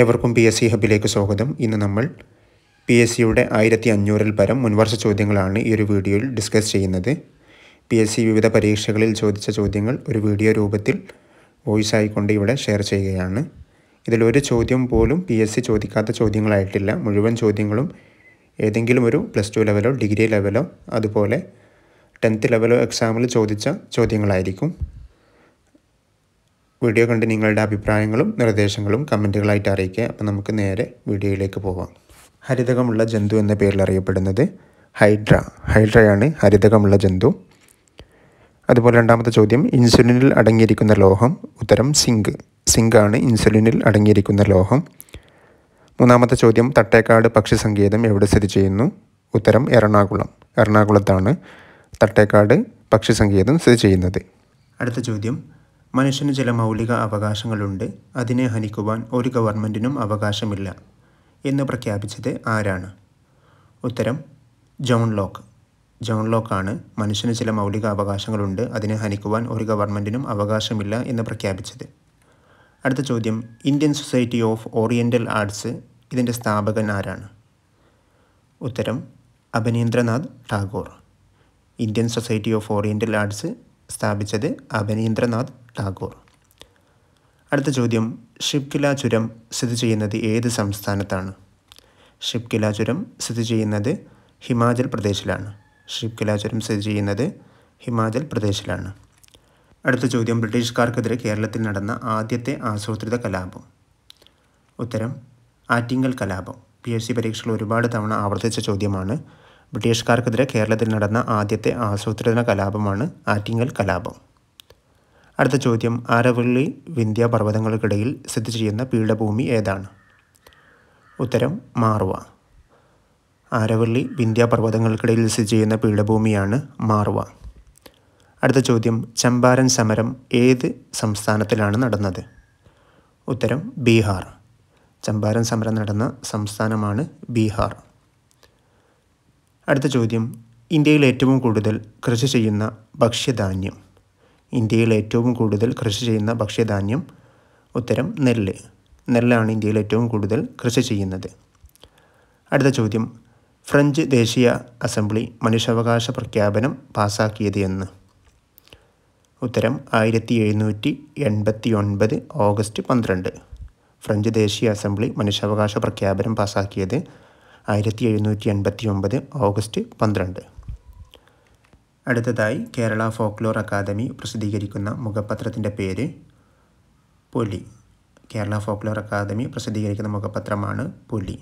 ഏവർക്കും P S C ഹബിലേക്ക് സ്വാഗതം ഇന്ന് നമ്മൾ പി എസ് സിയുടെ ആയിരത്തി അഞ്ഞൂറിൽ പരം മുൻവർഷ ചോദ്യങ്ങളാണ് ഈ ഒരു വീഡിയോയിൽ ഡിസ്കസ് ചെയ്യുന്നത് പി എസ് സി വിവിധ പരീക്ഷകളിൽ ചോദിച്ച ചോദ്യങ്ങൾ ഒരു വീഡിയോ രൂപത്തിൽ വോയിസ് ആയിക്കൊണ്ട് ഇവിടെ ഷെയർ ചെയ്യുകയാണ് ഇതിലൊരു ചോദ്യം പോലും പി എസ് സി ചോദിക്കാത്ത ചോദ്യങ്ങളായിട്ടില്ല മുഴുവൻ ചോദ്യങ്ങളും ഏതെങ്കിലും ഒരു പ്ലസ് ടു ലെവലോ ഡിഗ്രി ലെവലോ അതുപോലെ ടെൻത്ത് ലെവലോ എക്സാമിൽ ചോദിച്ച ചോദ്യങ്ങളായിരിക്കും വീഡിയോ കണ്ട് നിങ്ങളുടെ അഭിപ്രായങ്ങളും നിർദ്ദേശങ്ങളും കമൻറ്റുകളായിട്ട് അറിയിക്കുക അപ്പോൾ നമുക്ക് നേരെ വീഡിയോയിലേക്ക് പോവാം ഹരിതകമുള്ള ജന്തു എന്ന പേരിൽ അറിയപ്പെടുന്നത് ഹൈഡ്ര ഹൈഡ്രയാണ് ഹരിതകമുള്ള ജന്തു അതുപോലെ രണ്ടാമത്തെ ചോദ്യം ഇൻസുലിനിൽ അടങ്ങിയിരിക്കുന്ന ലോഹം ഉത്തരം സിങ്ക് സിങ്കാണ് ഇൻസുലിനിൽ അടങ്ങിയിരിക്കുന്ന ലോഹം മൂന്നാമത്തെ ചോദ്യം തട്ടേക്കാട് പക്ഷി സങ്കേതം എവിടെ സ്ഥിതി ചെയ്യുന്നു ഉത്തരം എറണാകുളം എറണാകുളത്താണ് തട്ടേക്കാട് പക്ഷി സങ്കേതം സ്ഥിതി ചെയ്യുന്നത് അടുത്ത ചോദ്യം മനുഷ്യന് ചില മൗലിക അവകാശങ്ങളുണ്ട് അതിനെ ഹനിക്കുവാൻ ഒരു ഗവൺമെൻറ്റിനും അവകാശമില്ല എന്ന് പ്രഖ്യാപിച്ചത് ആരാണ് ഉത്തരം ജോൺ ലോക്ക് ജോൺ ലോക്കാണ് മനുഷ്യന് ചില മൗലിക അവകാശങ്ങളുണ്ട് അതിനെ ഹനിക്കുവാൻ ഒരു ഗവൺമെൻറ്റിനും അവകാശമില്ല എന്ന് പ്രഖ്യാപിച്ചത് അടുത്ത ചോദ്യം Indian Society of Oriental Arts ഇതിൻ്റെ സ്ഥാപകൻ ആരാണ് ഉത്തരം Abanindranath Tagore Indian Society of Oriental Arts സ്ഥാപിച്ചത് അഭിനീന്ദ്രനാഥ് ടാഗോർ അടുത്ത ചോദ്യം ഷിപ്കില ചുരം സ്ഥിതി ചെയ്യുന്നത് ഏത് സംസ്ഥാനത്താണ് ഷിപ്കില ചുരം സ്ഥിതി ചെയ്യുന്നത് ഹിമാചൽ പ്രദേശിലാണ് ഷിപ്കില ചുരം സ്ഥിതി ചെയ്യുന്നത് ഹിമാചൽ പ്രദേശിലാണ് അടുത്ത ചോദ്യം ബ്രിട്ടീഷുകാർക്കെതിരെ കേരളത്തിൽ നടന്ന ആദ്യത്തെ ആസൂത്രിത കലാപം ഉത്തരം ആറ്റിങ്ങൽ കലാപം പി എസ് സി പരീക്ഷകൾ ഒരുപാട് തവണ ആവർത്തിച്ച ചോദ്യമാണ് ബ്രിട്ടീഷുകാർക്കെതിരെ കേരളത്തിൽ നടന്ന ആദ്യത്തെ ആസൂത്രിത കലാപമാണ് ആറ്റിങ്ങൽ കലാപം അടുത്ത ചോദ്യം ആരവള്ളി വിന്ധ്യ പർവ്വതങ്ങൾക്കിടയിൽ സ്ഥിതി ചെയ്യുന്ന പീഠഭൂമി ഏതാണ് ഉത്തരം മാർവ ആരവള്ളി വിന്ധ്യ പർവ്വതങ്ങൾക്കിടയിൽ സ്ഥിതി ചെയ്യുന്ന പീഠഭൂമിയാണ് മാർവ അടുത്ത ചോദ്യം ചമ്പാരൻ സമരം ഏത് സംസ്ഥാനത്തിലാണ് നടന്നത് ഉത്തരം ബീഹാർ ചമ്പാരൻ സമരം നടന്ന സംസ്ഥാനമാണ് ബീഹാർ അടുത്ത ചോദ്യം ഇന്ത്യയിൽ ഏറ്റവും കൂടുതൽ കൃഷി ചെയ്യുന്ന ഭക്ഷ്യധാന്യം ഇന്ത്യയിൽ ഏറ്റവും കൂടുതൽ കൃഷി ചെയ്യുന്ന ഭക്ഷ്യധാന്യം ഉത്തരം നെല്ല് നെല്ലാണ് ഇന്ത്യയിൽ ഏറ്റവും കൂടുതൽ കൃഷി ചെയ്യുന്നത് അടുത്ത ചോദ്യം ഫ്രഞ്ച് ദേശീയ അസംബ്ലി മനുഷ്യാവകാശ പ്രഖ്യാപനം പാസാക്കിയത് എന്ന് ഉത്തരം ആയിരത്തി എഴുന്നൂറ്റി എൺപത്തി ഒൻപത് ഓഗസ്റ്റ് പന്ത്രണ്ട് ഫ്രഞ്ച് ദേശീയ അസംബ്ലി മനുഷ്യാവകാശ പ്രഖ്യാപനം പാസാക്കിയത് ആയിരത്തി എഴുന്നൂറ്റി എൺപത്തി ഒൻപത് ഓഗസ്റ്റ് പന്ത്രണ്ട് അടുത്തതായി കേരള ഫോക്ലോർ അക്കാദമി പ്രസിദ്ധീകരിക്കുന്ന മുഖപത്രത്തിൻ്റെ പേര് പുലി കേരള ഫോക്ലോർ അക്കാദമി പ്രസിദ്ധീകരിക്കുന്ന മുഖപത്രമാണ് പുലി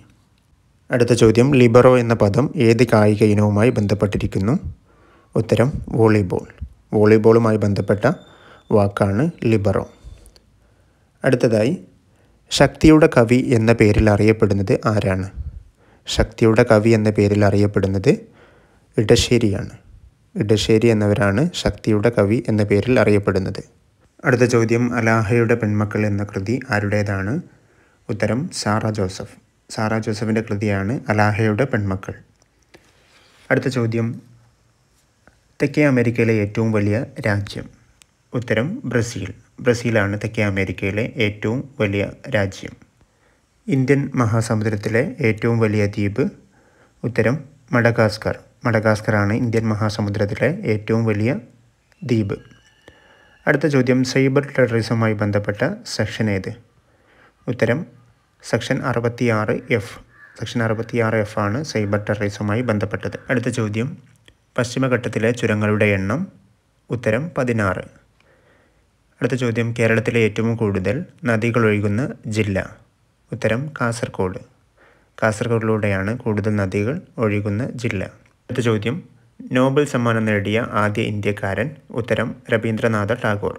അടുത്ത ചോദ്യം ലിബറോ എന്ന പദം ഏത് കായിക ഇനവുമായി ബന്ധപ്പെട്ടിരിക്കുന്നു ഉത്തരം വോളിബോൾ വോളിബോളുമായി ബന്ധപ്പെട്ട വാക്കാണ് ലിബറോ അടുത്തതായി ശക്തിയുടെ കവി എന്ന പേരിൽ അറിയപ്പെടുന്നത് ആരാണ് ശക്തിയുടെ കവി എന്ന പേരിൽ അറിയപ്പെടുന്നത് ഇടശ്ശേരിയാണ് ഇടശ്ശേരി എന്നവരാണ് ശക്തിയുടെ കവി എന്ന പേരിൽ അറിയപ്പെടുന്നത് അടുത്ത ചോദ്യം അലാഹയുടെ പെൺമക്കൾ എന്ന കൃതി ആരുടേതാണ് ഉത്തരം സാറ ജോസഫ് സാറ ജോസഫിൻ്റെ കൃതിയാണ് അലാഹയുടെ പെൺമക്കൾ അടുത്ത ചോദ്യം തെക്കേ അമേരിക്കയിലെ ഏറ്റവും വലിയ രാജ്യം ഉത്തരം ബ്രസീൽ ബ്രസീലാണ് തെക്കേ അമേരിക്കയിലെ ഏറ്റവും വലിയ രാജ്യം ഇന്ത്യൻ മഹാസമുദ്രത്തിലെ ഏറ്റവും വലിയ ദ്വീപ് ഉത്തരം മഡഗാസ്കർ മഡഗാസ്കറാണ് ഇന്ത്യൻ മഹാസമുദ്രത്തിലെ ഏറ്റവും വലിയ ദ്വീപ് അടുത്ത ചോദ്യം സൈബർ ടെററിസവുമായി ബന്ധപ്പെട്ട സെക്ഷൻ ഏത് ഉത്തരം സെക്ഷൻ അറുപത്തിയാറ് എഫ് സെക്ഷൻ അറുപത്തിയാറ് എഫ് ആണ് സൈബർ ടെററിസവുമായി ബന്ധപ്പെട്ടത് അടുത്ത ചോദ്യം പശ്ചിമഘട്ടത്തിലെ ചുരങ്ങളുടെ എണ്ണം ഉത്തരം പതിനാറ് അടുത്ത ചോദ്യം കേരളത്തിലെ ഏറ്റവും കൂടുതൽ നദികൾ ഒഴുകുന്ന ജില്ല ഉത്തരം കാസർഗോഡ് കാസർഗോഡിലൂടെയാണ് കൂടുതൽ നദികൾ ഒഴുകുന്ന ജില്ല അടുത്ത ചോദ്യം നോബൽ സമ്മാനം നേടിയ ആദ്യ ഇന്ത്യക്കാരൻ ഉത്തരം രവീന്ദ്രനാഥ ടാഗോർ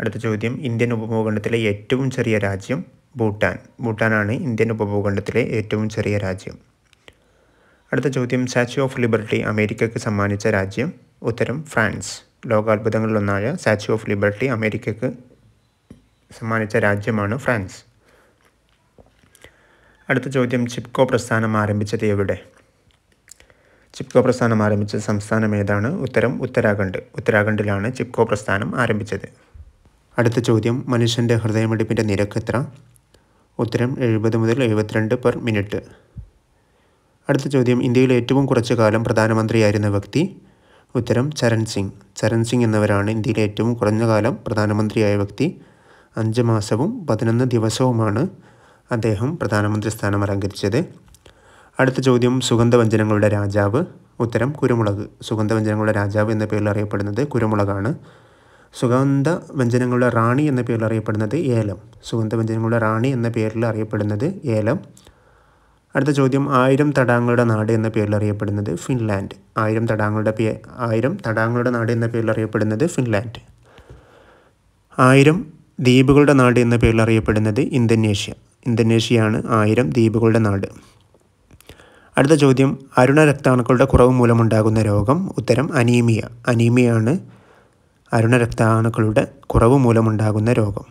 അടുത്ത ചോദ്യം ഇന്ത്യൻ ഉപഭൂഖണ്ഡത്തിലെ ഏറ്റവും ചെറിയ രാജ്യം ഭൂട്ടാൻ ഭൂട്ടാനാണ് ഇന്ത്യൻ ഉപഭൂഖണ്ഡത്തിലെ ഏറ്റവും ചെറിയ രാജ്യം അടുത്ത ചോദ്യം സ്റ്റാച്യു ഓഫ് ലിബർട്ടി അമേരിക്കയ്ക്ക് സമ്മാനിച്ച രാജ്യം ഉത്തരം ഫ്രാൻസ് ലോകാത്ഭുതങ്ങളിലൊന്നായ സ്റ്റാച്യു ഓഫ് ലിബർട്ടി അമേരിക്കയ്ക്ക് സമ്മാനിച്ച രാജ്യമാണ് ഫ്രാൻസ് അടുത്ത ചോദ്യം ചിപ്കോ പ്രസ്ഥാനം ആരംഭിച്ചത് എവിടെ ചിപ്കോ പ്രസ്ഥാനം ആരംഭിച്ച സംസ്ഥാനം ഏതാണ് ഉത്തരം ഉത്തരാഖണ്ഡ് ഉത്തരാഖണ്ഡിലാണ് ചിപ്കോ പ്രസ്ഥാനം ആരംഭിച്ചത് അടുത്ത ചോദ്യം മനുഷ്യൻ്റെ ഹൃദയമിടിപ്പിൻ്റെ നിരക്ക് എത്ര ഉത്തരം എഴുപത് മുതൽ എഴുപത്തിരണ്ട് പെർ മിനിറ്റ് അടുത്ത ചോദ്യം ഇന്ത്യയിൽ ഏറ്റവും കുറച്ച് കാലം പ്രധാനമന്ത്രിയായിരുന്ന വ്യക്തി ഉത്തരം ചരൺ സിംഗ് ചരൺ സിംഗ് എന്നവരാണ് ഇന്ത്യയിലെ ഏറ്റവും കുറഞ്ഞ കാലം പ്രധാനമന്ത്രിയായ വ്യക്തി അഞ്ച് മാസവും പതിനൊന്ന് ദിവസവുമാണ് അദ്ദേഹം പ്രധാനമന്ത്രി സ്ഥാനം അലങ്കരിച്ചത് അടുത്ത ചോദ്യം സുഗന്ധവ്യഞ്ജനങ്ങളുടെ രാജാവ് ഉത്തരം കുരുമുളക് സുഗന്ധവ്യഞ്ജനങ്ങളുടെ രാജാവ് എന്ന പേരിൽ അറിയപ്പെടുന്നത് കുരുമുളകാണ് സുഗന്ധ വ്യഞ്ജനങ്ങളുടെ റാണി എന്ന പേരിൽ അറിയപ്പെടുന്നത് ഏലം സുഗന്ധ വ്യഞ്ജനങ്ങളുടെ റാണി എന്ന പേരിൽ അറിയപ്പെടുന്നത് ഏലം അടുത്ത ചോദ്യം ആയിരം തടാങ്ങളുടെ നാട് എന്ന പേരിൽ അറിയപ്പെടുന്നത് ഫിൻലാൻഡ് ആയിരം തടാങ്ങളുടെ പേ ആയിരം തടാങ്ങളുടെ നാട് എന്ന പേരിൽ അറിയപ്പെടുന്നത് ഫിൻലാൻഡ് ആയിരം ദ്വീപുകളുടെ നാട് എന്ന പേരിൽ അറിയപ്പെടുന്നത് ഇന്തോനേഷ്യ ഇന്തോനേഷ്യയാണ് ആയിരം ദ്വീപുകളുടെ നാട് അടുത്ത ചോദ്യം അരുണ രക്താണുക്കളുടെ കുറവ് മൂലമുണ്ടാകുന്ന രോഗം ഉത്തരം അനീമിയ അനീമിയാണ് അരുണ രക്താണുക്കളുടെ കുറവ് മൂലമുണ്ടാകുന്ന രോഗം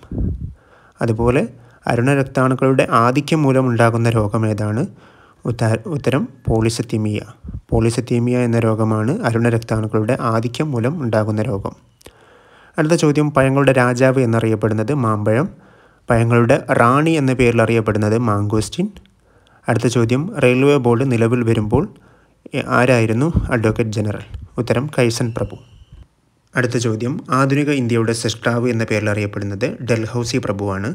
അതുപോലെ അരുണ രക്താണുക്കളുടെ ആധിക്യം മൂലമുണ്ടാകുന്ന രോഗം ഏതാണ് ഉത്തരം പോളിസെത്തീമിയ പോളിസെത്തീമിയ എന്ന രോഗമാണ് അരുണ രക്താണുക്കളുടെ ആധിക്യം മൂലം ഉണ്ടാകുന്ന രോഗം അടുത്ത ചോദ്യം പഴങ്ങളുടെ രാജാവ് എന്നറിയപ്പെടുന്നത് മാമ്പഴം പഴങ്ങളുടെ റാണി എന്ന പേരിൽ അറിയപ്പെടുന്നത് മാങ്കോസ്റ്റിൻ അടുത്ത ചോദ്യം റെയിൽവേ ബോർഡ് നിലവിൽ വരുമ്പോൾ ആരായിരുന്നു അഡ്വക്കേറ്റ് ജനറൽ ഉത്തരം കൈസൻ പ്രഭു അടുത്ത ചോദ്യം ആധുനിക ഇന്ത്യയുടെ സൃഷ്ടാവ് എന്ന പേരിൽ അറിയപ്പെടുന്നത് ഡൽഹൌസി പ്രഭുവാണ്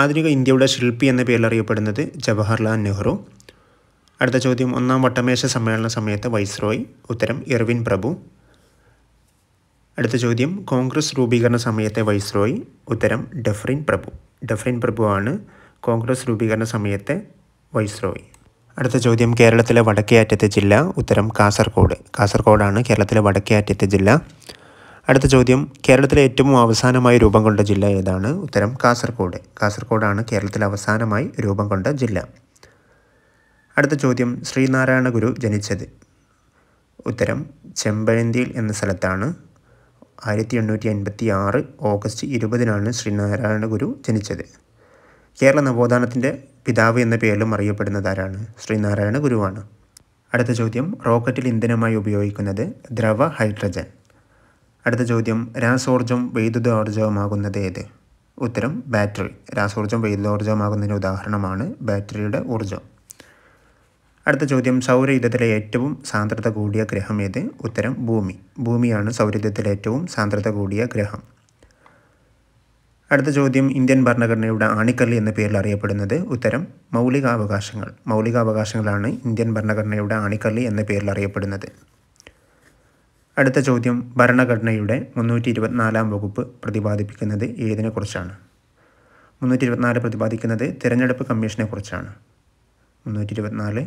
ആധുനിക ഇന്ത്യയുടെ ശില്പി എന്ന പേരിൽ അറിയപ്പെടുന്നത് ജവഹർലാൽ നെഹ്റു അടുത്ത ചോദ്യം ഒന്നാം വട്ടമേശ സമ്മേളന സമയത്ത് വൈസ്രോയ് ഉത്തരം ഇർവിൻ പ്രഭു അടുത്ത ചോദ്യം കോൺഗ്രസ് രൂപീകരണ സമയത്തെ വൈസ്രോയ് ഉത്തരം ഡെഫ്രിൻ പ്രഭു ഡെഫ്രിൻ പ്രഭുവാണ് കോൺഗ്രസ് രൂപീകരണ സമയത്തെ വൈസ്രോയി അടുത്ത ചോദ്യം കേരളത്തിലെ വടക്കേയറ്റത്തെ ജില്ല ഉത്തരം കാസർഗോഡ് കാസർഗോഡാണ് കേരളത്തിലെ വടക്കേയറ്റത്തെ ജില്ല അടുത്ത ചോദ്യം കേരളത്തിലെ ഏറ്റവും അവസാനമായി രൂപം കൊണ്ട ജില്ല ഏതാണ് ഉത്തരം കാസർഗോഡ് കാസർഗോഡാണ് കേരളത്തിലെ അവസാനമായി രൂപം കൊണ്ട ജില്ല അടുത്ത ചോദ്യം ശ്രീനാരായണ ഗുരു ജനിച്ചത് ഉത്തരം ചെമ്പഴന്തിയിൽ എന്ന സ്ഥലത്താണ് ആയിരത്തി എണ്ണൂറ്റി അൻപത്തി ആറ് ഓഗസ്റ്റ് ഇരുപതിനാണ് ശ്രീനാരായണ ഗുരു ജനിച്ചത് കേരള നവോത്ഥാനത്തിൻ്റെ പിതാവ് എന്ന പേരിലും അറിയപ്പെടുന്നത് ആരാണ് ശ്രീനാരായണ ഗുരുവാണ് അടുത്ത ചോദ്യം റോക്കറ്റിൽ ഇന്ധനമായി ഉപയോഗിക്കുന്നത് ദ്രവ ഹൈഡ്രജൻ അടുത്ത ചോദ്യം രാസോർജം വൈദ്യുതോർജമാകുന്നത് ഏത് ഉത്തരം ബാറ്ററി രാസോർജം വൈദ്യുതോർജമാകുന്നതിന് ഉദാഹരണമാണ് ബാറ്ററിയുടെ ഊർജം അടുത്ത ചോദ്യം സൗരയുധത്തിലെ ഏറ്റവും സാന്ദ്രത കൂടിയ ഗ്രഹം ഏത് ഉത്തരം ഭൂമി ഭൂമിയാണ് സൗരയുധത്തിലെ ഏറ്റവും സാന്ദ്രത കൂടിയ ഗ്രഹം അടുത്ത ചോദ്യം ഇന്ത്യൻ ഭരണഘടനയുടെ ആണിക്കല്ല് എന്ന പേരിൽ അറിയപ്പെടുന്നത് ഉത്തരം മൗലികാവകാശങ്ങൾ മൗലികാവകാശങ്ങളാണ് ഇന്ത്യൻ ഭരണഘടനയുടെ ആണിക്കല്ല് എന്ന പേരിൽ അറിയപ്പെടുന്നത് അടുത്ത ചോദ്യം ഭരണഘടനയുടെ മുന്നൂറ്റി ഇരുപത്തിനാലാം വകുപ്പ് പ്രതിപാദിപ്പിക്കുന്നത് ഏതിനെക്കുറിച്ചാണ് മുന്നൂറ്റി ഇരുപത്തിനാല് പ്രതിപാദിക്കുന്നത് തിരഞ്ഞെടുപ്പ് കമ്മീഷനെക്കുറിച്ചാണ് മുന്നൂറ്റി ഇരുപത്തിനാല്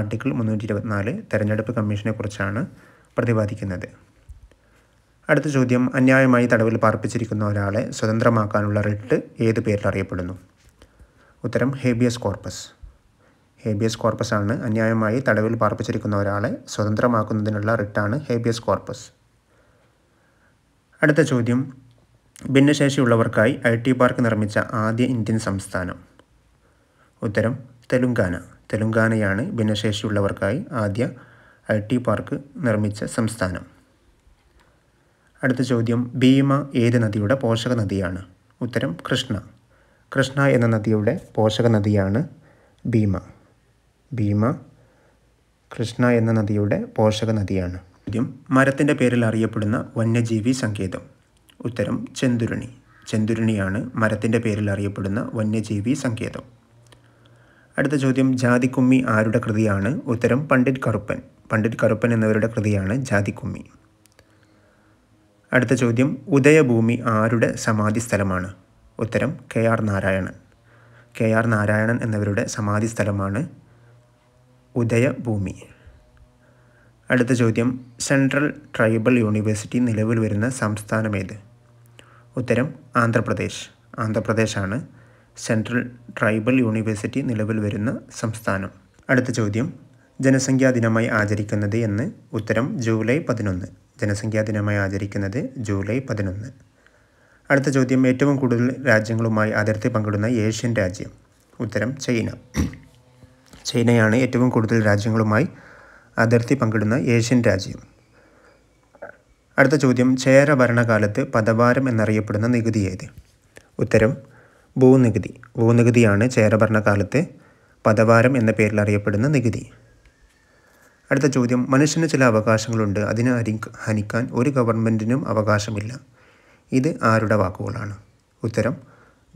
ആർട്ടിക്കിൾ മുന്നൂറ്റി ഇരുപത്തിനാല് തിരഞ്ഞെടുപ്പ് കമ്മീഷനെക്കുറിച്ചാണ് പ്രതിപാദിക്കുന്നത് അടുത്ത ചോദ്യം അന്യായമായി തടവിൽ പാർപ്പിച്ചിരിക്കുന്ന ഒരാളെ സ്വതന്ത്രമാക്കാനുള്ള റിട്ട് ഏത് പേരിൽ അറിയപ്പെടുന്നു ഉത്തരം ഹേബിയസ് കോർപ്പസ് ഹേബിയസ് കോർപ്പസ് ആണ് അന്യായമായി തടവിൽ പാർപ്പിച്ചിരിക്കുന്ന ഒരാളെ സ്വതന്ത്രമാക്കുന്നതിനുള്ള റിട്ടാണ് ഹേബിയസ് കോർപ്പസ് അടുത്ത ചോദ്യം ഭിന്നശേഷിയുള്ളവർക്കായി ഐ ടി പാർക്ക് നിർമ്മിച്ച ആദ്യ ഇന്ത്യൻ സംസ്ഥാനം ഉത്തരം തെലുങ്കാന തെലുങ്കാനയാണ് ഭിന്നശേഷിയുള്ളവർക്കായി ആദ്യ ഐ ടി പാർക്ക് നിർമ്മിച്ച സംസ്ഥാനം അടുത്ത ചോദ്യം ഭീമ ഏത് നദിയുടെ പോഷക നദിയാണ് ഉത്തരം കൃഷ്ണ കൃഷ്ണ എന്ന നദിയുടെ പോഷക നദിയാണ് ഭീമ ഭീമ കൃഷ്ണ എന്ന നദിയുടെ പോഷക നദിയാണ് ചോദ്യം മരത്തിൻ്റെ പേരിൽ അറിയപ്പെടുന്ന വന്യജീവി സങ്കേതം ഉത്തരം ചെന്തുരുണി ചെന്തുരുണിയാണ് മരത്തിൻ്റെ പേരിൽ അറിയപ്പെടുന്ന വന്യജീവി സങ്കേതം അടുത്ത ചോദ്യം ജാതിക്കുമ്മി ആരുടെ കൃതിയാണ് ഉത്തരം പണ്ഡിറ്റ് കറുപ്പൻ പണ്ഡിറ്റ് കറുപ്പൻ എന്നിവരുടെ കൃതിയാണ് ജാതിക്കുമ്മി അടുത്ത ചോദ്യം ഉദയഭൂമി ആരുടെ സമാധി സ്ഥലമാണ് ഉത്തരം K R Narayanan K R Narayanan എന്നവരുടെ സമാധി സ്ഥലമാണ് ഉദയഭൂമി അടുത്ത ചോദ്യം സെൻട്രൽ ട്രൈബൽ യൂണിവേഴ്സിറ്റി നിലവിൽ വരുന്ന ഏത് ഉത്തരം ആന്ധ്രാപ്രദേശ് ആന്ധ്രാപ്രദേശാണ് സെൻട്രൽ ട്രൈബൽ യൂണിവേഴ്സിറ്റി നിലവിൽ വരുന്ന സംസ്ഥാനം അടുത്ത ചോദ്യം ജനസംഖ്യാ ദിനമായി ആചരിക്കുന്നത് എന്ന് ഉത്തരം ജൂലൈ പതിനൊന്ന് ജനസംഖ്യാ ദിനമായി ആചരിക്കുന്നത് ജൂലൈ പതിനൊന്ന് അടുത്ത ചോദ്യം ഏറ്റവും കൂടുതൽ രാജ്യങ്ങളുമായി അതിർത്തി പങ്കിടുന്ന ഏഷ്യൻ രാജ്യം ഉത്തരം ചൈന ചൈനയാണ് ഏറ്റവും കൂടുതൽ രാജ്യങ്ങളുമായി അതിർത്തി പങ്കിടുന്ന ഏഷ്യൻ രാജ്യം അടുത്ത ചോദ്യം ചേര ഭരണകാലത്ത് പദഭാരം എന്നറിയപ്പെടുന്ന നികുതി ഏത് ഉത്തരം ഭൂനികുതി ഭൂനികുതിയാണ് ചേര ഭരണകാലത്ത് പദഭാരം എന്ന പേരിൽ അറിയപ്പെടുന്ന നികുതി അടുത്ത ചോദ്യം മനുഷ്യന് ചില അവകാശങ്ങളുണ്ട് അതിനെ ഹരി ഹനിക്കാൻ ഒരു ഗവൺമെൻറ്റിനും അവകാശമില്ല ഇത് ആരുടെ വാക്കുകളാണ് ഉത്തരം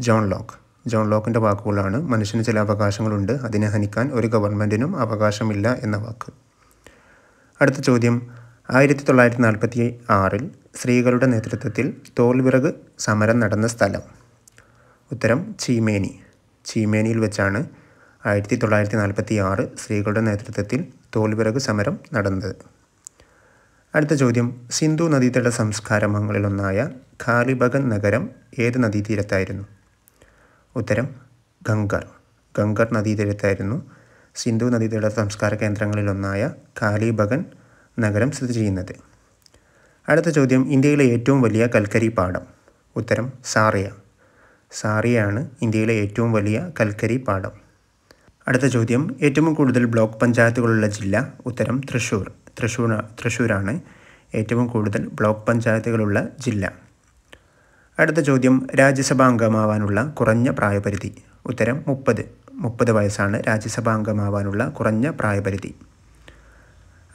ജോൺ ലോക്ക് ജോൺ ലോക്കിൻ്റെ വാക്കുകളാണ് മനുഷ്യന് ചില അവകാശങ്ങളുണ്ട് അതിനെ ഹനിക്കാൻ ഒരു ഗവൺമെൻറ്റിനും അവകാശമില്ല എന്ന വാക്ക് അടുത്ത ചോദ്യം ആയിരത്തി തൊള്ളായിരത്തി നാൽപ്പത്തി ആറിൽ സ്ത്രീകളുടെ നേതൃത്വത്തിൽ തോൽവിറക് സമരം നടന്ന സ്ഥലം ഉത്തരം ചീമേനി ചീമേനിയിൽ വെച്ചാണ് ആയിരത്തി തൊള്ളായിരത്തി നാൽപ്പത്തി ആറ് സ്ത്രീകളുടെ നേതൃത്വത്തിൽ തോൽവിറക് സമരം നടന്നത് അടുത്ത ചോദ്യം സിന്ധു നദീതട സംസ്കാരമങ്ങളിലൊന്നായ ഖാലിബഗൻ നഗരം ഏത് നദീതീരത്തായിരുന്നു ഉത്തരം ഗംഗർ ഗംഗർ നദീതീരത്തായിരുന്നു സിന്ധു നദീതട സംസ്കാര കേന്ദ്രങ്ങളിലൊന്നായ ഖാലിബഗൻ നഗരം സ്ഥിതി ചെയ്യുന്നത് അടുത്ത ചോദ്യം ഇന്ത്യയിലെ ഏറ്റവും വലിയ കൽക്കരി പാടം ഉത്തരം സാറിയ സാറിയാണ് ഇന്ത്യയിലെ ഏറ്റവും വലിയ കൽക്കരി പാടം അടുത്ത ചോദ്യം ഏറ്റവും കൂടുതൽ ബ്ലോക്ക് പഞ്ചായത്തുകളുള്ള ജില്ല ഉത്തരം തൃശ്ശൂർ തൃശ്ശൂർ തൃശ്ശൂരാണ് ഏറ്റവും കൂടുതൽ ബ്ലോക്ക് പഞ്ചായത്തുകളുള്ള ജില്ല അടുത്ത ചോദ്യം രാജ്യസഭാ അംഗമാവാനുള്ള കുറഞ്ഞ പ്രായപരിധി ഉത്തരം മുപ്പത് മുപ്പത് വയസ്സാണ് രാജ്യസഭാ അംഗമാവാനുള്ള കുറഞ്ഞ പ്രായപരിധി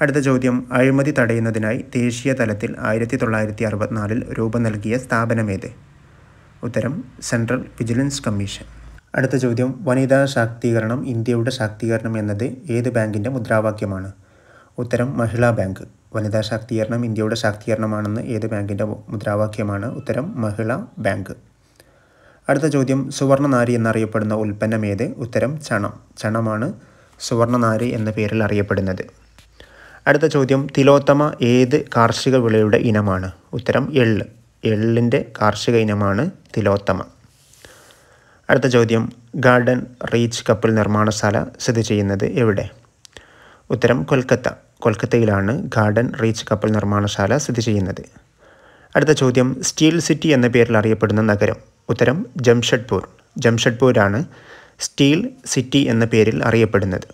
അടുത്ത ചോദ്യം അഴിമതി തടയുന്നതിനായി ദേശീയ തലത്തിൽ ആയിരത്തി തൊള്ളായിരത്തി അറുപത്തിനാലിൽ രൂപം നൽകിയ സ്ഥാപനമേത് ഉത്തരം സെൻട്രൽ വിജിലൻസ് കമ്മീഷൻ അടുത്ത ചോദ്യം വനിതാ ശാക്തീകരണം ഇന്ത്യയുടെ ശാക്തീകരണം എന്നത് ഏത് ബാങ്കിൻ്റെ മുദ്രാവാക്യമാണ് ഉത്തരം മഹിളാ ബാങ്ക് വനിതാ ശാക്തീകരണം ഇന്ത്യയുടെ ശാക്തീകരണമാണെന്ന് ഏത് ബാങ്കിൻ്റെ മുദ്രാവാക്യമാണ് ഉത്തരം മഹിളാ ബാങ്ക് അടുത്ത ചോദ്യം നാരി എന്നറിയപ്പെടുന്ന ഉൽപ്പന്നം ഏത് ഉത്തരം ചണം ചണമാണ് നാരി എന്ന പേരിൽ അറിയപ്പെടുന്നത് അടുത്ത ചോദ്യം തിലോത്തമ ഏത് കാർഷിക വിളയുടെ ഇനമാണ് ഉത്തരം എള്ള് എള്ളിൻ്റെ കാർഷിക ഇനമാണ് തിലോത്തമ അടുത്ത ചോദ്യം ഗാർഡൻ റീച്ച് കപ്പൽ നിർമ്മാണശാല സ്ഥിതി ചെയ്യുന്നത് എവിടെ ഉത്തരം കൊൽക്കത്ത കൊൽക്കത്തയിലാണ് ഗാർഡൻ റീച്ച് കപ്പൽ നിർമ്മാണശാല സ്ഥിതി ചെയ്യുന്നത് അടുത്ത ചോദ്യം സ്റ്റീൽ സിറ്റി എന്ന പേരിൽ അറിയപ്പെടുന്ന നഗരം ഉത്തരം ജംഷഡ്പൂർ ജംഷഡ്പൂരാണ് സ്റ്റീൽ സിറ്റി എന്ന പേരിൽ അറിയപ്പെടുന്നത്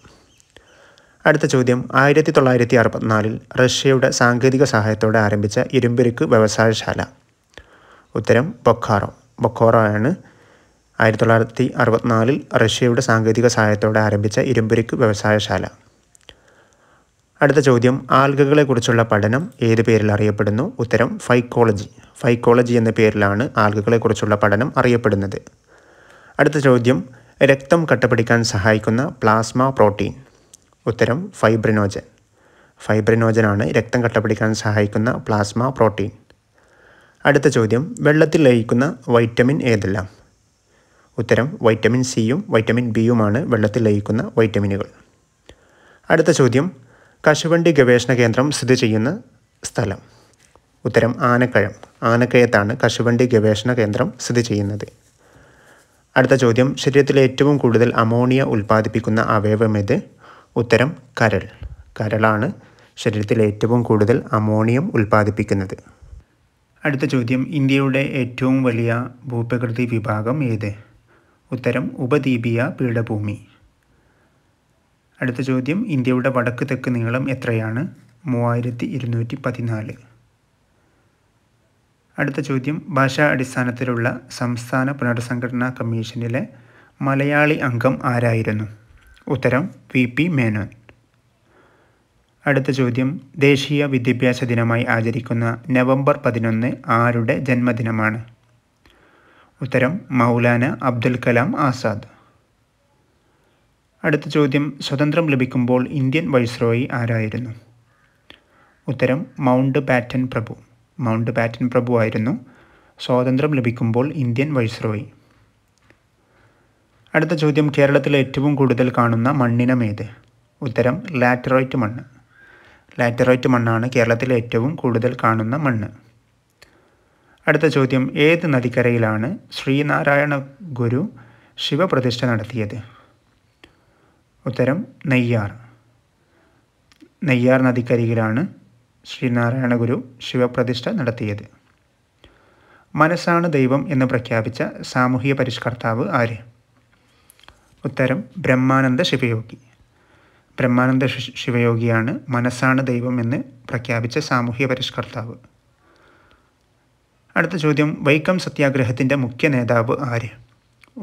അടുത്ത ചോദ്യം ആയിരത്തി തൊള്ളായിരത്തി അറുപത്തിനാലിൽ റഷ്യയുടെ സാങ്കേതിക സഹായത്തോടെ ആരംഭിച്ച ഇരുമ്പുരുക്ക് വ്യവസായശാല ഉത്തരം ബൊക്കാറോ ബൊക്കോറോ ആണ് ആയിരത്തി തൊള്ളായിരത്തി അറുപത്തിനാലിൽ റഷ്യയുടെ സാങ്കേതിക സഹായത്തോടെ ആരംഭിച്ച ഇരുമ്പുരിക്ക് വ്യവസായശാല അടുത്ത ചോദ്യം ആൽഗകളെക്കുറിച്ചുള്ള പഠനം ഏത് പേരിൽ അറിയപ്പെടുന്നു ഉത്തരം ഫൈക്കോളജി ഫൈക്കോളജി എന്ന പേരിലാണ് ആൽഗകളെക്കുറിച്ചുള്ള പഠനം അറിയപ്പെടുന്നത് അടുത്ത ചോദ്യം രക്തം കട്ടപിടിക്കാൻ സഹായിക്കുന്ന പ്ലാസ്മ പ്രോട്ടീൻ ഉത്തരം ഫൈബ്രിനോജൻ ഫൈബ്രിനോജനാണ് രക്തം കട്ടപിടിക്കാൻ സഹായിക്കുന്ന പ്ലാസ്മ പ്രോട്ടീൻ അടുത്ത ചോദ്യം വെള്ളത്തിൽ ലയിക്കുന്ന വൈറ്റമിൻ ഏതെല്ലാം ഉത്തരം വൈറ്റമിൻ സിയും വൈറ്റമിൻ ബിയുമാണ് വെള്ളത്തിൽ ലയിക്കുന്ന വൈറ്റമിനുകൾ അടുത്ത ചോദ്യം കശുവണ്ടി ഗവേഷണ കേന്ദ്രം സ്ഥിതി ചെയ്യുന്ന സ്ഥലം ഉത്തരം ആനക്കഴം ആനക്കയത്താണ് കശുവണ്ടി ഗവേഷണ കേന്ദ്രം സ്ഥിതി ചെയ്യുന്നത് അടുത്ത ചോദ്യം ശരീരത്തിൽ ഏറ്റവും കൂടുതൽ അമോണിയ ഉൽപ്പാദിപ്പിക്കുന്ന അവയവമേത് ഉത്തരം കരൾ കരളാണ് ശരീരത്തിൽ ഏറ്റവും കൂടുതൽ അമോണിയം ഉൽപ്പാദിപ്പിക്കുന്നത് അടുത്ത ചോദ്യം ഇന്ത്യയുടെ ഏറ്റവും വലിയ ഭൂപ്രകൃതി വിഭാഗം ഏത് ഉത്തരം ഉപദ്വീപിയ പീഠഭൂമി അടുത്ത ചോദ്യം ഇന്ത്യയുടെ വടക്ക് തെക്ക് നീളം എത്രയാണ് മൂവായിരത്തി ഇരുന്നൂറ്റി പതിനാല് അടുത്ത ചോദ്യം ഭാഷാ അടിസ്ഥാനത്തിലുള്ള സംസ്ഥാന പുനർസംഘടനാ കമ്മീഷനിലെ മലയാളി അംഗം ആരായിരുന്നു ഉത്തരം വി പി മേനോൻ അടുത്ത ചോദ്യം ദേശീയ വിദ്യാഭ്യാസ ദിനമായി ആചരിക്കുന്ന നവംബർ പതിനൊന്ന് ആരുടെ ജന്മദിനമാണ് ഉത്തരം മൗലാന അബ്ദുൽ കലാം ആസാദ് അടുത്ത ചോദ്യം സ്വതന്ത്രം ലഭിക്കുമ്പോൾ ഇന്ത്യൻ വൈസ്രോയി ആരായിരുന്നു ഉത്തരം മൗണ്ട് ബാറ്റൻ പ്രഭു മൗണ്ട് ബാറ്റൻ പ്രഭു ആയിരുന്നു സ്വാതന്ത്ര്യം ലഭിക്കുമ്പോൾ ഇന്ത്യൻ വൈസ്രോയി അടുത്ത ചോദ്യം കേരളത്തിലെ ഏറ്റവും കൂടുതൽ കാണുന്ന മണ്ണിനമേത് ഉത്തരം ലാറ്ററൈറ്റ് മണ്ണ് ലാറ്ററൈറ്റ് മണ്ണാണ് കേരളത്തിലെ ഏറ്റവും കൂടുതൽ കാണുന്ന മണ്ണ് അടുത്ത ചോദ്യം ഏത് നദിക്കരയിലാണ് ശ്രീനാരായണ ഗുരു ശിവപ്രതിഷ്ഠ നടത്തിയത് ഉത്തരം നെയ്യാർ നെയ്യാർ നദിക്കരയിലാണ് ശ്രീനാരായണ ഗുരു ശിവപ്രതിഷ്ഠ നടത്തിയത് മനസ്സാണ് ദൈവം എന്ന് പ്രഖ്യാപിച്ച സാമൂഹിക പരിഷ്കർത്താവ് ആര് ഉത്തരം ബ്രഹ്മാനന്ദ ശിവയോഗി ബ്രഹ്മാനന്ദ ശിവയോഗിയാണ് മനസ്സാണ് ദൈവം എന്ന് പ്രഖ്യാപിച്ച സാമൂഹിക പരിഷ്കർത്താവ് അടുത്ത ചോദ്യം വൈക്കം സത്യാഗ്രഹത്തിൻ്റെ മുഖ്യ നേതാവ് ആര്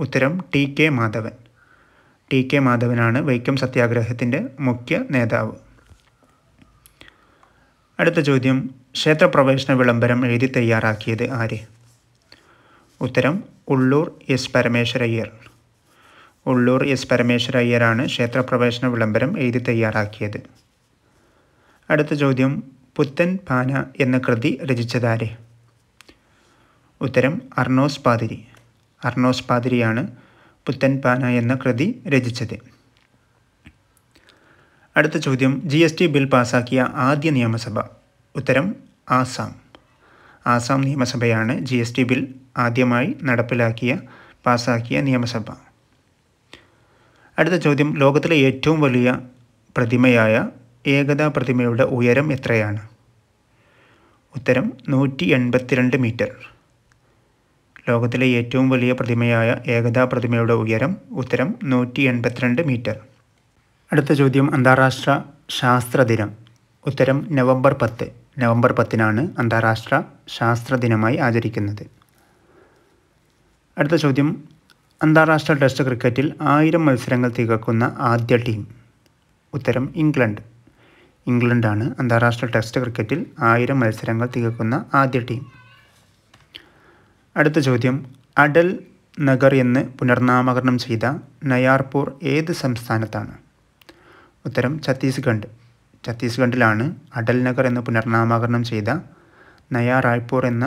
ഉത്തരം T K Madhavan T K മാധവനാണ് വൈക്കം സത്യാഗ്രഹത്തിൻ്റെ മുഖ്യ നേതാവ് അടുത്ത ചോദ്യം ക്ഷേത്രപ്രവേശന വിളംബരം എഴുതി തയ്യാറാക്കിയത് ആര് ഉത്തരം ഉള്ളൂർ എസ് പരമേശ്വരയ്യർ ഉള്ളൂർ എസ് പരമേശ്വരയ്യരാണ് ക്ഷേത്രപ്രവേശന വിളംബരം എഴുതി തയ്യാറാക്കിയത് അടുത്ത ചോദ്യം പുത്തൻ പാന എന്ന കൃതി രചിച്ചതാരേ ഉത്തരം അർണോസ് പാതിരി അർണോസ് പാതിരിയാണ് പുത്തൻ പാന എന്ന കൃതി രചിച്ചത് അടുത്ത ചോദ്യം ജി എസ് ടി ബിൽ പാസാക്കിയ ആദ്യ നിയമസഭ ഉത്തരം ആസാം ആസാം നിയമസഭയാണ് ജി എസ് ടി ബിൽ ആദ്യമായി നടപ്പിലാക്കിയ പാസാക്കിയ നിയമസഭ അടുത്ത ചോദ്യം ലോകത്തിലെ ഏറ്റവും വലിയ പ്രതിമയായ ഏകതാ പ്രതിമയുടെ ഉയരം എത്രയാണ് ഉത്തരം നൂറ്റി എൺപത്തിരണ്ട് മീറ്റർ ലോകത്തിലെ ഏറ്റവും വലിയ പ്രതിമയായ ഏകതാ പ്രതിമയുടെ ഉയരം ഉത്തരം നൂറ്റി എൺപത്തിരണ്ട് മീറ്റർ അടുത്ത ചോദ്യം അന്താരാഷ്ട്ര ശാസ്ത്ര ദിനം ഉത്തരം നവംബർ പത്ത് നവംബർ പത്തിനാണ് അന്താരാഷ്ട്ര ശാസ്ത്ര ദിനമായി ആചരിക്കുന്നത് അടുത്ത ചോദ്യം അന്താരാഷ്ട്ര ടെസ്റ്റ് ക്രിക്കറ്റിൽ ആയിരം മത്സരങ്ങൾ തികക്കുന്ന ആദ്യ ടീം ഉത്തരം ഇംഗ്ലണ്ട് ഇംഗ്ലണ്ടാണ് അന്താരാഷ്ട്ര ടെസ്റ്റ് ക്രിക്കറ്റിൽ ആയിരം മത്സരങ്ങൾ തികക്കുന്ന ആദ്യ ടീം അടുത്ത ചോദ്യം അടൽ നഗർ എന്ന് പുനർനാമകരണം ചെയ്ത നയാർപൂർ ഏത് സംസ്ഥാനത്താണ് ഉത്തരം ഛത്തീസ്ഗഡ് ഛത്തീസ്ഗഡിലാണ് അടൽ നഗർ എന്ന് പുനർനാമകരണം ചെയ്ത നയാറായ്പൂർ എന്ന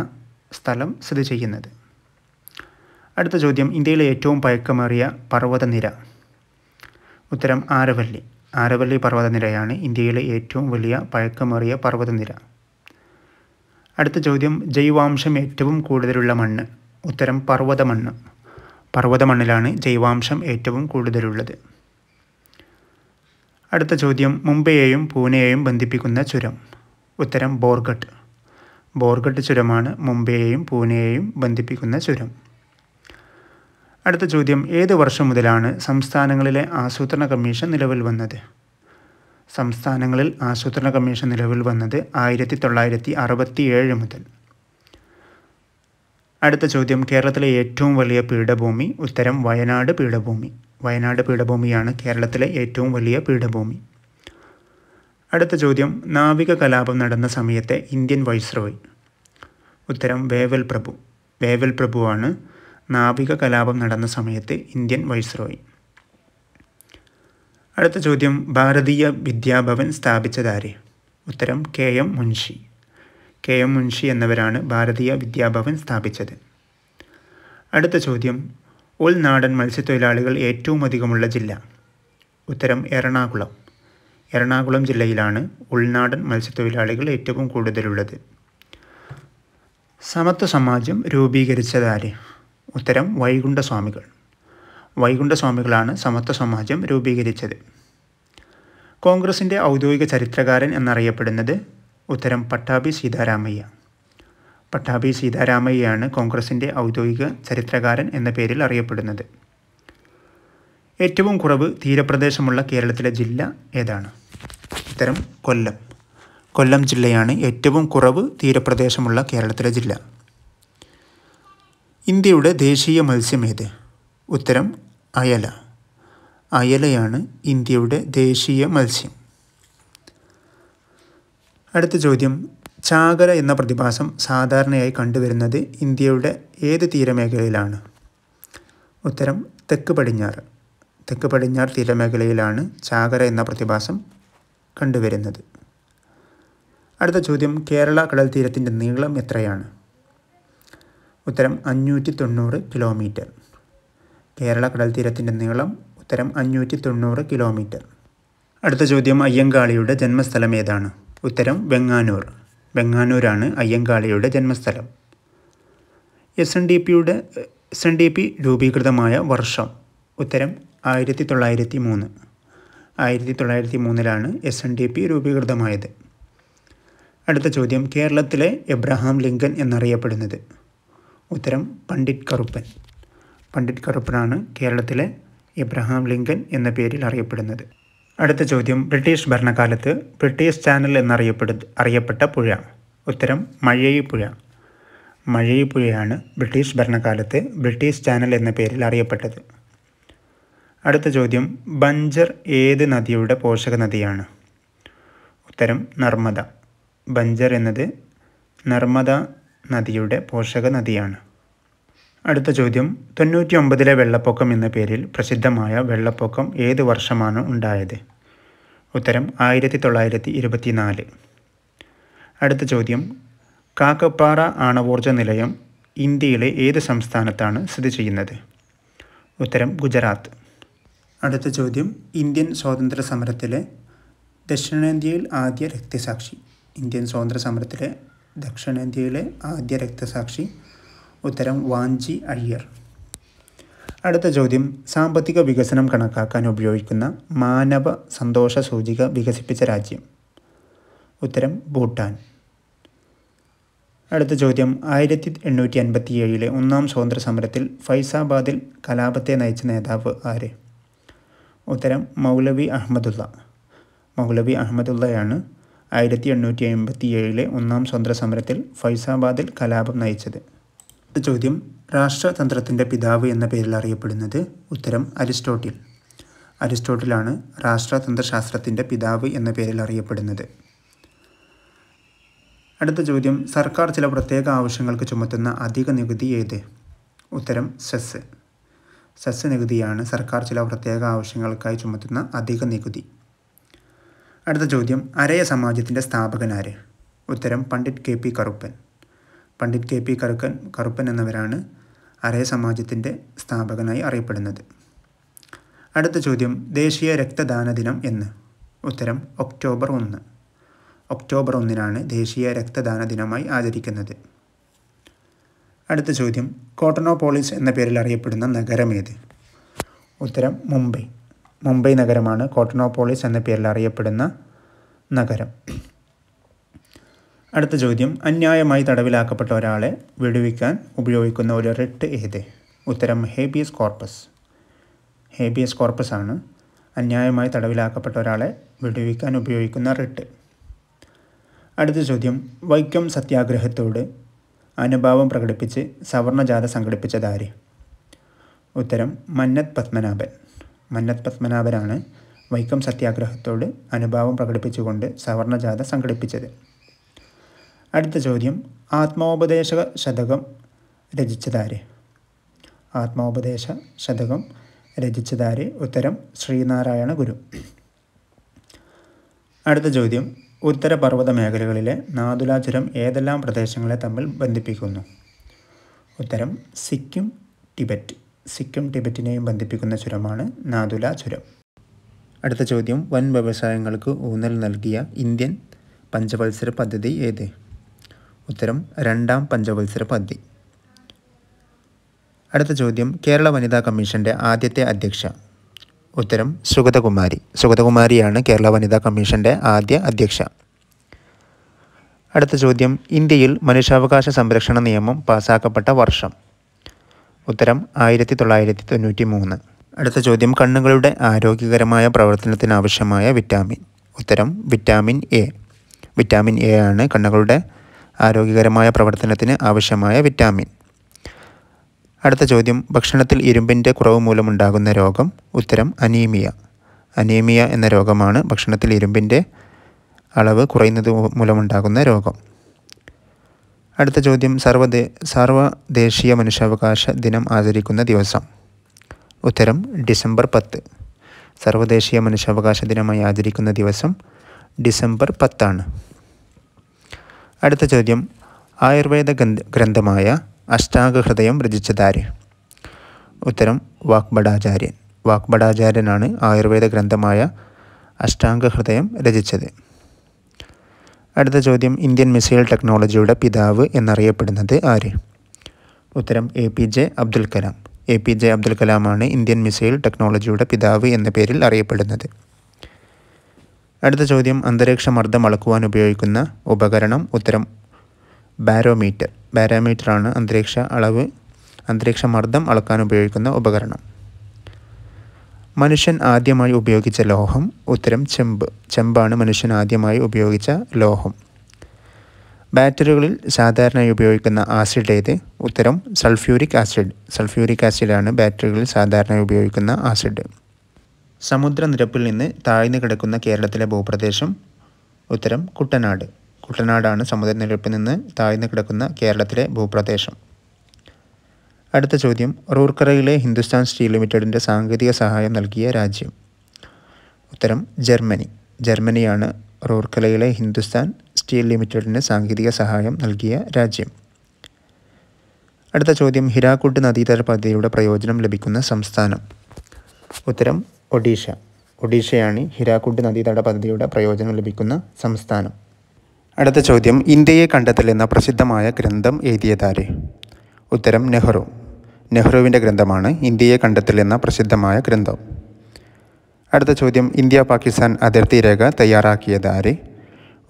സ്ഥലം സ്ഥിതി ചെയ്യുന്നത് അടുത്ത ചോദ്യം ഇന്ത്യയിലെ ഏറ്റവും പഴക്കമേറിയ പർവ്വതനിര ഉത്തരം ആരവല്ലി ആരവല്ലി പർവ്വതനിരയാണ് ഇന്ത്യയിലെ ഏറ്റവും വലിയ പഴക്കമേറിയ പർവ്വതനിര അടുത്ത ചോദ്യം ജൈവാംശം ഏറ്റവും കൂടുതലുള്ള മണ്ണ് ഉത്തരം പർവ്വത മണ്ണ് പർവ്വത മണ്ണിലാണ് ജൈവാംശം ഏറ്റവും കൂടുതലുള്ളത് അടുത്ത ചോദ്യം മുംബൈയെയും പൂനെയെയും ബന്ധിപ്പിക്കുന്ന ചുരം ഉത്തരം ബോർഗട്ട് ബോർഗട്ട് ചുരമാണ് മുംബൈയെയും പൂനെയെയും ബന്ധിപ്പിക്കുന്ന ചുരം അടുത്ത ചോദ്യം ഏത് വർഷം മുതലാണ് സംസ്ഥാനങ്ങളിലെ ആസൂത്രണ കമ്മീഷൻ നിലവിൽ വന്നത് സംസ്ഥാനങ്ങളിൽ ആസൂത്രണ കമ്മീഷൻ നിലവിൽ വന്നത് ആയിരത്തി തൊള്ളായിരത്തി അറുപത്തിയേഴ് മുതൽ അടുത്ത ചോദ്യം കേരളത്തിലെ ഏറ്റവും വലിയ പീഠഭൂമി ഉത്തരം വയനാട് പീഠഭൂമി വയനാട് പീഠഭൂമിയാണ് കേരളത്തിലെ ഏറ്റവും വലിയ പീഠഭൂമി അടുത്ത ചോദ്യം നാവിക കലാപം നടന്ന സമയത്തെ ഇന്ത്യൻ വൈസ്രോയി ഉത്തരം വേവൽ പ്രഭു വേവൽ പ്രഭുവാണ് നാവിക കലാപം നടന്ന സമയത്ത് ഇന്ത്യൻ വൈസ്രോയി അടുത്ത ചോദ്യം ഭാരതീയ വിദ്യാഭവൻ സ്ഥാപിച്ചതാരെ ഉത്തരം K M Munshi K M Munshi എന്നിവരാണ് ഭാരതീയ വിദ്യാഭവൻ സ്ഥാപിച്ചത് അടുത്ത ചോദ്യം ഉൾനാടൻ മത്സ്യത്തൊഴിലാളികൾ ഏറ്റവും അധികമുള്ള ജില്ല ഉത്തരം എറണാകുളം എറണാകുളം ജില്ലയിലാണ് ഉൾനാടൻ മത്സ്യത്തൊഴിലാളികൾ ഏറ്റവും കൂടുതലുള്ളത് സമത്വ സമാജം രൂപീകരിച്ചതാരെ ഉത്തരം വൈകുണ്ഠസ്വാമികൾ വൈകുണ്ഠസ്വാമികളാണ് സമത്വ സമാജം രൂപീകരിച്ചത് കോൺഗ്രസിൻ്റെ ഔദ്യോഗിക ചരിത്രകാരൻ എന്നറിയപ്പെടുന്നത് ഉത്തരം പട്ടാഭി സീതാരാമയ്യ പട്ടാഭി സീതാരാമയ്യാണ് കോൺഗ്രസിൻ്റെ ഔദ്യോഗിക ചരിത്രകാരൻ എന്ന പേരിൽ അറിയപ്പെടുന്നത് ഏറ്റവും കുറവ് തീരപ്രദേശമുള്ള കേരളത്തിലെ ജില്ല ഏതാണ് ഉത്തരം കൊല്ലം കൊല്ലം ജില്ലയാണ് ഏറ്റവും കുറവ് തീരപ്രദേശമുള്ള കേരളത്തിലെ ജില്ല ഇന്ത്യയുടെ ദേശീയ മത്സ്യം ഏത് ഉത്തരം അയല അയലയാണ് ഇന്ത്യയുടെ ദേശീയ മത്സ്യം അടുത്ത ചോദ്യം ചാകര എന്ന പ്രതിഭാസം സാധാരണയായി കണ്ടുവരുന്നത് ഇന്ത്യയുടെ ഏത് തീരമേഖലയിലാണ് ഉത്തരം തെക്ക് പടിഞ്ഞാറ് തെക്ക് പടിഞ്ഞാറ് തീരമേഖലയിലാണ് ചാകര എന്ന പ്രതിഭാസം കണ്ടുവരുന്നത് അടുത്ത ചോദ്യം കേരള കടൽ തീരത്തിൻ്റെ നീളം എത്രയാണ് ഉത്തരം അഞ്ഞൂറ്റി തൊണ്ണൂറ് കിലോമീറ്റർ കേരള കടൽത്തീരത്തിൻ്റെ നീളം ഉത്തരം അഞ്ഞൂറ്റി തൊണ്ണൂറ് കിലോമീറ്റർ അടുത്ത ചോദ്യം അയ്യങ്കാളിയുടെ ജന്മസ്ഥലം ഏതാണ് ഉത്തരം വെങ്ങാനൂർ വെങ്ങാനൂരാണ് അയ്യങ്കാളിയുടെ ജന്മസ്ഥലം എസ് എൻ ഡി പിയുടെ എസ് എൻ ഡി പി രൂപീകൃതമായ വർഷം ഉത്തരം ആയിരത്തി തൊള്ളായിരത്തി മൂന്ന് ആയിരത്തി തൊള്ളായിരത്തി മൂന്നിലാണ് എസ് എൻ ഡി പി രൂപീകൃതമായത് അടുത്ത ചോദ്യം കേരളത്തിലെ എബ്രഹാം ലിങ്കൻ എന്നറിയപ്പെടുന്നത് ഉത്തരം പണ്ഡിറ്റ് കറുപ്പൻ പണ്ഡിറ്റ് കറുപ്പനാണ് കേരളത്തിലെ എബ്രഹാം ലിങ്കൻ എന്ന പേരിൽ അറിയപ്പെടുന്നത് അടുത്ത ചോദ്യം ബ്രിട്ടീഷ് ഭരണകാലത്ത് ബ്രിട്ടീഷ് ചാനൽ എന്നറിയപ്പെടു അറിയപ്പെട്ട പുഴ ഉത്തരം മഴയി പുഴ മഴയി പുഴയാണ് ബ്രിട്ടീഷ് ഭരണകാലത്ത് ബ്രിട്ടീഷ് ചാനൽ എന്ന പേരിൽ അറിയപ്പെട്ടത് അടുത്ത ചോദ്യം ബഞ്ചർ ഏത് നദിയുടെ പോഷക നദിയാണ് ഉത്തരം നർമ്മദ ബഞ്ചർ എന്നത് നർമ്മദ നദിയുടെ പോഷക നദിയാണ് അടുത്ത ചോദ്യം തൊണ്ണൂറ്റി ഒമ്പതിലെ വെള്ളപ്പൊക്കം എന്ന പേരിൽ പ്രസിദ്ധമായ വെള്ളപ്പൊക്കം ഏത് വർഷമാണ് ഉണ്ടായത് ഉത്തരം ആയിരത്തി തൊള്ളായിരത്തി ഇരുപത്തിനാല് അടുത്ത ചോദ്യം കാക്കപ്പാറ ആണവോർജ നിലയം ഇന്ത്യയിലെ ഏത് സംസ്ഥാനത്താണ് സ്ഥിതി ചെയ്യുന്നത് ഉത്തരം ഗുജറാത്ത് അടുത്ത ചോദ്യം ഇന്ത്യൻ സ്വാതന്ത്ര്യ സമരത്തിലെ ദക്ഷിണേന്ത്യയിൽ ആദ്യ രക്തസാക്ഷി ഇന്ത്യൻ സ്വാതന്ത്ര്യ സമരത്തിലെ ദക്ഷിണേന്ത്യയിലെ ആദ്യ രക്തസാക്ഷി ഉത്തരം വാഞ്ചി അയ്യർ അടുത്ത ചോദ്യം സാമ്പത്തിക വികസനം കണക്കാക്കാൻ ഉപയോഗിക്കുന്ന മാനവ സന്തോഷ സൂചിക വികസിപ്പിച്ച രാജ്യം ഉത്തരം ഭൂട്ടാൻ അടുത്ത ചോദ്യം ആയിരത്തി എണ്ണൂറ്റി അൻപത്തി ഏഴിലെ ഒന്നാം സ്വാതന്ത്ര്യ സമരത്തിൽ ഫൈസാബാദിൽ കലാപത്തെ നയിച്ച നേതാവ് ആര് ഉത്തരം മൗലവി അഹമ്മദുള്ള മൗലവി അഹമ്മദുള്ളയാണ് ആയിരത്തി എണ്ണൂറ്റി അൻപത്തി ഏഴിലെ ഒന്നാം സ്വാതന്ത്ര്യ സമരത്തിൽ ഫൈസാബാദിൽ കലാപം നയിച്ചത് ചോദ്യം രാഷ്ട്രതന്ത്രത്തിൻ്റെ പിതാവ് എന്ന പേരിൽ അറിയപ്പെടുന്നത് ഉത്തരം അരിസ്റ്റോട്ടിൽ അരിസ്റ്റോട്ടിലാണ് രാഷ്ട്രതന്ത്രശാസ്ത്രത്തിൻ്റെ പിതാവ് എന്ന പേരിൽ അറിയപ്പെടുന്നത് അടുത്ത ചോദ്യം സർക്കാർ ചില പ്രത്യേക ആവശ്യങ്ങൾക്ക് ചുമത്തുന്ന അധിക നികുതി ഏത് ഉത്തരം സെസ് സെസ് നികുതിയാണ് സർക്കാർ ചില പ്രത്യേക ആവശ്യങ്ങൾക്കായി ചുമത്തുന്ന അധിക നികുതി അടുത്ത ചോദ്യം അരയ സമാജത്തിൻ്റെ സ്ഥാപകനാര് ഉത്തരം Pandit K P Karuppan Pandit K P കറുക്കൻ കറുപ്പൻ എന്നിവരാണ് അരയ സമാജത്തിൻ്റെ സ്ഥാപകനായി അറിയപ്പെടുന്നത് അടുത്ത ചോദ്യം ദേശീയ രക്തദാന ദിനം എന്ന് ഉത്തരം ഒക്ടോബർ ഒന്ന് ഒക്ടോബർ ഒന്നിനാണ് ദേശീയ രക്തദാന ദിനമായി ആചരിക്കുന്നത് അടുത്ത ചോദ്യം കോട്ടനോപോളിസ് എന്ന പേരിൽ അറിയപ്പെടുന്ന നഗരമേത് ഉത്തരം മുംബൈ മുംബൈ നഗരമാണ് കോട്ടനോപോളിസ് എന്ന പേരിൽ അറിയപ്പെടുന്ന നഗരം അടുത്ത ചോദ്യം അന്യായമായി തടവിലാക്കപ്പെട്ട ഒരാളെ വിടുവിക്കാൻ ഉപയോഗിക്കുന്ന ഒരു റിട്ട് ഏത് ഉത്തരം ഹേബിയസ് കോർപ്പസ് ഹേബിയസ് കോർപ്പസ് ആണ് അന്യായമായി തടവിലാക്കപ്പെട്ട ഒരാളെ വിടുവിക്കാൻ ഉപയോഗിക്കുന്ന റിട്ട് അടുത്ത ചോദ്യം വൈക്കം സത്യാഗ്രഹത്തോട് അനുഭാവം പ്രകടിപ്പിച്ച് സവർണജാഥ സംഘടിപ്പിച്ചതാര് ഉത്തരം മന്നത് പത്മനാഭൻ മന്നത് പത്മനാഭനാണ് വൈക്കം സത്യാഗ്രഹത്തോട് അനുഭാവം പ്രകടിപ്പിച്ചുകൊണ്ട് സവർണജാഥ സംഘടിപ്പിച്ചത് അടുത്ത ചോദ്യം ആത്മോപദേശക ശതകം രചിച്ചതാരെ ആത്മോപദേശ ശതകം രചിച്ചതാരെ ഉത്തരം ശ്രീനാരായണ ഗുരു അടുത്ത ചോദ്യം ഉത്തരപർവ്വത മേഖലകളിലെ നാദുലാചുരം ഏതെല്ലാം പ്രദേശങ്ങളെ തമ്മിൽ ബന്ധിപ്പിക്കുന്നു ഉത്തരം സിക്കിം ടിബറ്റ് സിക്കിം ടിബറ്റിനെയും ബന്ധിപ്പിക്കുന്ന ചുരമാണ് നാദുല ചുരം അടുത്ത ചോദ്യം വൻ വ്യവസായങ്ങൾക്ക് ഊന്നൽ നൽകിയ ഇന്ത്യൻ പഞ്ചവത്സര പദ്ധതി ഏത് ഉത്തരം രണ്ടാം പഞ്ചവത്സര പദ്ധതി അടുത്ത ചോദ്യം കേരള വനിതാ കമ്മീഷൻ്റെ ആദ്യത്തെ അധ്യക്ഷ ഉത്തരം സുഗതകുമാരി സുഗതകുമാരിയാണ് കേരള വനിതാ കമ്മീഷൻ്റെ ആദ്യ അധ്യക്ഷ അടുത്ത ചോദ്യം ഇന്ത്യയിൽ മനുഷ്യാവകാശ സംരക്ഷണ നിയമം പാസാക്കപ്പെട്ട വർഷം ഉത്തരം ആയിരത്തി തൊള്ളായിരത്തി തൊണ്ണൂറ്റി മൂന്ന് അടുത്ത ചോദ്യം കണ്ണുകളുടെ ആരോഗ്യകരമായ പ്രവർത്തനത്തിനാവശ്യമായ വിറ്റാമിൻ ഉത്തരം വിറ്റാമിൻ എ വിറ്റാമിൻ എ ആണ് കണ്ണുകളുടെ ആരോഗ്യകരമായ പ്രവർത്തനത്തിന് ആവശ്യമായ വിറ്റാമിൻ അടുത്ത ചോദ്യം ഭക്ഷണത്തിൽ ഇരുമ്പിൻ്റെ കുറവ് മൂലമുണ്ടാകുന്ന രോഗം ഉത്തരം അനീമിയ അനീമിയ എന്ന രോഗമാണ് ഭക്ഷണത്തിൽ ഇരുമ്പിൻ്റെ അളവ് കുറയുന്നത് മൂലമുണ്ടാകുന്ന രോഗം അടുത്ത ചോദ്യം സർവദേ സർവദേശീയ മനുഷ്യാവകാശ ദിനം ആചരിക്കുന്ന ദിവസം ഉത്തരം ഡിസംബർ പത്ത് സർവദേശീയ മനുഷ്യാവകാശ ദിനമായി ആചരിക്കുന്ന ദിവസം ഡിസംബർ പത്താണ് അടുത്ത ചോദ്യം ആയുർവേദ ഗ്രന്ഥമായ അഷ്ടാഗഹൃദയം രചിച്ചതാര് ഉത്തരം വാക്ബടാചാര്യൻ വാക്ബടാചാര്യനാണ് ആയുർവേദ ഗ്രന്ഥമായ അഷ്ടാംഗഹൃദയം രചിച്ചത് അടുത്ത ചോദ്യം ഇന്ത്യൻ മിസൈൽ ടെക്നോളജിയുടെ പിതാവ് എന്നറിയപ്പെടുന്നത് ആര് ഉത്തരം A P J Abdul Kalam A P J Abdul കലാമാണ് ഇന്ത്യൻ മിസൈൽ ടെക്നോളജിയുടെ പിതാവ് എന്ന പേരിൽ അറിയപ്പെടുന്നത് അടുത്ത ചോദ്യം അന്തരീക്ഷ മർദ്ദം അളക്കുവാൻ ഉപയോഗിക്കുന്ന ഉപകരണം ഉത്തരം ബാരോമീറ്റർ ബാരോമീറ്ററാണ് അന്തരീക്ഷ അളവ് അന്തരീക്ഷ മർദ്ദം അളക്കാൻ ഉപയോഗിക്കുന്ന ഉപകരണം മനുഷ്യൻ ആദ്യമായി ഉപയോഗിച്ച ലോഹം ഉത്തരം ചെമ്പ് ചെമ്പാണ് മനുഷ്യൻ ആദ്യമായി ഉപയോഗിച്ച ലോഹം ബാറ്ററികളിൽ സാധാരണയായി ഉപയോഗിക്കുന്ന ആസിഡ് ഏത് ഉത്തരം സൾഫ്യൂരിക് ആസിഡ് സൾഫ്യൂരിക് ആസിഡാണ് ബാറ്ററികളിൽ സാധാരണയായി ഉപയോഗിക്കുന്ന ആസിഡ് സമുദ്രനിരപ്പിൽ നിന്ന് താഴ്ന്നു കിടക്കുന്ന കേരളത്തിലെ ഭൂപ്രദേശം ഉത്തരം കുട്ടനാട് കുട്ടനാടാണ് സമുദ്രനിരപ്പിൽ നിന്ന് താഴ്ന്നു കിടക്കുന്ന കേരളത്തിലെ ഭൂപ്രദേശം അടുത്ത ചോദ്യം റൂർക്കറയിലെ ഹിന്ദുസ്ഥാൻ സ്റ്റീൽ ലിമിറ്റഡിൻ്റെ സാങ്കേതിക സഹായം നൽകിയ രാജ്യം ഉത്തരം ജർമ്മനി ജർമ്മനിയാണ് റൂർക്കലയിലെ ഹിന്ദുസ്ഥാൻ സ്റ്റീൽ ലിമിറ്റഡിന് സാങ്കേതിക സഹായം നൽകിയ രാജ്യം അടുത്ത ചോദ്യം ഹിരാക്കുട്ട് നദീതര പദ്ധതിയുടെ പ്രയോജനം ലഭിക്കുന്ന സംസ്ഥാനം ഉത്തരം ഒഡീഷ ഒഡീഷയാണ് ഹിരാക്കുഡ് നദീതട പദ്ധതിയുടെ പ്രയോജനം ലഭിക്കുന്ന സംസ്ഥാനം അടുത്ത ചോദ്യം ഇന്ത്യയെ കണ്ടെത്തൽ എന്ന പ്രസിദ്ധമായ ഗ്രന്ഥം എഴുതിയതാരെ ഉത്തരം നെഹ്റു നെഹ്റുവിൻ്റെ ഗ്രന്ഥമാണ് ഇന്ത്യയെ കണ്ടെത്തൽ എന്ന പ്രസിദ്ധമായ ഗ്രന്ഥം അടുത്ത ചോദ്യം ഇന്ത്യ പാകിസ്ഥാൻ അതിർത്തി രേഖ തയ്യാറാക്കിയതാരെ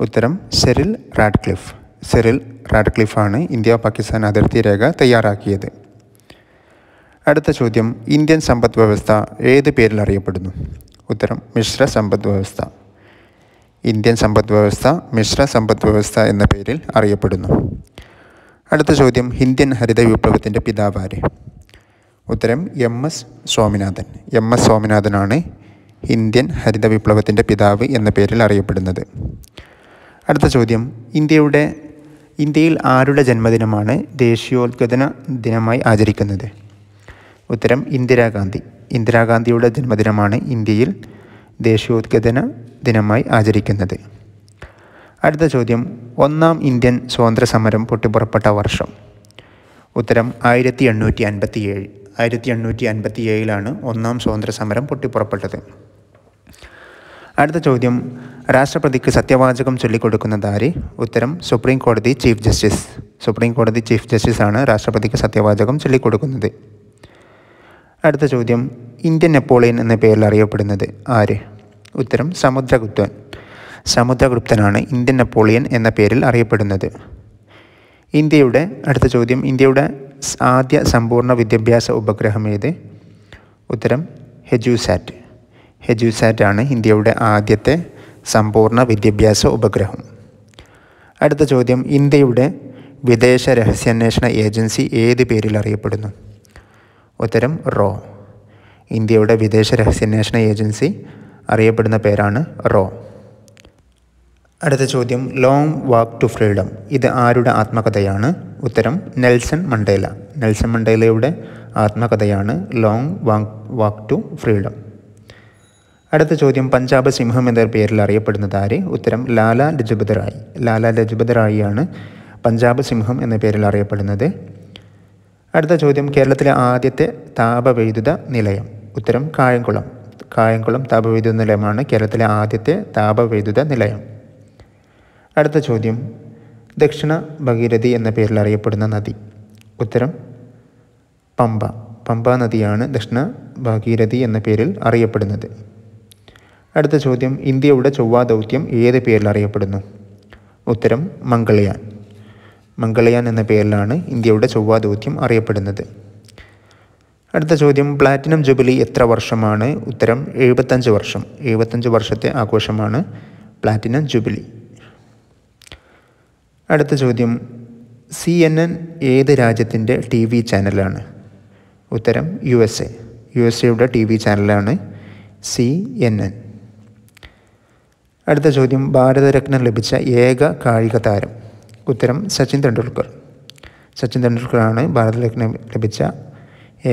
ഉത്തരം സെറിൽ റാഡ്ക്ലിഫ് സെറിൽ റാഡ്ക്ലിഫാണ് ഇന്ത്യ പാകിസ്ഥാൻ അതിർത്തി രേഖ തയ്യാറാക്കിയത് അടുത്ത ചോദ്യം ഇന്ത്യൻ സമ്പദ് വ്യവസ്ഥ ഏത് പേരിൽ അറിയപ്പെടുന്നു ഉത്തരം മിശ്ര സമ്പദ് വ്യവസ്ഥ ഇന്ത്യൻ സമ്പദ് വ്യവസ്ഥ മിശ്ര സമ്പദ് വ്യവസ്ഥ എന്ന പേരിൽ അറിയപ്പെടുന്നു അടുത്ത ചോദ്യം ഇന്ത്യൻ ഹരിത വിപ്ലവത്തിൻ്റെ പിതാവ് ആര് ഉത്തരം M S Swaminathan M S സ്വാമിനാഥനാണ് ഇന്ത്യൻ ഹരിത വിപ്ലവത്തിൻ്റെ പിതാവ് എന്ന പേരിൽ അറിയപ്പെടുന്നത് അടുത്ത ചോദ്യം ഇന്ത്യയുടെ ഇന്ത്യയിൽ ആരുടെ ജന്മദിനമാണ് ദേശീയോത്ഗതന ദിനമായി ആചരിക്കുന്നത് ഉത്തരം ഇന്ദിരാഗാന്ധി ഇന്ദിരാഗാന്ധിയുടെ ജന്മദിനമാണ് ഇന്ത്യയിൽ ദേശീയോദ്ഗതന ദിനമായി ആചരിക്കുന്നത് അടുത്ത ചോദ്യം ഒന്നാം ഇന്ത്യൻ സ്വാതന്ത്ര്യ സമരം പൊട്ടിപ്പുറപ്പെട്ട വർഷം ഉത്തരം ആയിരത്തി എണ്ണൂറ്റി അൻപത്തി ഏഴ് ആയിരത്തി എണ്ണൂറ്റി അൻപത്തി ഏഴിലാണ് ഒന്നാം സ്വാതന്ത്ര്യ സമരം പൊട്ടിപ്പുറപ്പെട്ടത് അടുത്ത ചോദ്യം രാഷ്ട്രപതിക്ക് സത്യവാചകം ചൊല്ലിക്കൊടുക്കുന്നതാര് ഉത്തരം സുപ്രീം കോടതി ചീഫ് ജസ്റ്റിസ് സുപ്രീം കോടതി ചീഫ് ജസ്റ്റിസാണ് രാഷ്ട്രപതിക്ക് സത്യവാചകം ചൊല്ലിക്കൊടുക്കുന്നത് അടുത്ത ചോദ്യം ഇന്ത്യൻ നെപ്പോളിയൻ എന്ന പേരിൽ അറിയപ്പെടുന്നത് ആര് ഉത്തരം സമുദ്രഗുപ്തൻ സമുദ്രഗുപ്തനാണ് ഇന്ത്യൻ നെപ്പോളിയൻ എന്ന പേരിൽ അറിയപ്പെടുന്നത് ഇന്ത്യയുടെ അടുത്ത ചോദ്യം ഇന്ത്യയുടെ ആദ്യ സമ്പൂർണ്ണ വിദ്യാഭ്യാസ ഉപഗ്രഹം ഏത് ഉത്തരം ഹെജുസാറ്റ് ഹെജുസാറ്റ് ആണ് ഇന്ത്യയുടെ ആദ്യത്തെ സമ്പൂർണ്ണ വിദ്യാഭ്യാസ ഉപഗ്രഹം അടുത്ത ചോദ്യം ഇന്ത്യയുടെ വിദേശ രഹസ്യാന്വേഷണ ഏജൻസി ഏത് പേരിൽ അറിയപ്പെടുന്നു ഉത്തരം റോ ഇന്ത്യയുടെ വിദേശ രഹസ്യാന്വേഷണ ഏജൻസി അറിയപ്പെടുന്ന പേരാണ് റോ അടുത്ത ചോദ്യം ലോങ് വാക്ക് ടു ഫ്രീഡം ഇത് ആരുടെ ആത്മകഥയാണ് ഉത്തരം നെൽസൺ മണ്ടേല നെൽസൺ മണ്ടേലയുടെ ആത്മകഥയാണ് Long Walk Walk to Freedom അടുത്ത ചോദ്യം പഞ്ചാബ് സിംഹം എന്ന പേരിൽ അറിയപ്പെടുന്നത് ആര് ഉത്തരം ലാല ലജപത് റായി ലാല ലജപത് റായിയാണ് പഞ്ചാബ് സിംഹം എന്ന പേരിൽ അറിയപ്പെടുന്നത് അടുത്ത ചോദ്യം കേരളത്തിലെ ആദ്യത്തെ താപവൈദ്യുത നിലയം ഉത്തരം കായംകുളം കായംകുളം താപവൈദ്യുത നിലയമാണ് കേരളത്തിലെ ആദ്യത്തെ താപവൈദ്യുത നിലയം അടുത്ത ചോദ്യം ദക്ഷിണ ഭഗീരഥി എന്ന പേരിൽ അറിയപ്പെടുന്ന നദി ഉത്തരം പമ്പ പമ്പ നദിയാണ് ദക്ഷിണ ഭഗീരഥി എന്ന പേരിൽ അറിയപ്പെടുന്നത് അടുത്ത ചോദ്യം ഇന്ത്യയുടെ ചൊവ്വാ ദൗത്യം ഏത് പേരിൽ അറിയപ്പെടുന്നു ഉത്തരം മംഗളയാൻ മംഗളയാൻ എന്ന പേരിലാണ് ഇന്ത്യയുടെ ചൊവ്വാ ദൗത്യം അറിയപ്പെടുന്നത് അടുത്ത ചോദ്യം പ്ലാറ്റിനം ജൂബിലി എത്ര വർഷമാണ് ഉത്തരം എഴുപത്തഞ്ച് വർഷം എഴുപത്തഞ്ച് വർഷത്തെ ആഘോഷമാണ് പ്ലാറ്റിനം ജൂബിലി അടുത്ത ചോദ്യം സി എൻ എൻ ഏത് രാജ്യത്തിൻ്റെ ടി വി ചാനലാണ് ഉത്തരം U S A U S എയുടെ ടി വി ചാനലാണ് സി എൻ എൻ അടുത്ത ചോദ്യം ഭാരതരത്നം ലഭിച്ച ഏക കായിക താരം ഉത്തരം സച്ചിൻ തെണ്ടുൽക്കർ സച്ചിൻ തെണ്ടുൽക്കറാണ് ഭാരതത്തിലേക്ക് ലഭിച്ച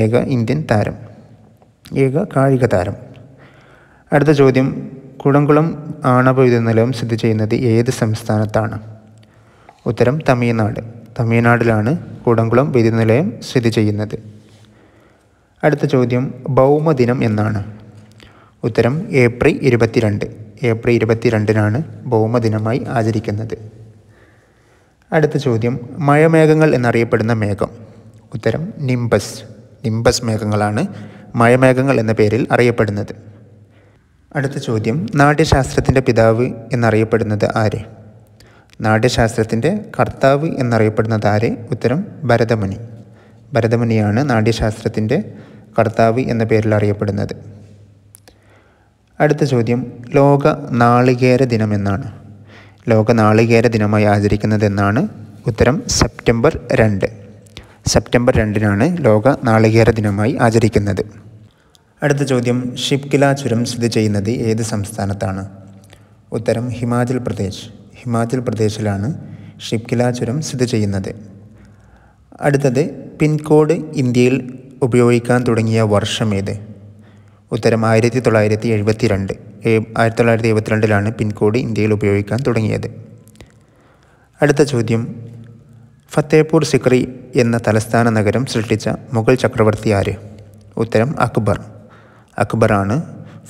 ഏക ഇന്ത്യൻ താരം ഏക കായിക താരം അടുത്ത ചോദ്യം കുടംകുളം ആണവ നിലയം സ്ഥിതി ചെയ്യുന്നത് ഏത് സംസ്ഥാനത്താണ് ഉത്തരം തമിഴ്നാട് തമിഴ്നാട്ടിലാണ് കുടംകുളം വൈദ്യുതി നിലയം സ്ഥിതി ചെയ്യുന്നത് അടുത്ത ചോദ്യം ഭൗമദിനം എന്നാണ് ഉത്തരം ഏപ്രിൽ ഇരുപത്തിരണ്ട് ഏപ്രിൽ ഇരുപത്തിരണ്ടിനാണ് ഭൗമദിനമായി ആചരിക്കുന്നത് അടുത്ത ചോദ്യം മഴമേഘങ്ങൾ എന്നറിയപ്പെടുന്ന മേഘം ഉത്തരം നിംബസ് നിംബസ് മേഘങ്ങളാണ് മഴമേഘങ്ങൾ എന്ന പേരിൽ അറിയപ്പെടുന്നത് അടുത്ത ചോദ്യം നാട്യശാസ്ത്രത്തിൻ്റെ പിതാവ് എന്നറിയപ്പെടുന്നത് ആര് നാട്യശാസ്ത്രത്തിൻ്റെ കർത്താവ് എന്നറിയപ്പെടുന്നത് ആര് ഉത്തരം ഭരതമുനി ഭരതമുനിയാണ് നാട്യശാസ്ത്രത്തിൻ്റെ കർത്താവ് എന്ന പേരിൽ അറിയപ്പെടുന്നത് അടുത്ത ചോദ്യം ലോക നാളികേര ദിനം എന്നാണ് ലോക നാളികേര ദിനമായി ആചരിക്കുന്നതെന്നാണ് ഉത്തരം സെപ്റ്റംബർ രണ്ട് സെപ്റ്റംബർ രണ്ടിനാണ് ലോക നാളികേര ദിനമായി ആചരിക്കുന്നത് അടുത്ത ചോദ്യം ഷിപ്കില ചുരം സ്ഥിതി ചെയ്യുന്നത് ഏത് സംസ്ഥാനത്താണ് ഉത്തരം ഹിമാചൽ പ്രദേശ് ഹിമാചൽ പ്രദേശിലാണ് ഷിപ്കില ചുരം സ്ഥിതി ചെയ്യുന്നത് അടുത്തത് പിൻകോഡ് ഇന്ത്യയിൽ ഉപയോഗിക്കാൻ തുടങ്ങിയ വർഷം ഏത് ഉത്തരം ആയിരത്തി തൊള്ളായിരത്തി എഴുപത്തി രണ്ട് ആയിരത്തി തൊള്ളായിരത്തി എഴുപത്തിരണ്ടിലാണ് പിൻകോഡ് ഇന്ത്യയിൽ ഉപയോഗിക്കാൻ തുടങ്ങിയത് അടുത്ത ചോദ്യം ഫത്തേപൂർ സിക്രി എന്ന തലസ്ഥാന നഗരം സൃഷ്ടിച്ച മുഗൾ ചക്രവർത്തി ആര് ഉത്തരം അക്ബർ അക്ബറാണ്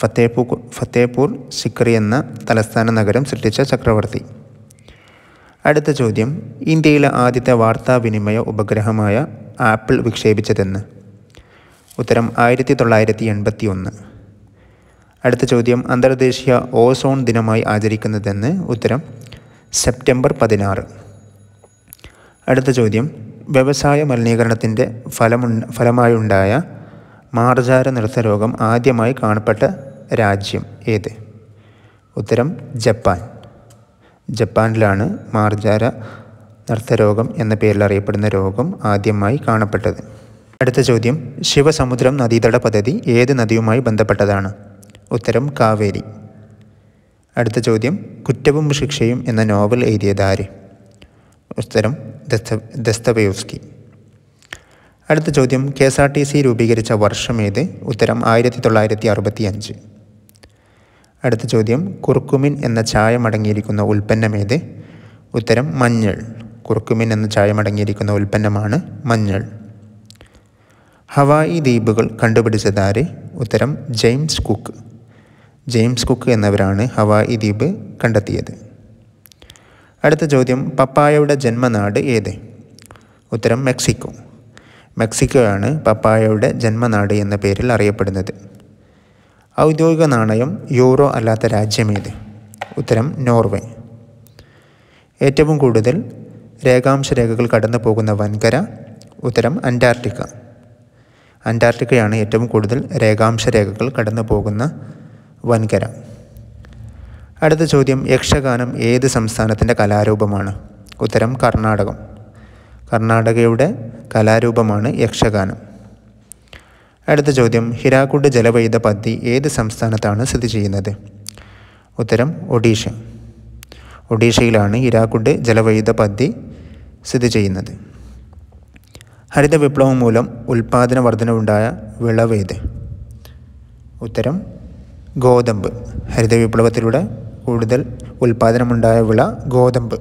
ഫത്തേപൂർ ഫത്തേപൂർ സിക്രി എന്ന തലസ്ഥാന നഗരം സൃഷ്ടിച്ച ചക്രവർത്തി അടുത്ത ചോദ്യം ഇന്ത്യയിലെ ആദ്യത്തെ വാർത്താവിനിമയ ഉപഗ്രഹമായ ആപ്പിൾ വിക്ഷേപിച്ചതെന്ന് ഉത്തരം ആയിരത്തി തൊള്ളായിരത്തി എൺപത്തി ഒന്ന് അടുത്ത ചോദ്യം അന്തർദേശീയ ഓസോൺ ദിനമായി ആചരിക്കുന്നതെന്ന് ഉത്തരം സെപ്റ്റംബർ പതിനാറ് അടുത്ത ചോദ്യം വ്യവസായ മലിനീകരണത്തിൻ്റെ ഫലമു ഫലമായുണ്ടായ മാർജാര നൃത്ത രോഗം ആദ്യമായി കാണപ്പെട്ട രാജ്യം ഏത് ഉത്തരം ജപ്പാൻ ജപ്പാനിലാണ് മാർജാര നർത്തരോഗം എന്ന പേരിൽ അറിയപ്പെടുന്ന രോഗം ആദ്യമായി കാണപ്പെട്ടത് അടുത്ത ചോദ്യം ശിവസമുദ്രം നദീതട പദ്ധതി ഏത് നദിയുമായി ബന്ധപ്പെട്ടതാണ് ഉത്തരം കാവേരി അടുത്ത ചോദ്യം കുറ്റവും ശിക്ഷയും എന്ന നോവൽ എഴുതിയത് ആര് ഉത്തരം ദസ്തവയോസ്കി അടുത്ത ചോദ്യം K S R T C രൂപീകരിച്ച വർഷം ഏത് ഉത്തരം ആയിരത്തി തൊള്ളായിരത്തി അറുപത്തി അഞ്ച് അടുത്ത ചോദ്യം കുർക്കുമിൻ എന്ന ചായമടങ്ങിയിരിക്കുന്ന ഉൽപ്പന്നം ഏത് ഉത്തരം മഞ്ഞൾ കുർക്കുമിൻ എന്ന ചായമടങ്ങിയിരിക്കുന്ന ഉൽപ്പന്നമാണ് മഞ്ഞൾ ഹവായി ദ്വീപുകൾ കണ്ടുപിടിച്ചതാരെ ഉത്തരം ജെയിംസ് കുക്ക് ജെയിംസ് കുക്ക് എന്നവരാണ് ഹവായി ദ്വീപ് കണ്ടെത്തിയത് അടുത്ത ചോദ്യം പപ്പായയുടെ ജന്മനാട് ഏത് ഉത്തരം മെക്സിക്കോ മെക്സിക്കോ ആണ് പപ്പായയുടെ ജന്മനാട് എന്ന പേരിൽ അറിയപ്പെടുന്നത് ഔദ്യോഗിക നാണയം യൂറോ അല്ലാത്ത രാജ്യമേത് ഉത്തരം നോർവേ ഏറ്റവും കൂടുതൽ രേഖാംശ രേഖകൾ കടന്നു പോകുന്ന വൻകര ഉത്തരം അന്റാർട്ടിക്ക അന്റാർട്ടിക്കയാണ് ഏറ്റവും കൂടുതൽ രേഖാംശ രേഖകൾ കടന്നു പോകുന്ന വൻകര അടുത്ത ചോദ്യം യക്ഷഗാനം ഏത് സംസ്ഥാനത്തിൻ്റെ കലാരൂപമാണ് ഉത്തരം കർണാടകം കർണാടകയുടെ കലാരൂപമാണ് യക്ഷഗാനം അടുത്ത ചോദ്യം ഹിരാക്കുഡ് ജലവൈദ പദ്ധതി ഏത് സംസ്ഥാനത്താണ് സ്ഥിതി ചെയ്യുന്നത് ഉത്തരം ഒഡീഷ ഒഡീഷയിലാണ് ഹിരാക്കുഡ് ജലവൈദ പദ്ധതി സ്ഥിതി ചെയ്യുന്നത് ഹരിത വിപ്ലവം മൂലം ഉൽപാദന വർധനവുണ്ടായ വിളവേത് ഉത്തരം ഗോതമ്പ് ഹരിത വിപ്ലവത്തിലൂടെ കൂടുതൽ ഉൽപാദനമുണ്ടായ വിള ഗോതമ്പ്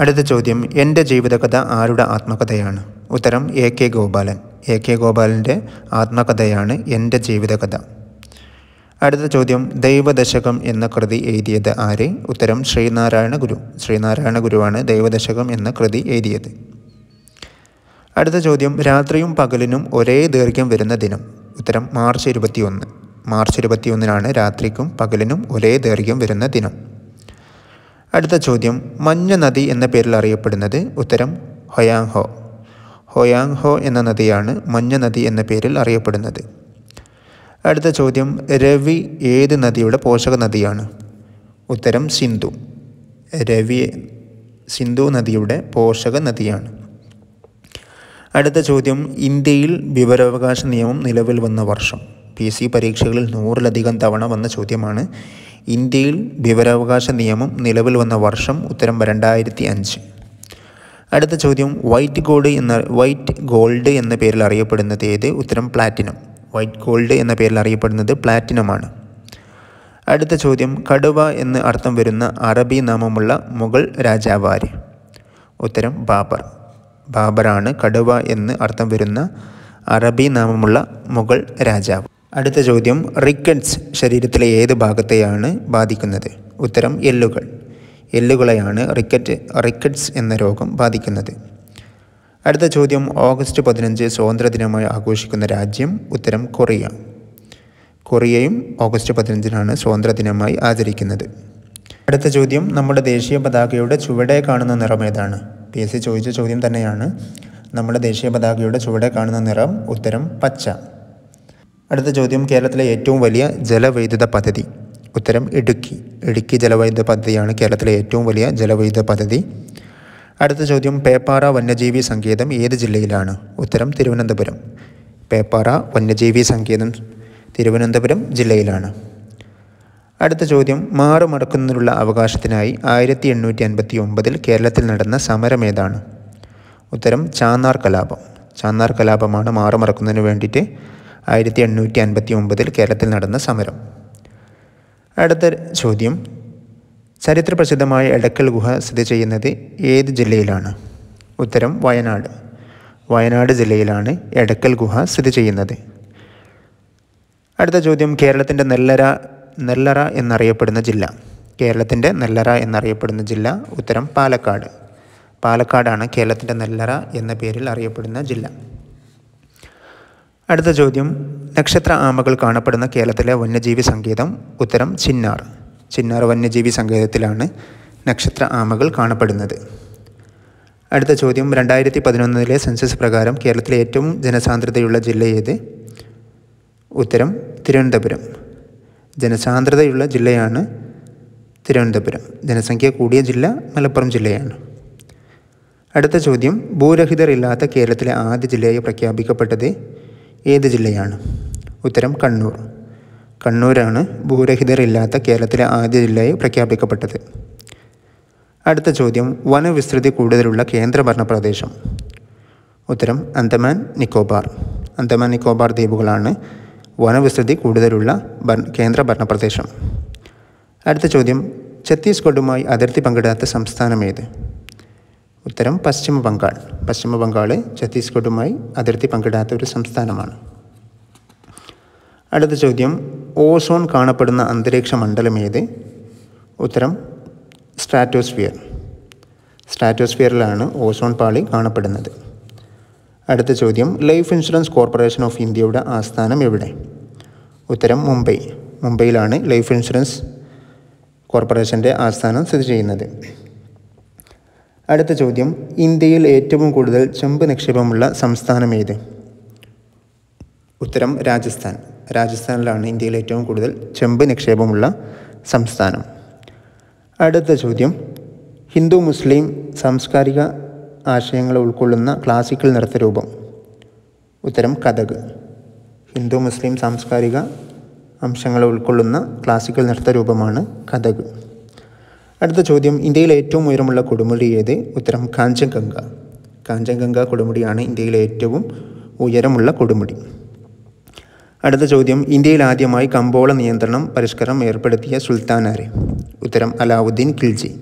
അടുത്ത ചോദ്യം എൻ്റെ ജീവിതകഥ ആരുടെ ആത്മകഥയാണ് ഉത്തരം A K Gopalan A K ഗോപാലൻ്റെ ആത്മകഥയാണ് എൻ്റെ ജീവിതകഥ അടുത്ത ചോദ്യം ദൈവദശകം എന്ന കൃതി എഴുതിയത് ആര് ഉത്തരം ശ്രീനാരായണ ഗുരു ശ്രീനാരായണ ഗുരുവാണ് ദൈവദശകം എന്ന കൃതി എഴുതിയത് അടുത്ത ചോദ്യം രാത്രിയും പകലിനും ഒരേ ദൈർഘ്യം വരുന്ന ദിനം ഉത്തരം മാർച്ച് ഇരുപത്തിയൊന്ന് മാർച്ച് ഇരുപത്തിയൊന്നിനാണ് രാത്രിക്കും പകലിനും ഒരേ ദൈർഘ്യം വരുന്ന ദിനം അടുത്ത ചോദ്യം മഞ്ഞ നദി എന്ന പേരിൽ അറിയപ്പെടുന്നത് ഉത്തരം ഹൊയാങ് ഹോ ഹൊയാങ് ഹോ എന്ന നദിയാണ് മഞ്ഞ നദി എന്ന പേരിൽ അറിയപ്പെടുന്നത് അടുത്ത ചോദ്യം രവി ഏത് നദിയുടെ പോഷക നദിയാണ് ഉത്തരം സിന്ധു രവി സിന്ധു നദിയുടെ പോഷക നദിയാണ് അടുത്ത ചോദ്യം ഇന്ത്യയിൽ വിവരാവകാശ നിയമം നിലവിൽ വന്ന വർഷം പി എസ് സി പരീക്ഷകളിൽ നൂറിലധികം തവണ വന്ന ചോദ്യമാണ് ഇന്ത്യയിൽ വിവരാവകാശ നിയമം നിലവിൽ വന്ന വർഷം ഉത്തരം രണ്ടായിരത്തി അഞ്ച് അടുത്ത ചോദ്യം വൈറ്റ് ഗോൾഡ് എന്ന വൈറ്റ് ഗോൾഡ് എന്ന പേരിൽ അറിയപ്പെടുന്നത് ഏത് ഉത്തരം പ്ലാറ്റിനം വൈറ്റ് ഗോൾഡ് എന്ന പേരിൽ അറിയപ്പെടുന്നത് പ്ലാറ്റിനമാണ് അടുത്ത ചോദ്യം കടുവ എന്ന് അർത്ഥം വരുന്ന അറബി നാമമുള്ള മുഗൾ രാജാവാര് ഉത്തരം ബാബർ ബാബറാണ് കടുവ എന്ന് അർത്ഥം വരുന്ന അറബി നാമമുള്ള മുഗൾ രാജാവ് അടുത്ത ചോദ്യം റിക്കറ്റ്സ് ശരീരത്തിലെ ഏത് ഭാഗത്തെയാണ് ബാധിക്കുന്നത് ഉത്തരം എല്ലുകൾ എല്ലുകളെയാണ് റിക്കറ്റ് റിക്കറ്റ്സ് എന്ന രോഗം ബാധിക്കുന്നത് അടുത്ത ചോദ്യം ഓഗസ്റ്റ് പതിനഞ്ച് ദിനമായി ആഘോഷിക്കുന്ന രാജ്യം ഉത്തരം കൊറിയ കൊറിയയും ഓഗസ്റ്റ് പതിനഞ്ചിനാണ് ദിനമായി ആചരിക്കുന്നത് അടുത്ത ചോദ്യം നമ്മുടെ ദേശീയ പതാകയുടെ ചുവടെ കാണുന്ന നിറം ഏതാണ് പി എസ് സി ചോദിച്ച ചോദ്യം തന്നെയാണ് നമ്മുടെ ദേശീയ പതാകയുടെ ചുവടെ കാണുന്ന നിറം ഉത്തരം പച്ച അടുത്ത ചോദ്യം കേരളത്തിലെ ഏറ്റവും വലിയ ജലവൈദ്യുത പദ്ധതി ഉത്തരം ഇടുക്കി ഇടുക്കി ജലവൈദ്യുത പദ്ധതിയാണ് കേരളത്തിലെ ഏറ്റവും വലിയ ജലവൈദ്യുത പദ്ധതി അടുത്ത ചോദ്യം പേപ്പാറ വന്യജീവി സങ്കേതം ഏത് ജില്ലയിലാണ് ഉത്തരം തിരുവനന്തപുരം പേപ്പാറ വന്യജീവി സങ്കേതം തിരുവനന്തപുരം ജില്ലയിലാണ് അടുത്ത ചോദ്യം മാറുമടക്കുന്നതിനുള്ള അവകാശത്തിനായി ആയിരത്തി എണ്ണൂറ്റി അൻപത്തി ഒമ്പതിൽ കേരളത്തിൽ നടന്ന സമരം ഏതാണ് ഉത്തരം ചാന്നാർ കലാപം ചാന്നാർ കലാപമാണ് മാറുമറക്കുന്നതിന് വേണ്ടിയിട്ട് ആയിരത്തി എണ്ണൂറ്റി അൻപത്തി ഒമ്പതിൽ കേരളത്തിൽ നടന്ന സമരം അടുത്ത ചോദ്യം ചരിത്രപ്രസിദ്ധമായ എടക്കൽ ഗുഹ സ്ഥിതി ചെയ്യുന്നത് ഏത് ജില്ലയിലാണ് ഉത്തരം വയനാട് വയനാട് ജില്ലയിലാണ് എടക്കൽ ഗുഹ സ്ഥിതി ചെയ്യുന്നത് അടുത്ത ചോദ്യം കേരളത്തിൻ്റെ നെല്ലര നെല്ലറ എന്നറിയപ്പെടുന്ന ജില്ല കേരളത്തിൻ്റെ നെല്ലറ എന്നറിയപ്പെടുന്ന ജില്ല ഉത്തരം പാലക്കാട് പാലക്കാടാണ് കേരളത്തിൻ്റെ നെല്ലറ എന്ന പേരിൽ അറിയപ്പെടുന്ന ജില്ല അടുത്ത ചോദ്യം നക്ഷത്ര ആമകൾ കാണപ്പെടുന്ന കേരളത്തിലെ വന്യജീവി സങ്കേതം ഉത്തരം ചിന്നാർ ചിന്നാർ വന്യജീവി സങ്കേതത്തിലാണ് നക്ഷത്ര ആമകൾ കാണപ്പെടുന്നത് അടുത്ത ചോദ്യം രണ്ടായിരത്തി പതിനൊന്നിലെ സെൻസസ് പ്രകാരം കേരളത്തിലെ ഏറ്റവും ജനസാന്ദ്രതയുള്ള ജില്ല ഏത് ഉത്തരം തിരുവനന്തപുരം ജനസാന്ദ്രതയുള്ള ജില്ലയാണ് തിരുവനന്തപുരം ജനസംഖ്യ കൂടിയ ജില്ല മലപ്പുറം ജില്ലയാണ് അടുത്ത ചോദ്യം ഭൂരഹിതർ ഇല്ലാത്ത കേരളത്തിലെ ആദ്യ ജില്ലയായി പ്രഖ്യാപിക്കപ്പെട്ടത് ഏത് ജില്ലയാണ് ഉത്തരം കണ്ണൂർ കണ്ണൂരാണ് ഭൂരഹിതർ ഇല്ലാത്ത കേരളത്തിലെ ആദ്യ ജില്ലയായി പ്രഖ്യാപിക്കപ്പെട്ടത് അടുത്ത ചോദ്യം വനവിസ്തൃതി കൂടുതലുള്ള കേന്ദ്രഭരണ പ്രദേശം ഉത്തരം അന്തമാൻ നിക്കോബാർ അന്തമാൻ നിക്കോബാർ ദ്വീപുകളാണ് വനവിസ്തൃതി കൂടുതലുള്ള കേന്ദ്ര ഭരണപ്രദേശം അടുത്ത ചോദ്യം ഛത്തീസ്ഗഡുമായി അതിർത്തി പങ്കിടാത്ത സംസ്ഥാനം ഏത് ഉത്തരം പശ്ചിമ ബംഗാൾ പശ്ചിമ ബംഗാൾ ഛത്തീസ്ഗഡുമായി അതിർത്തി പങ്കിടാത്ത ഒരു സംസ്ഥാനമാണ് അടുത്ത ചോദ്യം ഓസോൺ കാണപ്പെടുന്ന അന്തരീക്ഷ മണ്ഡലം ഏത് ഉത്തരം സ്ട്രാറ്റോസ്ഫിയർ സ്ട്രാറ്റോസ്ഫിയറിലാണ് ഓസോൺ പാളി കാണപ്പെടുന്നത് അടുത്ത ചോദ്യം ലൈഫ് ഇൻഷുറൻസ് കോർപ്പറേഷൻ ഓഫ് ഇന്ത്യയുടെ ആസ്ഥാനം എവിടെ ഉത്തരം മുംബൈ മുംബൈയിലാണ് ലൈഫ് ഇൻഷുറൻസ് കോർപ്പറേഷൻ്റെ ആസ്ഥാനം സ്ഥിതി ചെയ്യുന്നത് അടുത്ത ചോദ്യം ഇന്ത്യയിൽ ഏറ്റവും കൂടുതൽ ചെമ്പ് നിക്ഷേപമുള്ള സംസ്ഥാനം ഏത് ഉത്തരം രാജസ്ഥാൻ രാജസ്ഥാനിലാണ് ഇന്ത്യയിൽ ഏറ്റവും കൂടുതൽ ചെമ്പ് നിക്ഷേപമുള്ള സംസ്ഥാനം അടുത്ത ചോദ്യം ഹിന്ദു മുസ്ലിം സാംസ്കാരിക ആശയങ്ങൾ ഉൾക്കൊള്ളുന്ന ക്ലാസിക്കൽ നൃത്തരൂപം ഉത്തരം കഥക് ഹിന്ദു മുസ്ലിം സാംസ്കാരിക അംശങ്ങൾ ഉൾക്കൊള്ളുന്ന ക്ലാസിക്കൽ നൃത്തരൂപമാണ് കഥക് അടുത്ത ചോദ്യം ഇന്ത്യയിലെ ഏറ്റവും ഉയരമുള്ള കൊടുമുടി ഏത് ഉത്തരം കാഞ്ചൻഗംഗ കാഞ്ചൻഗംഗ കൊടുമുടിയാണ് ഇന്ത്യയിലെ ഏറ്റവും ഉയരമുള്ള കൊടുമുടി അടുത്ത ചോദ്യം ഇന്ത്യയിൽ ആദ്യമായി കമ്പോള നിയന്ത്രണം പരിഷ്കരണം ഏർപ്പെടുത്തിയ സുൽത്താനാരെ ഉത്തരം അലാവുദ്ദീൻ ഖിൽജി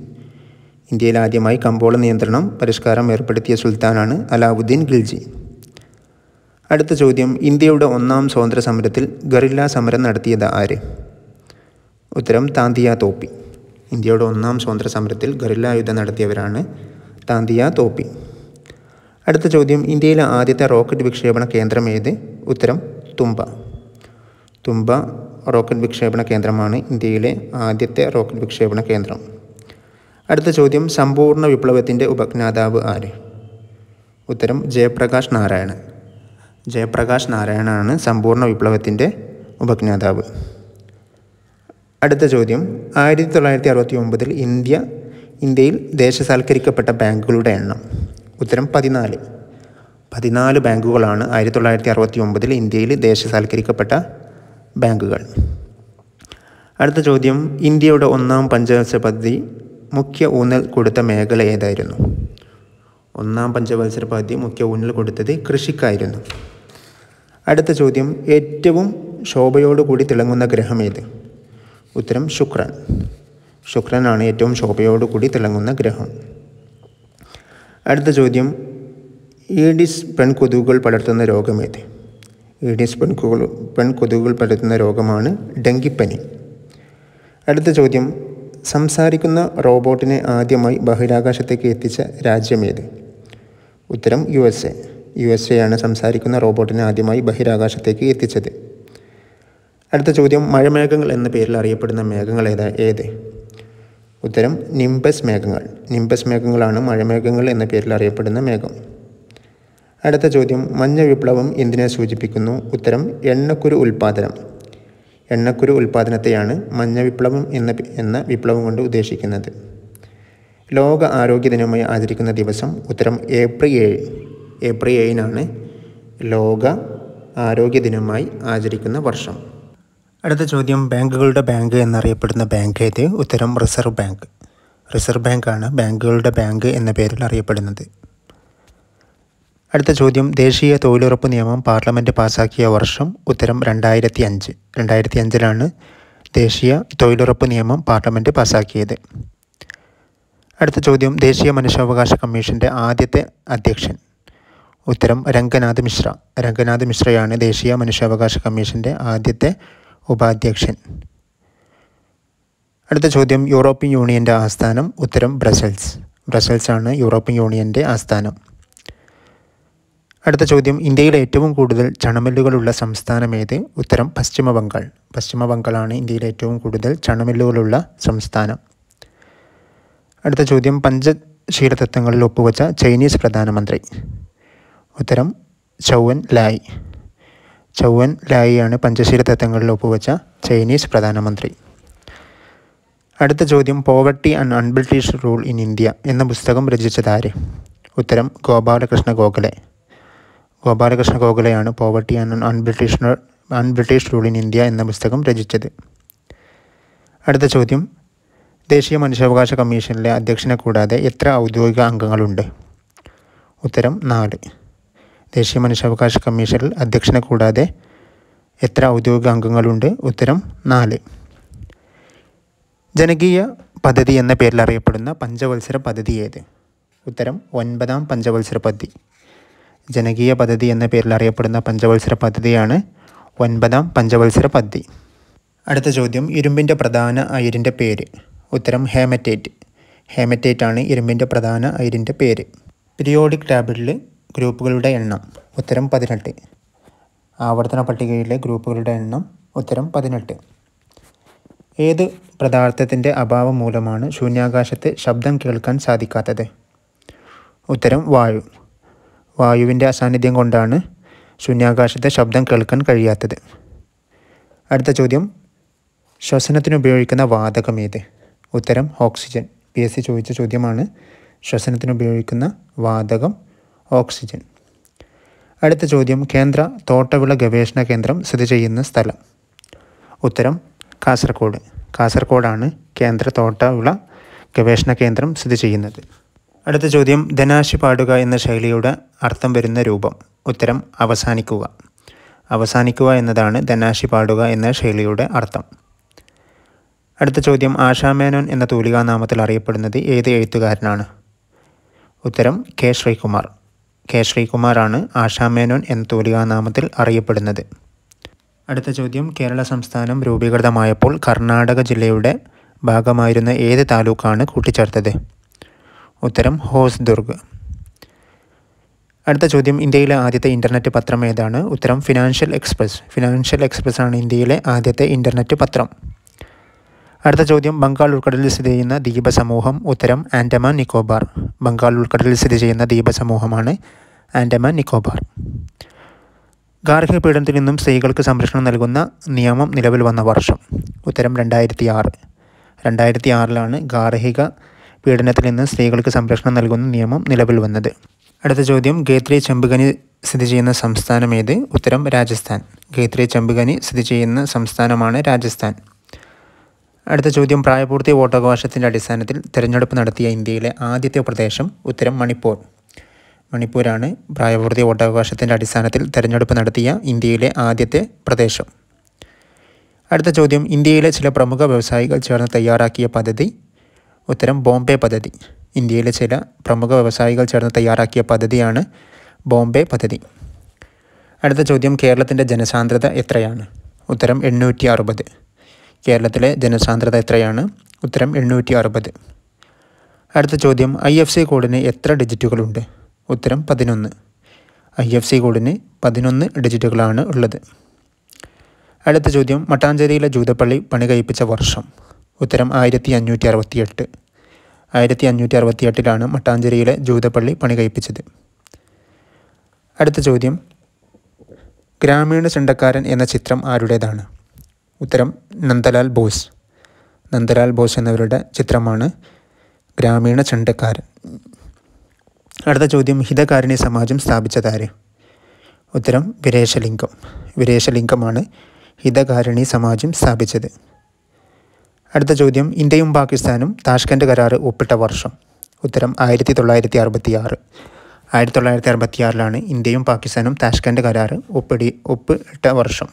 ഇന്ത്യയിൽ ആദ്യമായി കമ്പോള നിയന്ത്രണം പരിഷ്കാരം ഏർപ്പെടുത്തിയ സുൽത്താനാണ് അലാവുദ്ദീൻ ഖിൽജി അടുത്ത ചോദ്യം ഇന്ത്യയുടെ ഒന്നാം സ്വാതന്ത്ര്യ സമരത്തിൽ ഗറില്ല സമരം നടത്തിയത് ആര് ഉത്തരം താന്തിയ തോപ്പി ഇന്ത്യയുടെ ഒന്നാം സ്വാതന്ത്ര്യ സമരത്തിൽ ഗറില്ല യുദ്ധം നടത്തിയവരാണ് താന്തിയ തോപ്പി അടുത്ത ചോദ്യം ഇന്ത്യയിലെ ആദ്യത്തെ റോക്കറ്റ് വിക്ഷേപണ കേന്ദ്രം ഏത് ഉത്തരം തുമ്പ തുമ്പ റോക്കറ്റ് വിക്ഷേപണ കേന്ദ്രമാണ് ഇന്ത്യയിലെ ആദ്യത്തെ റോക്കറ്റ് വിക്ഷേപണ കേന്ദ്രം അടുത്ത ചോദ്യം സമ്പൂർണ്ണ വിപ്ലവത്തിൻ്റെ ഉപജ്ഞാതാവ് ആര് ഉത്തരം ജയപ്രകാശ് നാരായണൻ ജയപ്രകാശ് നാരായണനാണ് സമ്പൂർണ്ണ വിപ്ലവത്തിൻ്റെ ഉപജ്ഞാതാവ് അടുത്ത ചോദ്യം ആയിരത്തി തൊള്ളായിരത്തി അറുപത്തി ഒമ്പതിൽ ഇന്ത്യ ഇന്ത്യയിൽ ദേശസാൽക്കരിക്കപ്പെട്ട ബാങ്കുകളുടെ എണ്ണം ഉത്തരം പതിനാല് പതിനാല് ബാങ്കുകളാണ് ആയിരത്തി തൊള്ളായിരത്തി അറുപത്തി ഒമ്പതിൽ ഇന്ത്യയിൽ ദേശസാൽക്കരിക്കപ്പെട്ട ബാങ്കുകൾ അടുത്ത ചോദ്യം ഇന്ത്യയുടെ ഒന്നാം പഞ്ചവത്സര പദ്ധതി മുഖ്യ ഊന്നൽ കൊടുത്ത മേഖല ഏതായിരുന്നു ഒന്നാം പഞ്ചവത്സര പദ്ധതി മുഖ്യ ഊന്നൽ കൊടുത്തത് കൃഷിക്കായിരുന്നു അടുത്ത ചോദ്യം ഏറ്റവും ശോഭയോടുകൂടി തിളങ്ങുന്ന ഗ്രഹം ഏത് ഉത്തരം ശുക്രൻ ശുക്രനാണ് ഏറ്റവും ശോഭയോടുകൂടി തിളങ്ങുന്ന ഗ്രഹം അടുത്ത ചോദ്യം ഈഡിസ് പെൺകൊതുകുകൾ പടർത്തുന്ന ഏത് ഈഡിസ് പെൺ പെൺകൊതുകുകൾ പടർത്തുന്ന രോഗമാണ് ഡെങ്കിപ്പനി അടുത്ത ചോദ്യം സംസാരിക്കുന്ന റോബോട്ടിനെ ആദ്യമായി ബഹിരാകാശത്തേക്ക് എത്തിച്ച രാജ്യമേത് ഉത്തരം U S A U S A ആണ് സംസാരിക്കുന്ന റോബോട്ടിനെ ആദ്യമായി ബഹിരാകാശത്തേക്ക് എത്തിച്ചത് അടുത്ത ചോദ്യം മഴമേഘങ്ങൾ എന്ന പേരിൽ അറിയപ്പെടുന്ന മേഘങ്ങൾ ഏതാ ഏത് ഉത്തരം നിംബസ് മേഘങ്ങൾ നിംബസ് മേഘങ്ങളാണ് മഴമേഘങ്ങൾ എന്ന പേരിൽ അറിയപ്പെടുന്ന മേഘം അടുത്ത ചോദ്യം മഞ്ഞ വിപ്ലവം എന്തിനെ സൂചിപ്പിക്കുന്നു ഉത്തരം എണ്ണക്കുരു ഉൽപ്പാദനം എണ്ണക്കുരു ഉൽപ്പാദനത്തെയാണ് മഞ്ഞ വിപ്ലവം എന്ന എന്ന വിപ്ലവം കൊണ്ട് ഉദ്ദേശിക്കുന്നത് ലോക ആരോഗ്യ ദിനമായി ആചരിക്കുന്ന ദിവസം ഉത്തരം ഏപ്രിൽ ഏഴ് ഏപ്രിൽ ഏഴിനാണ് ലോക ആരോഗ്യ ദിനമായി ആചരിക്കുന്ന വർഷം അടുത്ത ചോദ്യം ബാങ്കുകളുടെ ബാങ്ക് എന്നറിയപ്പെടുന്ന ബാങ്ക് ഏത് ഉത്തരം റിസർവ് ബാങ്ക് റിസർവ് ബാങ്കാണ് ബാങ്കുകളുടെ ബാങ്ക് എന്ന പേരിൽ അറിയപ്പെടുന്നത് അടുത്ത ചോദ്യം ദേശീയ തൊഴിലുറപ്പ് നിയമം പാർലമെൻറ്റ് പാസാക്കിയ വർഷം ഉത്തരം രണ്ടായിരത്തി അഞ്ച് രണ്ടായിരത്തി അഞ്ചിലാണ് ദേശീയ തൊഴിലുറപ്പ് നിയമം പാർലമെൻറ്റ് പാസാക്കിയത് അടുത്ത ചോദ്യം ദേശീയ മനുഷ്യാവകാശ കമ്മീഷൻ്റെ ആദ്യത്തെ അധ്യക്ഷൻ ഉത്തരം രംഗനാഥ് മിശ്ര രംഗനാഥ് മിശ്രയാണ് ദേശീയ മനുഷ്യാവകാശ കമ്മീഷൻ്റെ ആദ്യത്തെ ഉപാധ്യക്ഷൻ അടുത്ത ചോദ്യം യൂറോപ്യൻ യൂണിയൻ്റെ ആസ്ഥാനം ഉത്തരം ബ്രസൽസ് ബ്രസൽസാണ് യൂറോപ്യൻ യൂണിയൻ്റെ ആസ്ഥാനം അടുത്ത ചോദ്യം ഇന്ത്യയിൽ ഏറ്റവും കൂടുതൽ ചണമെല്ലുകളുള്ള സംസ്ഥാനം ഏത് ഉത്തരം പശ്ചിമ ബംഗാൾ പശ്ചിമ ബംഗാളാണ് ഇന്ത്യയിൽ ഏറ്റവും കൂടുതൽ ചണമെല്ലുകളുള്ള സംസ്ഥാനം അടുത്ത ചോദ്യം പഞ്ചശീല തത്വങ്ങളിൽ ഒപ്പുവച്ച ചൈനീസ് പ്രധാനമന്ത്രി ഉത്തരം ചൗവൻ ലായ് ചൗവൻ ലായി ആണ് പഞ്ചശീല തത്വങ്ങളിൽ ഒപ്പുവച്ച ചൈനീസ് പ്രധാനമന്ത്രി അടുത്ത ചോദ്യം Poverty and Unbritish Rule in India എന്ന പുസ്തകം രചിച്ചതാര് ഉത്തരം ഗോപാലകൃഷ്ണ ഗോഖലെ ഗോപാലകൃഷ്ണ ഗോഖലയാണ് Poverty and Unbritish Unbritish Rule in India എന്ന പുസ്തകം രചിച്ചത് അടുത്ത ചോദ്യം ദേശീയ മനുഷ്യാവകാശ കമ്മീഷനിലെ അധ്യക്ഷനെ കൂടാതെ എത്ര ഔദ്യോഗിക അംഗങ്ങളുണ്ട് ഉത്തരം നാല് ദേശീയ മനുഷ്യാവകാശ കമ്മീഷനിൽ അധ്യക്ഷനെ കൂടാതെ എത്ര ഔദ്യോഗിക അംഗങ്ങളുണ്ട് ഉത്തരം നാല് ജനകീയ പദ്ധതി എന്ന പേരിൽ അറിയപ്പെടുന്ന പഞ്ചവത്സര പദ്ധതി ഏത് ഉത്തരം ഒൻപതാം പഞ്ചവത്സര പദ്ധതി ജനകീയ പദ്ധതി എന്ന പേരിൽ അറിയപ്പെടുന്ന പഞ്ചവത്സര പദ്ധതിയാണ് ഒൻപതാം പഞ്ചവത്സര പദ്ധതി അടുത്ത ചോദ്യം ഇരുമ്പിൻ്റെ പ്രധാന അയിരിൻ്റെ പേര് ഉത്തരം ഹേമറ്റേറ്റ് ഹേമറ്റേറ്റ് ആണ് ഇരുമ്പിൻ്റെ പ്രധാന അയിരിൻ്റെ പേര് പിരിയോഡിക് ടാബിളിൽ ഗ്രൂപ്പുകളുടെ എണ്ണം ഉത്തരം പതിനെട്ട് ആവർത്തന പട്ടികയിലെ ഗ്രൂപ്പുകളുടെ എണ്ണം ഉത്തരം പതിനെട്ട് ഏത് പദാർത്ഥത്തിൻ്റെ അഭാവം മൂലമാണ് ശൂന്യാകാശത്ത് ശബ്ദം കേൾക്കാൻ സാധിക്കാത്തത് ഉത്തരം വായു വായുവിൻ്റെ അസാന്നിധ്യം കൊണ്ടാണ് ശൂന്യാകാശത്തെ ശബ്ദം കേൾക്കാൻ കഴിയാത്തത് അടുത്ത ചോദ്യം ശ്വസനത്തിന് ഉപയോഗിക്കുന്ന വാതകം ഏത് ഉത്തരം ഓക്സിജൻ പി എസ് സി ചോദിച്ച ചോദ്യമാണ് ശ്വസനത്തിന് ഉപയോഗിക്കുന്ന വാതകം ഓക്സിജൻ അടുത്ത ചോദ്യം കേന്ദ്ര തോട്ടവിള ഗവേഷണ കേന്ദ്രം സ്ഥിതി ചെയ്യുന്ന സ്ഥലം ഉത്തരം കാസർഗോഡ് കാസർഗോഡാണ് കേന്ദ്ര തോട്ടവിള ഗവേഷണ കേന്ദ്രം സ്ഥിതി ചെയ്യുന്നത് അടുത്ത ചോദ്യം ധനാശി പാടുക എന്ന ശൈലിയുടെ അർത്ഥം വരുന്ന രൂപം ഉത്തരം അവസാനിക്കുക അവസാനിക്കുക എന്നതാണ് ധനാശി പാടുക എന്ന ശൈലിയുടെ അർത്ഥം അടുത്ത ചോദ്യം ആശാമേനോൻ എന്ന തൂലികാനാമത്തിൽ അറിയപ്പെടുന്നത് ഏത് എഴുത്തുകാരനാണ് ഉത്തരം കെ ശ്രീകുമാർ കെ ശ്രീകുമാറാണ് ആശാമേനോൻ എന്ന തൂലികാനാമത്തിൽ അറിയപ്പെടുന്നത് അടുത്ത ചോദ്യം കേരള സംസ്ഥാനം രൂപീകൃതമായപ്പോൾ കർണാടക ജില്ലയുടെ ഭാഗമായിരുന്ന ഏത് താലൂക്കാണ് കൂട്ടിച്ചേർത്തത് ഉത്തരം ഹോസ്ദുർഗ് അടുത്ത ചോദ്യം ഇന്ത്യയിലെ ആദ്യത്തെ ഇൻ്റർനെറ്റ് പത്രം ഏതാണ് ഉത്തരം ഫിനാൻഷ്യൽ എക്സ്പ്രസ് ഫിനാൻഷ്യൽ എക്സ്പ്രസ് ആണ് ഇന്ത്യയിലെ ആദ്യത്തെ ഇൻ്റർനെറ്റ് പത്രം അടുത്ത ചോദ്യം ബംഗാൾ ഉൾക്കടലിൽ സ്ഥിതി ചെയ്യുന്ന ദ്വീപസമൂഹം ഉത്തരം ആൻഡമാൻ നിക്കോബാർ ബംഗാൾ ഉൾക്കടലിൽ സ്ഥിതി ചെയ്യുന്ന ദ്വീപസമൂഹമാണ് ആൻഡമാൻ നിക്കോബാർ ഗാർഹിക പീഡനത്തിൽ നിന്നും സ്ത്രീകൾക്ക് സംരക്ഷണം നൽകുന്ന നിയമം നിലവിൽ വന്ന വർഷം ഉത്തരം രണ്ടായിരത്തി ആറ് രണ്ടായിരത്തി ആറിലാണ് ഗാർഹിക പീഡനത്തിൽ നിന്ന് സ്ത്രീകൾക്ക് സംരക്ഷണം നൽകുന്ന നിയമം നിലവിൽ വന്നത് അടുത്ത ചോദ്യം ഗേത്രി ചമ്പുകനി സ്ഥിതി ചെയ്യുന്ന സംസ്ഥാനം ഏത് ഉത്തരം രാജസ്ഥാൻ ഗേത്രി ചമ്പുകനി സ്ഥിതി ചെയ്യുന്ന സംസ്ഥാനമാണ് രാജസ്ഥാൻ അടുത്ത ചോദ്യം പ്രായപൂർത്തി വോട്ടവകാശത്തിൻ്റെ അടിസ്ഥാനത്തിൽ തിരഞ്ഞെടുപ്പ് നടത്തിയ ഇന്ത്യയിലെ ആദ്യത്തെ പ്രദേശം ഉത്തരം മണിപ്പൂർ മണിപ്പൂരാണ് പ്രായപൂർത്തി വോട്ടവകാശത്തിൻ്റെ അടിസ്ഥാനത്തിൽ തിരഞ്ഞെടുപ്പ് നടത്തിയ ഇന്ത്യയിലെ ആദ്യത്തെ പ്രദേശം അടുത്ത ചോദ്യം ഇന്ത്യയിലെ ചില പ്രമുഖ വ്യവസായികൾ ചേർന്ന് തയ്യാറാക്കിയ പദ്ധതി ഉത്തരം ബോംബെ പദ്ധതി ഇന്ത്യയിലെ ചില പ്രമുഖ വ്യവസായികൾ ചേർന്ന് തയ്യാറാക്കിയ പദ്ധതിയാണ് ബോംബെ പദ്ധതി അടുത്ത ചോദ്യം കേരളത്തിൻ്റെ ജനസാന്ദ്രത എത്രയാണ് ഉത്തരം എണ്ണൂറ്റി അറുപത് കേരളത്തിലെ ജനസാന്ദ്രത എത്രയാണ് ഉത്തരം എണ്ണൂറ്റി അറുപത് അടുത്ത ചോദ്യം ഐ എഫ് സി കോഡിന് എത്ര ഡിജിറ്റുകളുണ്ട് ഉത്തരം പതിനൊന്ന് ഐ എഫ് സി കോഡിന് പതിനൊന്ന് ഡിജിറ്റുകളാണ് ഉള്ളത് അടുത്ത ചോദ്യം മട്ടാഞ്ചേരിയിലെ ജൂതപ്പള്ളി പണി കഴിപ്പിച്ച വർഷം ഉത്തരം ആയിരത്തി അഞ്ഞൂറ്റി അറുപത്തിയെട്ട് ആയിരത്തി അഞ്ഞൂറ്റി അറുപത്തിയെട്ടിലാണ് മട്ടാഞ്ചേരിയിലെ ജൂതപ്പള്ളി പണി കഴിപ്പിച്ചത് അടുത്ത ചോദ്യം ഗ്രാമീണ ചെണ്ടക്കാരൻ എന്ന ചിത്രം ആരുടേതാണ് ഉത്തരം നന്ദലാൽ ബോസ് നന്ദലാൽ ബോസ് എന്നവരുടെ ചിത്രമാണ് ഗ്രാമീണ ചെണ്ടക്കാരൻ അടുത്ത ചോദ്യം ഹിതകാരിണി സമാജം സ്ഥാപിച്ചതാര് ഉത്തരം വിരേശലിംഗം വിരേശലിംഗമാണ് ഹിതകാരിണി സമാജം സ്ഥാപിച്ചത് അടുത്ത ചോദ്യം ഇന്ത്യയും പാകിസ്ഥാനും താഷ്കൻഡ് കരാർ ഒപ്പിട്ട വർഷം ഉത്തരം ആയിരത്തി തൊള്ളായിരത്തി ആറ് ആയിരത്തി തൊള്ളായിരത്തി അറുപത്തിയാറിലാണ് ഇന്ത്യയും പാകിസ്ഥാനും താഷ്കൻഡ് കരാർ ഒപ്പിടി ഒപ്പിട്ട വർഷം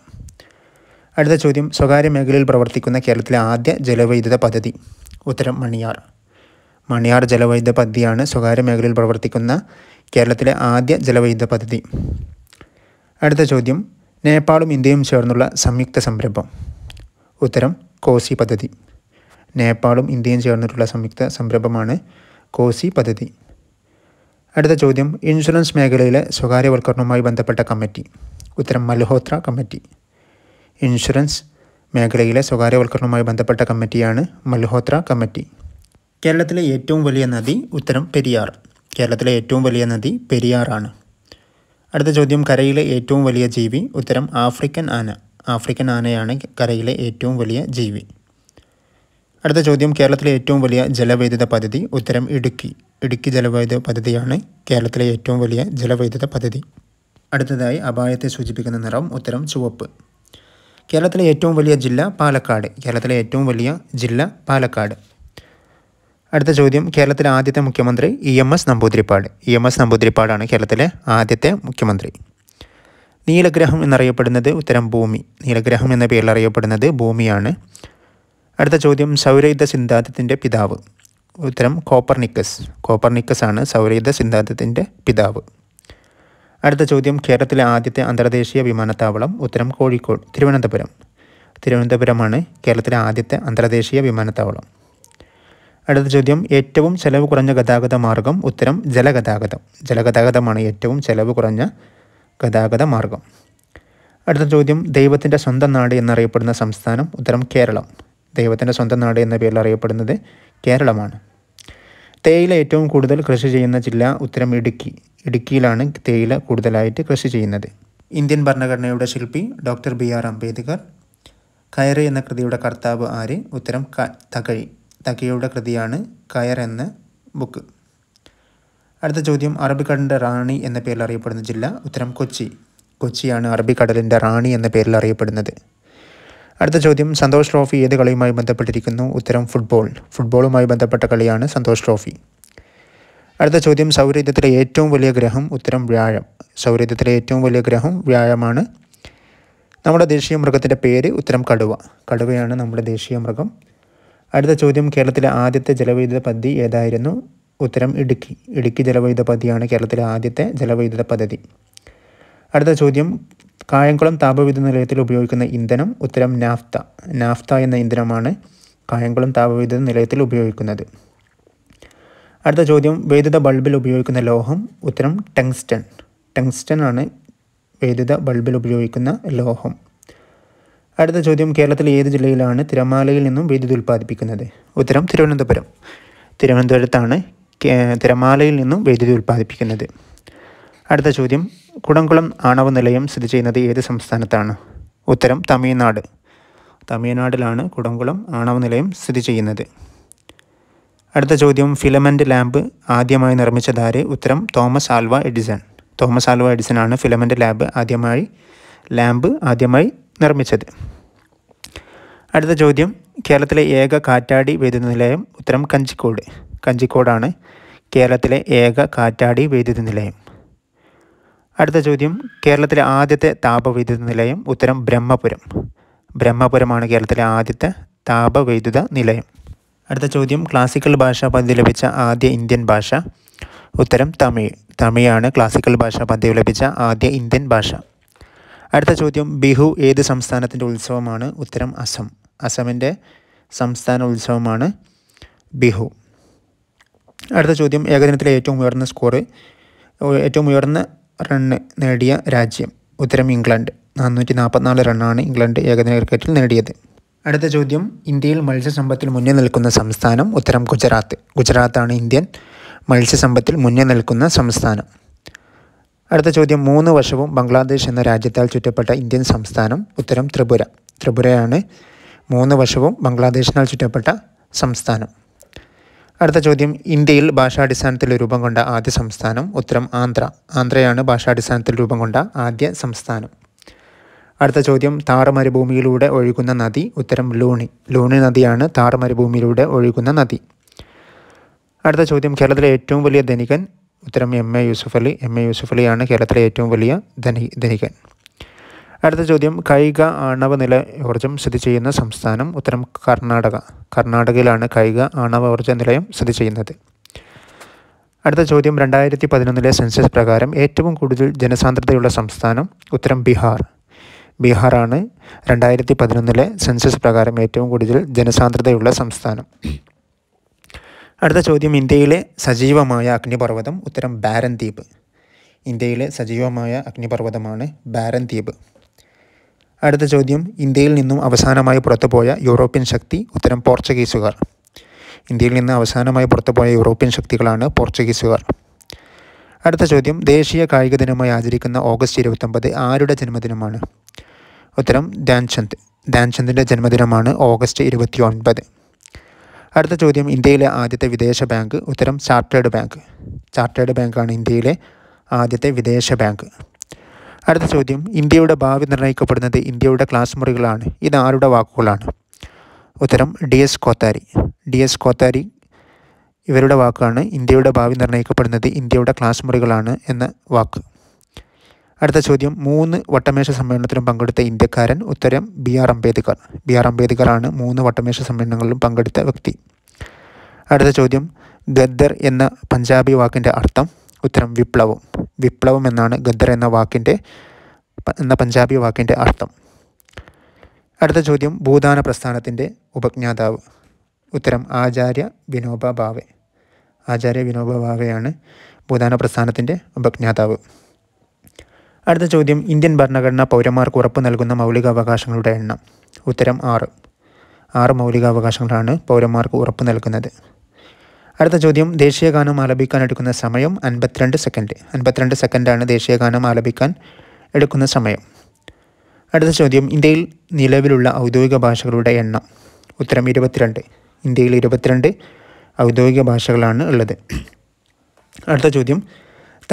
അടുത്ത ചോദ്യം സ്വകാര്യ മേഖലയിൽ പ്രവർത്തിക്കുന്ന കേരളത്തിലെ ആദ്യ ജലവൈദ്യുത പദ്ധതി ഉത്തരം മണിയാർ മണിയാർ ജലവൈദ്യുത പദ്ധതിയാണ് സ്വകാര്യ മേഖലയിൽ പ്രവർത്തിക്കുന്ന കേരളത്തിലെ ആദ്യ ജലവൈദ്യുത പദ്ധതി അടുത്ത ചോദ്യം നേപ്പാളും ഇന്ത്യയും ചേർന്നുള്ള സംയുക്ത സംരംഭം ഉത്തരം കോസി പദ്ധതി നേപ്പാളും ഇന്ത്യയും ചേർന്നിട്ടുള്ള സംയുക്ത സംരംഭമാണ് കോസി പദ്ധതി അടുത്ത ചോദ്യം ഇൻഷുറൻസ് മേഖലയിലെ സ്വകാര്യവൽക്കരണവുമായി ബന്ധപ്പെട്ട കമ്മിറ്റി ഉത്തരം മൽഹോത്ര കമ്മിറ്റി ഇൻഷുറൻസ് മേഖലയിലെ സ്വകാര്യവൽക്കരണവുമായി ബന്ധപ്പെട്ട കമ്മിറ്റിയാണ് മൽഹോത്ര കമ്മിറ്റി കേരളത്തിലെ ഏറ്റവും വലിയ നദി ഉത്തരം പെരിയാർ കേരളത്തിലെ ഏറ്റവും വലിയ നദി പെരിയാറാണ് അടുത്ത ചോദ്യം കരയിലെ ഏറ്റവും വലിയ ജീവി ഉത്തരം ആഫ്രിക്കൻ ആന ആഫ്രിക്കൻ ആനയാണ് കരയിലെ ഏറ്റവും വലിയ ജീവി അടുത്ത ചോദ്യം കേരളത്തിലെ ഏറ്റവും വലിയ ജലവൈദ്യുത പദ്ധതി ഉത്തരം ഇടുക്കി ഇടുക്കി ജലവൈദ്യുത പദ്ധതിയാണ് കേരളത്തിലെ ഏറ്റവും വലിയ ജലവൈദ്യുത പദ്ധതി അടുത്തതായി അപായത്തെ സൂചിപ്പിക്കുന്ന നിറം ഉത്തരം ചുവപ്പ് കേരളത്തിലെ ഏറ്റവും വലിയ ജില്ല പാലക്കാട് കേരളത്തിലെ ഏറ്റവും വലിയ ജില്ല പാലക്കാട് അടുത്ത ചോദ്യം കേരളത്തിലെ ആദ്യത്തെ മുഖ്യമന്ത്രി E M S Namboodiripad E M S നമ്പൂതിരിപ്പാടാണ് കേരളത്തിലെ ആദ്യത്തെ മുഖ്യമന്ത്രി നീലഗ്രഹം എന്നറിയപ്പെടുന്നത് ഉത്തരം ഭൂമി നീലഗ്രഹം എന്ന പേരിൽ അറിയപ്പെടുന്നത് ഭൂമിയാണ് അടുത്ത ചോദ്യം സൗരയുദ്ധ സിദ്ധാന്തത്തിൻ്റെ പിതാവ് ഉത്തരം കോപ്പർനിക്കസ് കോപ്പർനിക്കസ് ആണ് സൗരയുദ്ധ സിദ്ധാന്തത്തിൻ്റെ പിതാവ് അടുത്ത ചോദ്യം കേരളത്തിലെ ആദ്യത്തെ അന്തർദേശീയ വിമാനത്താവളം ഉത്തരം കോഴിക്കോട് തിരുവനന്തപുരം തിരുവനന്തപുരമാണ് കേരളത്തിലെ ആദ്യത്തെ അന്തർദേശീയ വിമാനത്താവളം അടുത്ത ചോദ്യം ഏറ്റവും ചെലവ് കുറഞ്ഞ ഗതാഗത മാർഗം ഉത്തരം ജലഗതാഗതം ജലഗതാഗതമാണ് ഏറ്റവും ചെലവ് കുറഞ്ഞ ഗതാഗത മാർഗം അടുത്ത ചോദ്യം ദൈവത്തിൻ്റെ സ്വന്തം നാട് എന്നറിയപ്പെടുന്ന സംസ്ഥാനം ഉത്തരം കേരളം ദൈവത്തിൻ്റെ സ്വന്തം നാട് എന്ന പേരിൽ അറിയപ്പെടുന്നത് കേരളമാണ് തേയില ഏറ്റവും കൂടുതൽ കൃഷി ചെയ്യുന്ന ജില്ല ഉത്തരം ഇടുക്കി ഇടുക്കിയിലാണ് തേയില കൂടുതലായിട്ട് കൃഷി ചെയ്യുന്നത് ഇന്ത്യൻ ഭരണഘടനയുടെ ശില്പി ഡോക്ടർ ബി ആർ അംബേദ്കർ കയർ എന്ന കൃതിയുടെ കർത്താവ് ആര് ഉത്തരം ക തകഴി തകയുടെ കൃതിയാണ് കയർ എന്ന ബുക്ക് അടുത്ത ചോദ്യം അറബിക്കടലിൻ്റെ റാണി എന്ന പേരിൽ അറിയപ്പെടുന്ന ജില്ല ഉത്തരം കൊച്ചി കൊച്ചിയാണ് അറബിക്കടലിൻ്റെ റാണി എന്ന പേരിൽ അറിയപ്പെടുന്നത് അടുത്ത ചോദ്യം സന്തോഷ് ട്രോഫി ഏത് കളിയുമായി ബന്ധപ്പെട്ടിരിക്കുന്നു ഉത്തരം ഫുട്ബോൾ ഫുട്ബോളുമായി ബന്ധപ്പെട്ട കളിയാണ് സന്തോഷ് ട്രോഫി അടുത്ത ചോദ്യം സൗരയുദ്ധത്തിലെ ഏറ്റവും വലിയ ഗ്രഹം ഉത്തരം വ്യാഴം സൗരയുദ്ധത്തിലെ ഏറ്റവും വലിയ ഗ്രഹം വ്യാഴമാണ് നമ്മുടെ ദേശീയ മൃഗത്തിൻ്റെ പേര് ഉത്തരം കടുവ കടുവയാണ് നമ്മുടെ ദേശീയ മൃഗം അടുത്ത ചോദ്യം കേരളത്തിലെ ആദ്യത്തെ ജലവൈദ്യുത പദ്ധതി ഏതായിരുന്നു ഉത്തരം ഇടുക്കി ഇടുക്കി ജലവൈദ്യുത പദ്ധതിയാണ് കേരളത്തിലെ ആദ്യത്തെ ജലവൈദ്യുത പദ്ധതി അടുത്ത ചോദ്യം കായംകുളം താപവിദ്യുത് നിലയത്തിൽ ഉപയോഗിക്കുന്ന ഇന്ധനം ഉത്തരം നാഫ്ത നാഫ്ത എന്ന ഇന്ധനമാണ് കായംകുളം താപവിദ്യുത് നിലയത്തിൽ ഉപയോഗിക്കുന്നത് അടുത്ത ചോദ്യം വൈദ്യുത ബൾബിൽ ഉപയോഗിക്കുന്ന ലോഹം ഉത്തരം ടങ്സ്റ്റൺ ടങ്സ്റ്റൺ ആണ് വൈദ്യുത ബൾബിൽ ഉപയോഗിക്കുന്ന ലോഹം അടുത്ത ചോദ്യം കേരളത്തിലെ ഏത് ജില്ലയിലാണ് തിരമാലയിൽ നിന്നും വൈദ്യുതി ഉൽപ്പാദിപ്പിക്കുന്നത് ഉത്തരം തിരുവനന്തപുരം തിരുവനന്തപുരത്താണ് തിരമാലയിൽ നിന്നും വൈദ്യുതി ഉൽപ്പാദിപ്പിക്കുന്നത് അടുത്ത ചോദ്യം കുടംകുളം ആണവ നിലയം സ്ഥിതി ചെയ്യുന്നത് ഏത് സംസ്ഥാനത്താണ് ഉത്തരം തമിഴ്നാട് തമിഴ്നാടിലാണ് കുടംകുളം ആണവ നിലയം സ്ഥിതി ചെയ്യുന്നത് അടുത്ത ചോദ്യം ഫിലമെൻ്റ് ലാബ് ആദ്യമായി നിർമ്മിച്ചതാര് ഉത്തരം Thomas Alva Edison Thomas Alva Edison ആണ് ഫിലമെൻ്റ് ലാബ് ആദ്യമായി ലാമ്പ് ആദ്യമായി നിർമ്മിച്ചത് അടുത്ത ചോദ്യം കേരളത്തിലെ ഏക കാറ്റാടി വൈദ്യുത നിലയം ഉത്തരം കഞ്ചിക്കോട് കഞ്ചിക്കോടാണ് കേരളത്തിലെ ഏക കാറ്റാടി വൈദ്യുത നിലയം അടുത്ത ചോദ്യം കേരളത്തിലെ ആദ്യത്തെ താപവൈദ്യുത നിലയം ഉത്തരം ബ്രഹ്മപുരം ബ്രഹ്മപുരമാണ് കേരളത്തിലെ ആദ്യത്തെ താപവൈദ്യുത നിലയം അടുത്ത ചോദ്യം ക്ലാസിക്കൽ ഭാഷാ പദ്ധതി ലഭിച്ച ആദ്യ ഇന്ത്യൻ ഭാഷ ഉത്തരം തമിഴ് തമിഴാണ് ക്ലാസിക്കൽ ഭാഷാ പദ്ധതി ലഭിച്ച ആദ്യ ഇന്ത്യൻ ഭാഷ അടുത്ത ചോദ്യം ബിഹു ഏത് സംസ്ഥാനത്തിൻ്റെ ഉത്സവമാണ് ഉത്തരം അസം അസമിൻ്റെ സംസ്ഥാന ഉത്സവമാണ് ബിഹു അടുത്ത ചോദ്യം ഏകദിനത്തിലെ ഏറ്റവും ഉയർന്ന സ്കോർ ഏറ്റവും ഉയർന്ന റണ്ണ് നേടിയ രാജ്യം ഉത്തരം ഇംഗ്ലണ്ട് നാനൂറ്റി നാൽപ്പത്തിനാല് റണ്ണാണ് ഇംഗ്ലണ്ട് ഏകദിന ക്രിക്കറ്റിൽ നേടിയത് അടുത്ത ചോദ്യം ഇന്ത്യയിൽ മത്സ്യസമ്പത്തിൽ മുന്നിൽ നിൽക്കുന്ന സംസ്ഥാനം ഉത്തരം ഗുജറാത്ത് ഗുജറാത്താണ് ഇന്ത്യൻ മത്സ്യസമ്പത്തിൽ മുന്നിൽ നിൽക്കുന്ന സംസ്ഥാനം അടുത്ത ചോദ്യം മൂന്ന് വർഷവും ബംഗ്ലാദേശ് എന്ന രാജ്യത്താൽ ചുറ്റപ്പെട്ട ഇന്ത്യൻ സംസ്ഥാനം ഉത്തരം ത്രിപുര ത്രിപുരയാണ് മൂന്ന് വർഷവും ബംഗ്ലാദേശിനാൽ ചുറ്റപ്പെട്ട സംസ്ഥാനം അടുത്ത ചോദ്യം ഇന്ത്യയിൽ ഭാഷാടിസ്ഥാനത്തിൽ രൂപം കൊണ്ട ആദ്യ സംസ്ഥാനം ഉത്തരം ആന്ധ്ര ആന്ധ്രയാണ് ഭാഷാടിസ്ഥാനത്തിൽ രൂപം കൊണ്ട ആദ്യ സംസ്ഥാനം അടുത്ത ചോദ്യം താർ മരുഭൂമിയിലൂടെ ഒഴുകുന്ന നദി ഉത്തരം ലൂണി ലൂണി നദിയാണ് താർ മരുഭൂമിയിലൂടെ ഒഴുകുന്ന നദി അടുത്ത ചോദ്യം കേരളത്തിലെ ഏറ്റവും വലിയ ധനികൻ ഉത്തരം M A Yusuffali M A യൂസുഫലിയാണ് കേരളത്തിലെ ഏറ്റവും വലിയ ധനി ധനികൻ അടുത്ത ചോദ്യം കായിക ആണവ നിലയോർജം സ്ഥിതി ചെയ്യുന്ന സംസ്ഥാനം ഉത്തരം കർണാടക കർണാടകയിലാണ് കായിക ആണവ ഊർജ്ജ നിലയം സ്ഥിതി ചെയ്യുന്നത് അടുത്ത ചോദ്യം രണ്ടായിരത്തി പതിനൊന്നിലെ സെൻസസ് പ്രകാരം ഏറ്റവും കൂടുതൽ ജനസാന്ദ്രതയുള്ള സംസ്ഥാനം ഉത്തരം ബീഹാർ ബീഹാറാണ് രണ്ടായിരത്തി പതിനൊന്നിലെ സെൻസസ് പ്രകാരം ഏറ്റവും കൂടുതൽ ജനസാന്ദ്രതയുള്ള സംസ്ഥാനം അടുത്ത ചോദ്യം ഇന്ത്യയിലെ സജീവമായ അഗ്നിപർവ്വതം ഉത്തരം ബാരൻ ദ്വീപ് ഇന്ത്യയിലെ സജീവമായ അഗ്നിപർവ്വതമാണ് ബാരൻ ദ്വീപ് അടുത്ത ചോദ്യം ഇന്ത്യയിൽ നിന്നും അവസാനമായി പുറത്തുപോയ യൂറോപ്യൻ ശക്തി ഉത്തരം പോർച്ചുഗീസുകാർ ഇന്ത്യയിൽ നിന്ന് അവസാനമായി പുറത്തുപോയ യൂറോപ്യൻ ശക്തികളാണ് പോർച്ചുഗീസുകാർ അടുത്ത ചോദ്യം ദേശീയ കായിക ദിനമായി ആചരിക്കുന്ന ഓഗസ്റ്റ് ഇരുപത്തൊമ്പത് ആരുടെ ജന്മദിനമാണ് ഉത്തരം ധ്യാൻചന്ദ് ധ്യാൻചന്ദിൻ്റെ ജന്മദിനമാണ് ഓഗസ്റ്റ് ഇരുപത്തി ഒൻപത് അടുത്ത ചോദ്യം ഇന്ത്യയിലെ ആദ്യത്തെ വിദേശ ബാങ്ക് ഉത്തരം ചാർട്ടേഡ് ബാങ്ക് ചാർട്ടേഡ് ബാങ്കാണ് ഇന്ത്യയിലെ ആദ്യത്തെ വിദേശ ബാങ്ക് അടുത്ത ചോദ്യം ഇന്ത്യയുടെ ഭാവി നിർണ്ണയിക്കപ്പെടുന്നത് ഇന്ത്യയുടെ ക്ലാസ് മുറികളാണ് ഇത് ആരുടെ വാക്കുകളാണ് ഉത്തരം D S Kothari D S Kothari ഇവരുടെ വാക്കാണ് ഇന്ത്യയുടെ ഭാവി നിർണ്ണയിക്കപ്പെടുന്നത് ഇന്ത്യയുടെ ക്ലാസ് മുറികളാണ് എന്ന വാക്ക് അടുത്ത ചോദ്യം മൂന്ന് വട്ടമേശ സമ്മേളനത്തിലും പങ്കെടുത്ത ഇന്ത്യക്കാരൻ ഉത്തരം B R Ambedkar B R അംബേദ്കറാണ് മൂന്ന് വട്ടമേശ സമ്മേളനങ്ങളിലും പങ്കെടുത്ത വ്യക്തി അടുത്ത ചോദ്യം ഗദ്ദർ എന്ന പഞ്ചാബി വാക്കിൻ്റെ അർത്ഥം ഉത്തരം വിപ്ലവം വിപ്ലവം എന്നാണ് ഗദ്ദർ എന്ന വാക്കിൻ്റെ എന്ന പഞ്ചാബി വാക്കിൻ്റെ അർത്ഥം അടുത്ത ചോദ്യം ഭൂദാന പ്രസ്ഥാനത്തിൻ്റെ ഉപജ്ഞാതാവ് ഉത്തരം ആചാര്യ വിനോബ ഭാവെ ആചാര്യ വിനോബ ഭാവെയാണ് ഭൂദാന പ്രസ്ഥാനത്തിൻ്റെ ഉപജ്ഞാതാവ് അടുത്ത ചോദ്യം ഇന്ത്യൻ ഭരണഘടന പൗരന്മാർക്ക് ഉറപ്പ് നൽകുന്ന മൗലികാവകാശങ്ങളുടെ അവകാശങ്ങളുടെ എണ്ണം ഉത്തരം ആറ് ആറ് മൗലികാവകാശങ്ങളാണ് പൗരന്മാർക്ക് ഉറപ്പ് നൽകുന്നത് അടുത്ത ചോദ്യം ദേശീയഗാനം ആലപിക്കാൻ എടുക്കുന്ന സമയം അൻപത്തിരണ്ട് സെക്കൻഡ് അൻപത്തിരണ്ട് സെക്കൻഡാണ് ദേശീയഗാനം ആലപിക്കാൻ എടുക്കുന്ന സമയം അടുത്ത ചോദ്യം ഇന്ത്യയിൽ നിലവിലുള്ള ഔദ്യോഗിക ഭാഷകളുടെ എണ്ണം ഉത്തരം ഇരുപത്തിരണ്ട് ഇന്ത്യയിൽ ഇരുപത്തിരണ്ട് ഔദ്യോഗിക ഭാഷകളാണ് ഉള്ളത് അടുത്ത ചോദ്യം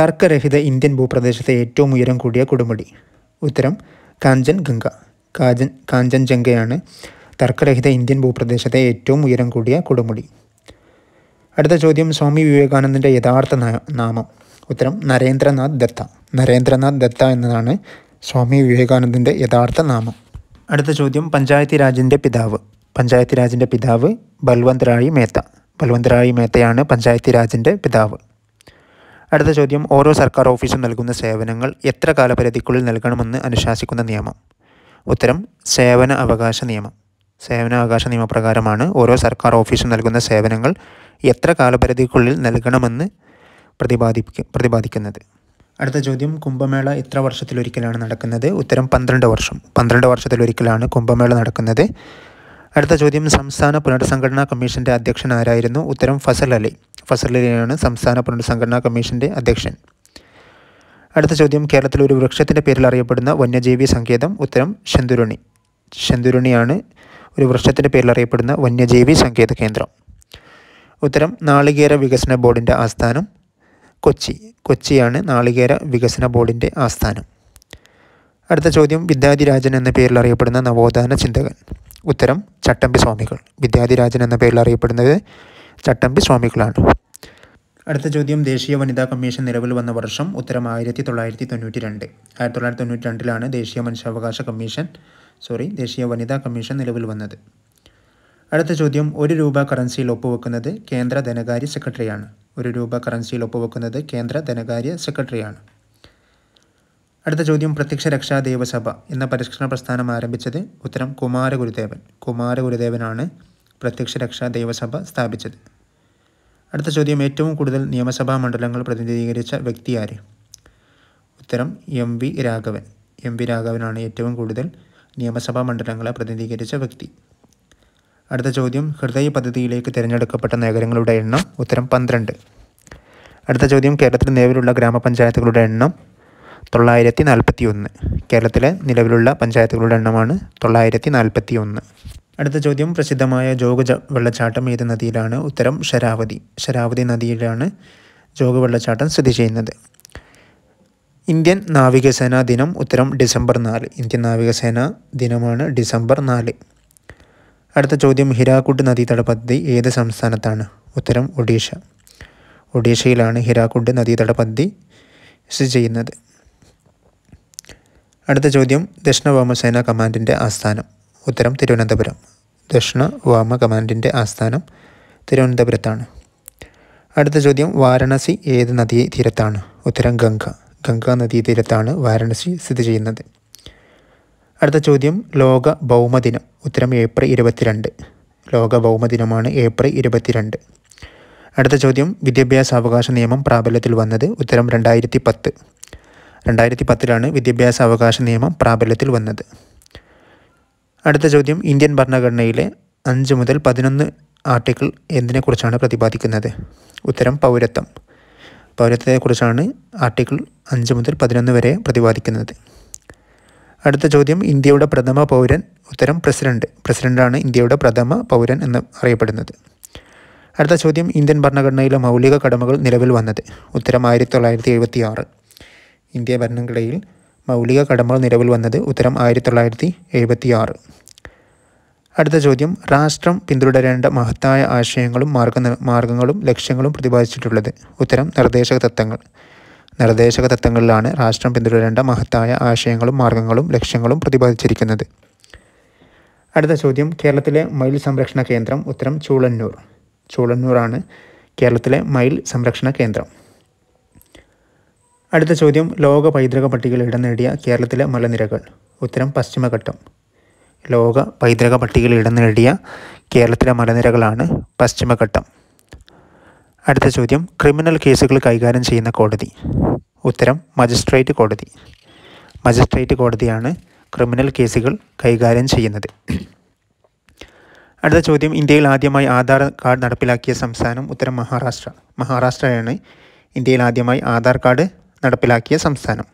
തർക്കരഹിത ഇന്ത്യൻ ഭൂപ്രദേശത്തെ ഏറ്റവും ഉയരം കൂടിയ കൊടുമുടി ഉത്തരം കാഞ്ചൻ ഗംഗ കാഞ്ചൻ കാഞ്ചൻ ജംഗയാണ് തർക്കരഹിത ഇന്ത്യൻ ഭൂപ്രദേശത്തെ ഏറ്റവും ഉയരം കൂടിയ കൊടുമുടി അടുത്ത ചോദ്യം സ്വാമി വിവേകാനന്ദൻ്റെ യഥാർത്ഥ നാമം ഉത്തരം നരേന്ദ്രനാഥ് ദത്ത നരേന്ദ്രനാഥ് ദത്ത എന്നതാണ് സ്വാമി വിവേകാനന്ദൻ്റെ യഥാർത്ഥ നാമം അടുത്ത ചോദ്യം പഞ്ചായത്തി രാജിൻ്റെ പിതാവ് പഞ്ചായത്തി രാജിൻ്റെ പിതാവ് ബൽവന്ത് റായി മേത്ത ബൽവന്ത് റായി മേത്തയാണ് പഞ്ചായത്തി രാജിൻ്റെ പിതാവ് അടുത്ത ചോദ്യം ഓരോ സർക്കാർ ഓഫീസും നൽകുന്ന സേവനങ്ങൾ എത്ര കാലപരിധിക്കുള്ളിൽ നൽകണമെന്ന് അനുശാസിക്കുന്ന നിയമം ഉത്തരം സേവന അവകാശ നിയമം സേവനാവകാശ നിയമപ്രകാരമാണ് ഓരോ സർക്കാർ ഓഫീസും നൽകുന്ന സേവനങ്ങൾ എത്ര കാലപരിധിക്കുള്ളിൽ നൽകണമെന്ന് പ്രതിപാദിപ്പിക്കും പ്രതിപാദിക്കുന്നത് അടുത്ത ചോദ്യം കുംഭമേള എത്ര വർഷത്തിലൊരിക്കലാണ് നടക്കുന്നത് ഉത്തരം പന്ത്രണ്ട് വർഷം പന്ത്രണ്ട് വർഷത്തിലൊരിക്കലാണ് കുംഭമേള നടക്കുന്നത് അടുത്ത ചോദ്യം സംസ്ഥാന പുനർസംഘടനാ കമ്മീഷൻ്റെ അധ്യക്ഷൻ ആരായിരുന്നു ഉത്തരം ഫസൽ അലി ഫസൽ അലിയാണ് സംസ്ഥാന പുനർസംഘടനാ കമ്മീഷൻ്റെ അധ്യക്ഷൻ അടുത്ത ചോദ്യം കേരളത്തിൽ ഒരു വൃക്ഷത്തിൻ്റെ പേരിൽ അറിയപ്പെടുന്ന വന്യജീവി സങ്കേതം ഉത്തരം ശെന്തുരുണി ശെന്തുരുണിയാണ് ഒരു വൃക്ഷത്തിൻ്റെ പേരിൽ അറിയപ്പെടുന്ന വന്യജീവി സങ്കേത കേന്ദ്രം ഉത്തരം നാളികേര വികസന ബോർഡിൻ്റെ ആസ്ഥാനം കൊച്ചി കൊച്ചിയാണ് നാളികേര വികസന ബോർഡിൻ്റെ ആസ്ഥാനം അടുത്ത ചോദ്യം വിദ്യാധിരാജൻ എന്ന പേരിൽ അറിയപ്പെടുന്ന നവോത്ഥാന ചിന്തകൻ ഉത്തരം ചട്ടമ്പി സ്വാമികൾ വിദ്യാധിരാജൻ എന്ന പേരിൽ അറിയപ്പെടുന്നത് ചട്ടമ്പി സ്വാമികളാണ് അടുത്ത ചോദ്യം ദേശീയ വനിതാ കമ്മീഷൻ നിലവിൽ വന്ന വർഷം ഉത്തരം ആയിരത്തി തൊള്ളായിരത്തി തൊണ്ണൂറ്റി രണ്ട് ആയിരത്തി തൊള്ളായിരത്തി തൊണ്ണൂറ്റി രണ്ടിലാണ് ദേശീയ മനുഷ്യാവകാശ കമ്മീഷൻ സോറി ദേശീയ വനിതാ കമ്മീഷൻ നിലവിൽ വന്നത് അടുത്ത ചോദ്യം ഒരു രൂപ കറൻസിയിൽ ഒപ്പുവെക്കുന്നത് കേന്ദ്ര ധനകാര്യ സെക്രട്ടറിയാണ് ഒരു രൂപ കറൻസിയിൽ ഒപ്പുവെക്കുന്നത് കേന്ദ്ര ധനകാര്യ സെക്രട്ടറിയാണ് അടുത്ത ചോദ്യം പ്രത്യക്ഷ രക്ഷാ ദേവസഭ എന്ന പരിഷ്കരണ പ്രസ്ഥാനം ആരംഭിച്ചത് ഉത്തരം കുമാരഗുരുദേവൻ കുമാരഗുരുദേവനാണ് പ്രത്യക്ഷ രക്ഷാ ദേവസഭ സ്ഥാപിച്ചത് അടുത്ത ചോദ്യം ഏറ്റവും കൂടുതൽ നിയമസഭാ മണ്ഡലങ്ങൾ പ്രതിനിധീകരിച്ച വ്യക്തി ആര് ഉത്തരം M V Raghavan M V രാഘവനാണ് ഏറ്റവും കൂടുതൽ നിയമസഭാ മണ്ഡലങ്ങളെ പ്രതിനിധീകരിച്ച വ്യക്തി അടുത്ത ചോദ്യം ഹൃദയ പദ്ധതിയിലേക്ക് തിരഞ്ഞെടുക്കപ്പെട്ട നഗരങ്ങളുടെ എണ്ണം ഉത്തരം പന്ത്രണ്ട് അടുത്ത ചോദ്യം കേരളത്തിൽ നിലവിലുള്ള ഗ്രാമപഞ്ചായത്തുകളുടെ എണ്ണം തൊള്ളായിരത്തി നാൽപ്പത്തി ഒന്ന് കേരളത്തിലെ നിലവിലുള്ള പഞ്ചായത്തുകളുടെ എണ്ണമാണ് തൊള്ളായിരത്തി നാൽപ്പത്തി ഒന്ന് അടുത്ത ചോദ്യം പ്രസിദ്ധമായ ജോഗ വെള്ളച്ചാട്ടം ഏത് നദിയിലാണ് ഉത്തരം ശരാവതി ശരാവതി നദിയിലാണ് ജോഗ വെള്ളച്ചാട്ടം സ്ഥിതി ചെയ്യുന്നത് ഇന്ത്യൻ നാവികസേനാ ദിനം ഉത്തരം ഡിസംബർ നാല് ഇന്ത്യൻ നാവികസേനാ ദിനമാണ് ഡിസംബർ നാല് അടുത്ത ചോദ്യം ഹിരാക്കുട്ട് നദീതട പദ്ധതി ഏത് സംസ്ഥാനത്താണ് ഉത്തരം ഒഡീഷ ഒഡീഷയിലാണ് ഹിരാക്കുട്ട് നദീതട പദ്ധതി സ്ഥിതി ചെയ്യുന്നത് അടുത്ത ചോദ്യം ദക്ഷിണ വ്യോമസേന കമാൻഡിൻ്റെ ആസ്ഥാനം ഉത്തരം തിരുവനന്തപുരം ദക്ഷിണ വ്യോമ കമാൻഡിൻ്റെ ആസ്ഥാനം തിരുവനന്തപുരത്താണ് അടുത്ത ചോദ്യം വാരണാസി ഏത് നദീ തീരത്താണ് ഉത്തരം ഗംഗ തീരത്താണ് വാരണസി സ്ഥിതി ചെയ്യുന്നത് അടുത്ത ചോദ്യം ലോക ഭൗമദിനം ഉത്തരം ഏപ്രിൽ ഇരുപത്തിരണ്ട് ലോക ഭൗമദിനമാണ് ഏപ്രിൽ ഇരുപത്തിരണ്ട് അടുത്ത ചോദ്യം വിദ്യാഭ്യാസ അവകാശ നിയമം പ്രാബല്യത്തിൽ വന്നത് ഉത്തരം രണ്ടായിരത്തി പത്ത് രണ്ടായിരത്തി പത്തിലാണ് വിദ്യാഭ്യാസ അവകാശ നിയമം പ്രാബല്യത്തിൽ വന്നത് അടുത്ത ചോദ്യം ഇന്ത്യൻ ഭരണഘടനയിലെ അഞ്ച് മുതൽ പതിനൊന്ന് ആർട്ടിക്കിൾ എന്തിനെക്കുറിച്ചാണ് പ്രതിപാദിക്കുന്നത് ഉത്തരം പൗരത്വം പൗരത്വത്തെക്കുറിച്ചാണ് ആർട്ടിക്കിൾ അഞ്ച് മുതൽ പതിനൊന്ന് വരെ പ്രതിപാദിക്കുന്നത് അടുത്ത ചോദ്യം ഇന്ത്യയുടെ പ്രഥമ പൗരൻ ഉത്തരം പ്രസിഡന്റ് പ്രസിഡന്റാണ് ഇന്ത്യയുടെ പ്രഥമ പൗരൻ എന്ന് അറിയപ്പെടുന്നത് അടുത്ത ചോദ്യം ഇന്ത്യൻ ഭരണഘടനയിലെ മൗലിക കടമകൾ നിലവിൽ വന്നത് ഉത്തരം ആയിരത്തി തൊള്ളായിരത്തി എഴുപത്തി ആറ് ഇന്ത്യ ഭരണഘടനയിൽ മൗലിക കടമകൾ നിലവിൽ വന്നത് ഉത്തരം ആയിരത്തി തൊള്ളായിരത്തി എഴുപത്തി ആറ് അടുത്ത ചോദ്യം രാഷ്ട്രം പിന്തുടരേണ്ട മഹത്തായ ആശയങ്ങളും മാർഗ മാർഗങ്ങളും ലക്ഷ്യങ്ങളും പ്രതിപാദിച്ചിട്ടുള്ളത് ഉത്തരം നിർദ്ദേശക തത്വങ്ങൾ നിർദ്ദേശക തത്വങ്ങളിലാണ് രാഷ്ട്രം പിന്തുടരേണ്ട മഹത്തായ ആശയങ്ങളും മാർഗങ്ങളും ലക്ഷ്യങ്ങളും പ്രതിപാദിച്ചിരിക്കുന്നത് അടുത്ത ചോദ്യം കേരളത്തിലെ മയിൽ സംരക്ഷണ കേന്ദ്രം ഉത്തരം ചൂളന്നൂർ ചൂളന്നൂറാണ് കേരളത്തിലെ മയിൽ സംരക്ഷണ കേന്ദ്രം അടുത്ത ചോദ്യം ലോക പൈതൃക പട്ടികയിൽ ഇടം നേടിയ കേരളത്തിലെ മലനിരകൾ ഉത്തരം പശ്ചിമഘട്ടം ലോക പൈതൃക പട്ടികയിൽ ഇടം നേടിയ കേരളത്തിലെ മലനിരകളാണ് പശ്ചിമഘട്ടം അടുത്ത ചോദ്യം ക്രിമിനൽ കേസുകൾ കൈകാര്യം ചെയ്യുന്ന കോടതി ഉത്തരം മജിസ്ട്രേറ്റ് കോടതി മജിസ്ട്രേറ്റ് കോടതിയാണ് ക്രിമിനൽ കേസുകൾ കൈകാര്യം ചെയ്യുന്നത് അടുത്ത ചോദ്യം ഇന്ത്യയിൽ ആദ്യമായി ആധാർ കാർഡ് നടപ്പിലാക്കിയ സംസ്ഥാനം ഉത്തരം മഹാരാഷ്ട്ര മഹാരാഷ്ട്രയാണ് ഇന്ത്യയിൽ ആദ്യമായി ആധാർ കാർഡ് നടപ്പിലാക്കിയ സംസ്ഥാനം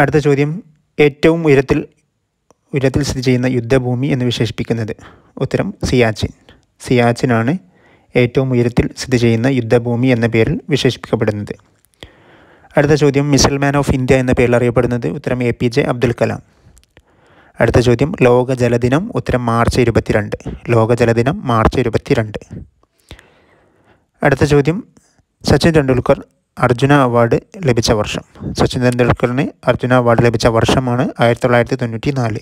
അടുത്ത ചോദ്യം ഏറ്റവും ഉയരത്തിൽ ഉയരത്തിൽ സ്ഥിതി ചെയ്യുന്ന യുദ്ധഭൂമി എന്ന് വിശേഷിപ്പിക്കുന്നത് ഉത്തരം സിയാച്ചിൻ സിയാച്ചിനാണ് ഏറ്റവും ഉയരത്തിൽ സ്ഥിതി ചെയ്യുന്ന യുദ്ധഭൂമി എന്ന പേരിൽ വിശേഷിപ്പിക്കപ്പെടുന്നത് അടുത്ത ചോദ്യം മിസൽ മാൻ ഓഫ് ഇന്ത്യ എന്ന പേരിൽ അറിയപ്പെടുന്നത് ഉത്തരം A P J Abdul Kalam അടുത്ത ചോദ്യം ലോക ജലദിനം ഉത്തരം മാർച്ച് ഇരുപത്തിരണ്ട് ലോക ജലദിനം മാർച്ച് ഇരുപത്തിരണ്ട് അടുത്ത ചോദ്യം സച്ചിൻ തെണ്ടുൽക്കർ അർജുന അവാർഡ് ലഭിച്ച വർഷം സച്ചിൻ തെണ്ടുൽക്കറിന് അർജുന അവാർഡ് ലഭിച്ച വർഷമാണ് ആയിരത്തി തൊള്ളായിരത്തി തൊണ്ണൂറ്റി നാല്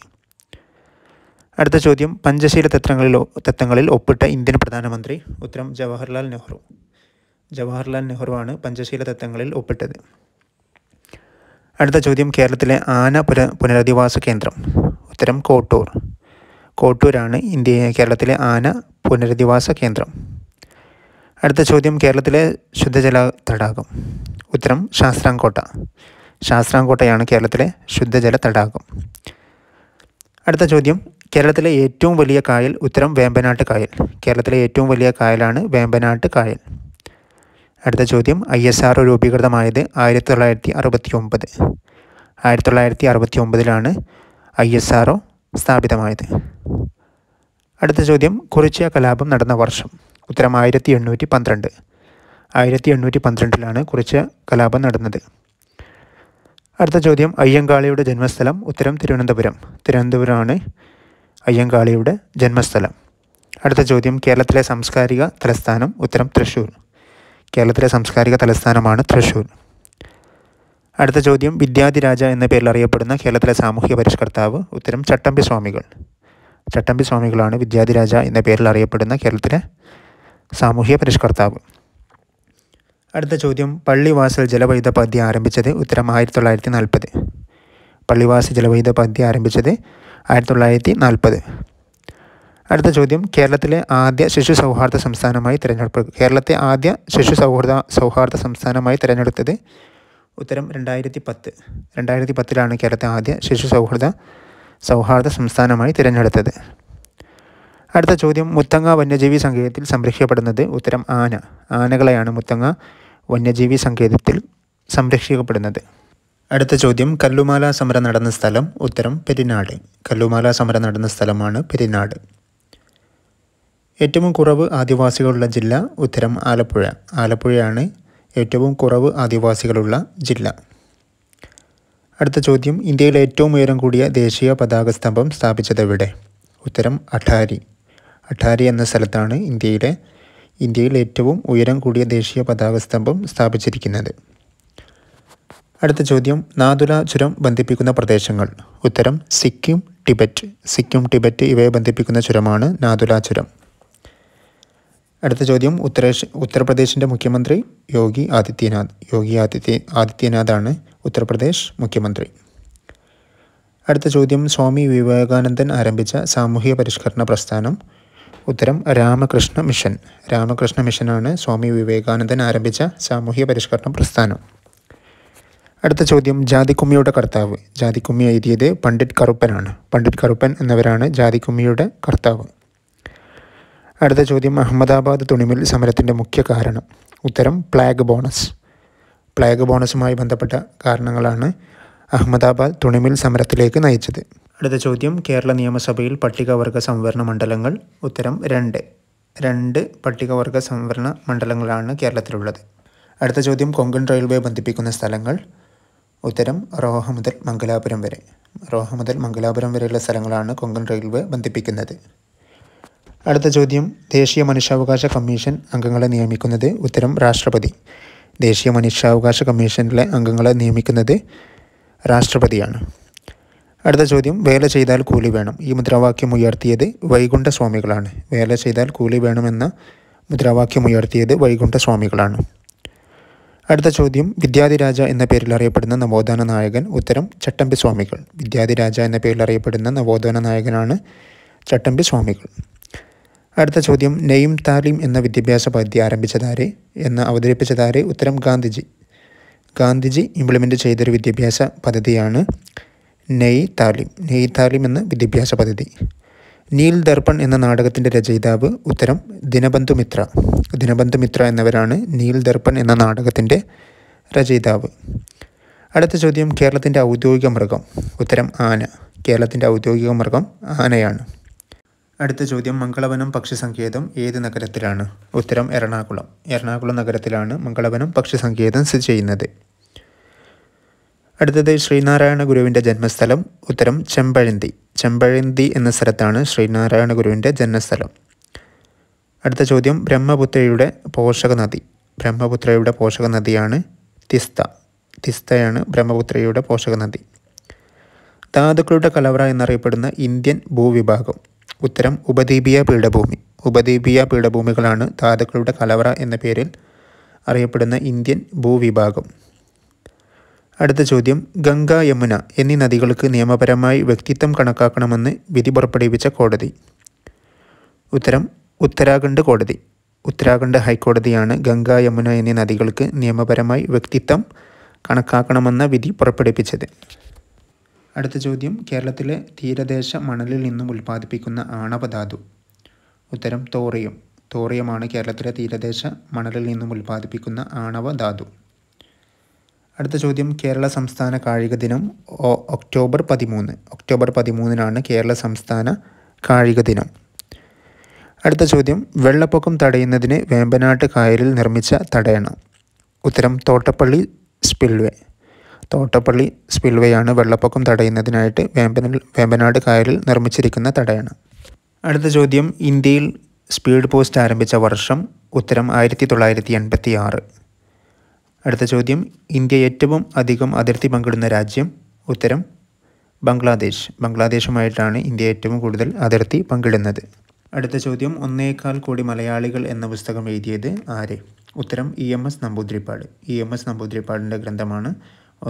അടുത്ത ചോദ്യം പഞ്ചശീല തത്വങ്ങളിൽ തത്വങ്ങളിൽ ഒപ്പിട്ട ഇന്ത്യൻ പ്രധാനമന്ത്രി ഉത്തരം ജവഹർലാൽ നെഹ്റു ജവഹർലാൽ നെഹ്റുവാണ് പഞ്ചശീല തത്വങ്ങളിൽ ഒപ്പിട്ടത് അടുത്ത ചോദ്യം കേരളത്തിലെ ആന പുന പുനരധിവാസ കേന്ദ്രം ഉത്തരം കോട്ടൂർ കോട്ടൂരാണ് ഇന്ത്യ കേരളത്തിലെ ആന പുനരധിവാസ കേന്ദ്രം അടുത്ത ചോദ്യം കേരളത്തിലെ ശുദ്ധജല തടാകം ഉത്തരം ശാസ്ത്രാംകോട്ട ശാസ്ത്രാംകോട്ടയാണ് കേരളത്തിലെ ശുദ്ധജല തടാകം അടുത്ത ചോദ്യം കേരളത്തിലെ ഏറ്റവും വലിയ കായൽ ഉത്തരം വേമ്പനാട്ട് കായൽ കേരളത്തിലെ ഏറ്റവും വലിയ കായലാണ് വേമ്പനാട്ട് കായൽ അടുത്ത ചോദ്യം ഐ എസ് ആർ രൂപീകൃതമായത് ആയിരത്തി തൊള്ളായിരത്തി അറുപത്തി ഒമ്പത് ആയിരത്തി തൊള്ളായിരത്തി അറുപത്തി ഒമ്പതിലാണ് ഐ എസ് ആർ സ്ഥാപിതമായത് അടുത്ത ചോദ്യം കുറിച്യ കലാപം നടന്ന വർഷം ഉത്തരം ആയിരത്തി എണ്ണൂറ്റി പന്ത്രണ്ട് ആയിരത്തി എണ്ണൂറ്റി പന്ത്രണ്ടിലാണ് കുറിച്യ കലാപം നടന്നത് അടുത്ത ചോദ്യം അയ്യങ്കാളിയുടെ ജന്മസ്ഥലം ഉത്തരം തിരുവനന്തപുരം തിരുവനന്തപുരമാണ് അയ്യങ്കാളിയുടെ ജന്മസ്ഥലം അടുത്ത ചോദ്യം കേരളത്തിലെ സാംസ്കാരിക തലസ്ഥാനം ഉത്തരം തൃശ്ശൂർ കേരളത്തിലെ സാംസ്കാരിക തലസ്ഥാനമാണ് തൃശ്ശൂർ അടുത്ത ചോദ്യം വിദ്യാധിരാജ എന്ന പേരിൽ അറിയപ്പെടുന്ന കേരളത്തിലെ സാമൂഹ്യ പരിഷ്കർത്താവ് ഉത്തരം ചട്ടമ്പി സ്വാമികൾ ചട്ടമ്പി സ്വാമികളാണ് വിദ്യാധിരാജ എന്ന പേരിൽ അറിയപ്പെടുന്ന കേരളത്തിലെ സാമൂഹ്യ പരിഷ്കർത്താവ് അടുത്ത ചോദ്യം പള്ളിവാസൽ ജലവൈദ്യ പദ്ധതി ആരംഭിച്ചത് ഉത്തരം ആയിരത്തി തൊള്ളായിരത്തി നാൽപ്പത് പള്ളിവാസ ജലവൈദ്യ പദ്ധതി ആരംഭിച്ചത് ആയിരത്തി തൊള്ളായിരത്തി നാൽപ്പത് അടുത്ത ചോദ്യം കേരളത്തിലെ ആദ്യ ശിശു സൗഹാർദ്ദ സംസ്ഥാനമായി തിരഞ്ഞെടുപ്പ് കേരളത്തെ ആദ്യ ശിശു സൗഹൃദ സൗഹാർദ്ദ സംസ്ഥാനമായി തിരഞ്ഞെടുത്തത് ഉത്തരം രണ്ടായിരത്തി പത്ത് രണ്ടായിരത്തി പത്തിലാണ് കേരളത്തെ ആദ്യ ശിശു സൗഹൃദ സൗഹാർദ്ദ സംസ്ഥാനമായി തിരഞ്ഞെടുത്തത് അടുത്ത ചോദ്യം മുത്തങ്ങ വന്യജീവി സങ്കേതത്തിൽ സംരക്ഷിക്കപ്പെടുന്നത് ഉത്തരം ആന ആനകളെയാണ് മുത്തങ്ങ വന്യജീവി സങ്കേതത്തിൽ സംരക്ഷിക്കപ്പെടുന്നത് അടുത്ത ചോദ്യം കല്ലുമാല സമരം നടന്ന സ്ഥലം ഉത്തരം പെരിനാട് കല്ലുമാല സമരം നടന്ന സ്ഥലമാണ് പെരിനാട് ഏറ്റവും കുറവ് ആദിവാസികളുള്ള ജില്ല ഉത്തരം ആലപ്പുഴ ആലപ്പുഴയാണ് ഏറ്റവും കുറവ് ആദിവാസികളുള്ള ജില്ല അടുത്ത ചോദ്യം ഇന്ത്യയിലെ ഏറ്റവും ഉയരം കൂടിയ ദേശീയ പതാക സ്തംഭം സ്ഥാപിച്ചത് എവിടെ ഉത്തരം അഠാരി അട്ടാരി എന്ന സ്ഥലത്താണ് ഇന്ത്യയിലെ ഇന്ത്യയിൽ ഏറ്റവും ഉയരം കൂടിയ ദേശീയ പതാക സ്തംഭം സ്ഥാപിച്ചിരിക്കുന്നത് അടുത്ത ചോദ്യം നാദുല ചുരം ബന്ധിപ്പിക്കുന്ന പ്രദേശങ്ങൾ ഉത്തരം സിക്കിം ടിബറ്റ് സിക്കിം ടിബറ്റ് ഇവയെ ബന്ധിപ്പിക്കുന്ന ചുരമാണ് നാദുല ചുരം അടുത്ത ചോദ്യം ഉത്തരേഷ് ഉത്തർപ്രദേശിൻ്റെ മുഖ്യമന്ത്രി യോഗി ആദിത്യനാഥ് യോഗി ആദിത്യ ആദിത്യനാഥാണ് ഉത്തർപ്രദേശ് മുഖ്യമന്ത്രി അടുത്ത ചോദ്യം സ്വാമി വിവേകാനന്ദൻ ആരംഭിച്ച സാമൂഹിക പരിഷ്കരണ പ്രസ്ഥാനം ഉത്തരം രാമകൃഷ്ണ മിഷൻ രാമകൃഷ്ണ മിഷനാണ് സ്വാമി വിവേകാനന്ദൻ ആരംഭിച്ച സാമൂഹ്യ പരിഷ്കരണ പ്രസ്ഥാനം അടുത്ത ചോദ്യം ജാതിക്കുമ്മിയുടെ കർത്താവ് ജാതിക്കുമ്മി എഴുതിയത് പണ്ഡിറ്റ് കറുപ്പനാണ് പണ്ഡിറ്റ് കറുപ്പൻ എന്നവരാണ് ജാതിക്കുമ്മിയുടെ കർത്താവ് അടുത്ത ചോദ്യം അഹമ്മദാബാദ് തുണിമിൽ സമരത്തിൻ്റെ മുഖ്യ കാരണം ഉത്തരം പ്ലാഗ് ബോണസ് പ്ലാഗ് ബോണസുമായി ബന്ധപ്പെട്ട കാരണങ്ങളാണ് അഹമ്മദാബാദ് തുണിമിൽ സമരത്തിലേക്ക് നയിച്ചത് അടുത്ത ചോദ്യം കേരള നിയമസഭയിൽ പട്ടികവർഗ സംവരണ മണ്ഡലങ്ങൾ ഉത്തരം രണ്ട് രണ്ട് പട്ടികവർഗ സംവരണ മണ്ഡലങ്ങളാണ് കേരളത്തിലുള്ളത് അടുത്ത ചോദ്യം കൊങ്കൺ റെയിൽവേ ബന്ധിപ്പിക്കുന്ന സ്ഥലങ്ങൾ ഉത്തരം റോഹ മുതൽ മംഗലാപുരം വരെ റോഹ മുതൽ മംഗലാപുരം വരെയുള്ള സ്ഥലങ്ങളാണ് കൊങ്കൺ റെയിൽവേ ബന്ധിപ്പിക്കുന്നത് അടുത്ത ചോദ്യം ദേശീയ മനുഷ്യാവകാശ കമ്മീഷൻ അംഗങ്ങളെ നിയമിക്കുന്നത് ഉത്തരം രാഷ്ട്രപതി ദേശീയ മനുഷ്യാവകാശ കമ്മീഷനിലെ അംഗങ്ങളെ നിയമിക്കുന്നത് രാഷ്ട്രപതിയാണ് അടുത്ത ചോദ്യം വേല ചെയ്താൽ കൂലി വേണം ഈ മുദ്രാവാക്യം ഉയർത്തിയത് വൈകുണ്ഠ സ്വാമികളാണ് വേല ചെയ്താൽ കൂലി വേണമെന്ന മുദ്രാവാക്യം ഉയർത്തിയത് വൈകുണ്ഠ സ്വാമികളാണ് അടുത്ത ചോദ്യം വിദ്യാധിരാജ എന്ന പേരിൽ അറിയപ്പെടുന്ന നവോത്ഥാന നായകൻ ഉത്തരം ചട്ടമ്പി സ്വാമികൾ വിദ്യാധിരാജ എന്ന പേരിൽ അറിയപ്പെടുന്ന നവോത്ഥാന നായകനാണ് ചട്ടമ്പി സ്വാമികൾ അടുത്ത ചോദ്യം നെയ്യും താലിം എന്ന വിദ്യാഭ്യാസ പദ്ധതി ആരംഭിച്ചതാരെ എന്ന് അവതരിപ്പിച്ചതാരെ ഉത്തരം ഗാന്ധിജി ഗാന്ധിജി ഇംപ്ലിമെൻ്റ് ചെയ്തൊരു വിദ്യാഭ്യാസ പദ്ധതിയാണ് നെയ് താലിം നെയ് താലിം എന്ന വിദ്യാഭ്യാസ പദ്ധതി നീൽ ദർപ്പൺ എന്ന നാടകത്തിൻ്റെ രചയിതാവ് ഉത്തരം ദിനബന്ധു മിത്ര ദിനബന്ധു മിത്ര എന്നിവരാണ് നീൽ ദർപ്പൺ എന്ന നാടകത്തിൻ്റെ രചയിതാവ് അടുത്ത ചോദ്യം കേരളത്തിൻ്റെ ഔദ്യോഗിക മൃഗം ഉത്തരം ആന കേരളത്തിൻ്റെ ഔദ്യോഗിക മൃഗം ആനയാണ് അടുത്ത ചോദ്യം മംഗളവനം പക്ഷി സങ്കേതം ഏത് നഗരത്തിലാണ് ഉത്തരം എറണാകുളം എറണാകുളം നഗരത്തിലാണ് മംഗളവനം പക്ഷി സങ്കേതം സ്ഥിതി ചെയ്യുന്നത് അടുത്തത് ശ്രീനാരായണ ഗുരുവിൻ്റെ ജന്മസ്ഥലം ഉത്തരം ചെമ്പഴന്തി ചെമ്പഴന്തി എന്ന സ്ഥലത്താണ് ശ്രീനാരായണ ഗുരുവിൻ്റെ ജന്മസ്ഥലം അടുത്ത ചോദ്യം ബ്രഹ്മപുത്രയുടെ പോഷക നദി ബ്രഹ്മപുത്രയുടെ പോഷക നദിയാണ് തിസ്ത തിസ്തയാണ് ബ്രഹ്മപുത്രയുടെ പോഷക നദി ധാതുക്കളുടെ കലവറ എന്നറിയപ്പെടുന്ന ഇന്ത്യൻ ഭൂവിഭാഗം ഉത്തരം ഉപദ്വീപിയ പീഠഭൂമി ഉപദ്വീപിയ പീഠഭൂമികളാണ് ധാതുക്കളുടെ കലവറ എന്ന പേരിൽ അറിയപ്പെടുന്ന ഇന്ത്യൻ ഭൂവിഭാഗം അടുത്ത ചോദ്യം ഗംഗ യമുന എന്നീ നദികൾക്ക് നിയമപരമായി വ്യക്തിത്വം കണക്കാക്കണമെന്ന് വിധി പുറപ്പെടുവിച്ച കോടതി ഉത്തരം ഉത്തരാഖണ്ഡ് കോടതി ഉത്തരാഖണ്ഡ് ഹൈക്കോടതിയാണ് ഗംഗ യമുന എന്നീ നദികൾക്ക് നിയമപരമായി വ്യക്തിത്വം കണക്കാക്കണമെന്ന വിധി പുറപ്പെടുവിച്ചത് അടുത്ത ചോദ്യം കേരളത്തിലെ തീരദേശ മണലിൽ നിന്നും ഉൽപ്പാദിപ്പിക്കുന്ന ആണവധാതു ഉത്തരം തോറിയം തോറിയമാണ് കേരളത്തിലെ തീരദേശ മണലിൽ നിന്നും ഉൽപ്പാദിപ്പിക്കുന്ന ആണവധാതു അടുത്ത ചോദ്യം കേരള സംസ്ഥാന കായിക ദിനം ഒക്ടോബർ പതിമൂന്ന് ഒക്ടോബർ പതിമൂന്നിനാണ് കേരള സംസ്ഥാന കായിക ദിനം അടുത്ത ചോദ്യം വെള്ളപ്പൊക്കം തടയുന്നതിന് വേമ്പനാട്ട് കായലിൽ നിർമ്മിച്ച തടയണ ഉത്തരം തോട്ടപ്പള്ളി സ്പിൽവേ തോട്ടപ്പള്ളി സ്പിൽവേയാണ് വെള്ളപ്പൊക്കം തടയുന്നതിനായിട്ട് വേമ്പനിൽ വേമ്പനാട് കായലിൽ നിർമ്മിച്ചിരിക്കുന്ന തടയണ അടുത്ത ചോദ്യം ഇന്ത്യയിൽ സ്പീഡ് പോസ്റ്റ് ആരംഭിച്ച വർഷം ഉത്തരം ആയിരത്തി തൊള്ളായിരത്തി എൺപത്തി ആറ് അടുത്ത ചോദ്യം ഇന്ത്യ ഏറ്റവും അധികം അതിർത്തി പങ്കിടുന്ന രാജ്യം ഉത്തരം ബംഗ്ലാദേശ് ബംഗ്ലാദേശുമായിട്ടാണ് ഇന്ത്യ ഏറ്റവും കൂടുതൽ അതിർത്തി പങ്കിടുന്നത് അടുത്ത ചോദ്യം ഒന്നേക്കാൾ കോടി മലയാളികൾ എന്ന പുസ്തകം എഴുതിയത് ആര് ഉത്തരം E M S Namboodiripad E M S നമ്പൂതിരിപ്പാടിൻ്റെ ഗ്രന്ഥമാണ്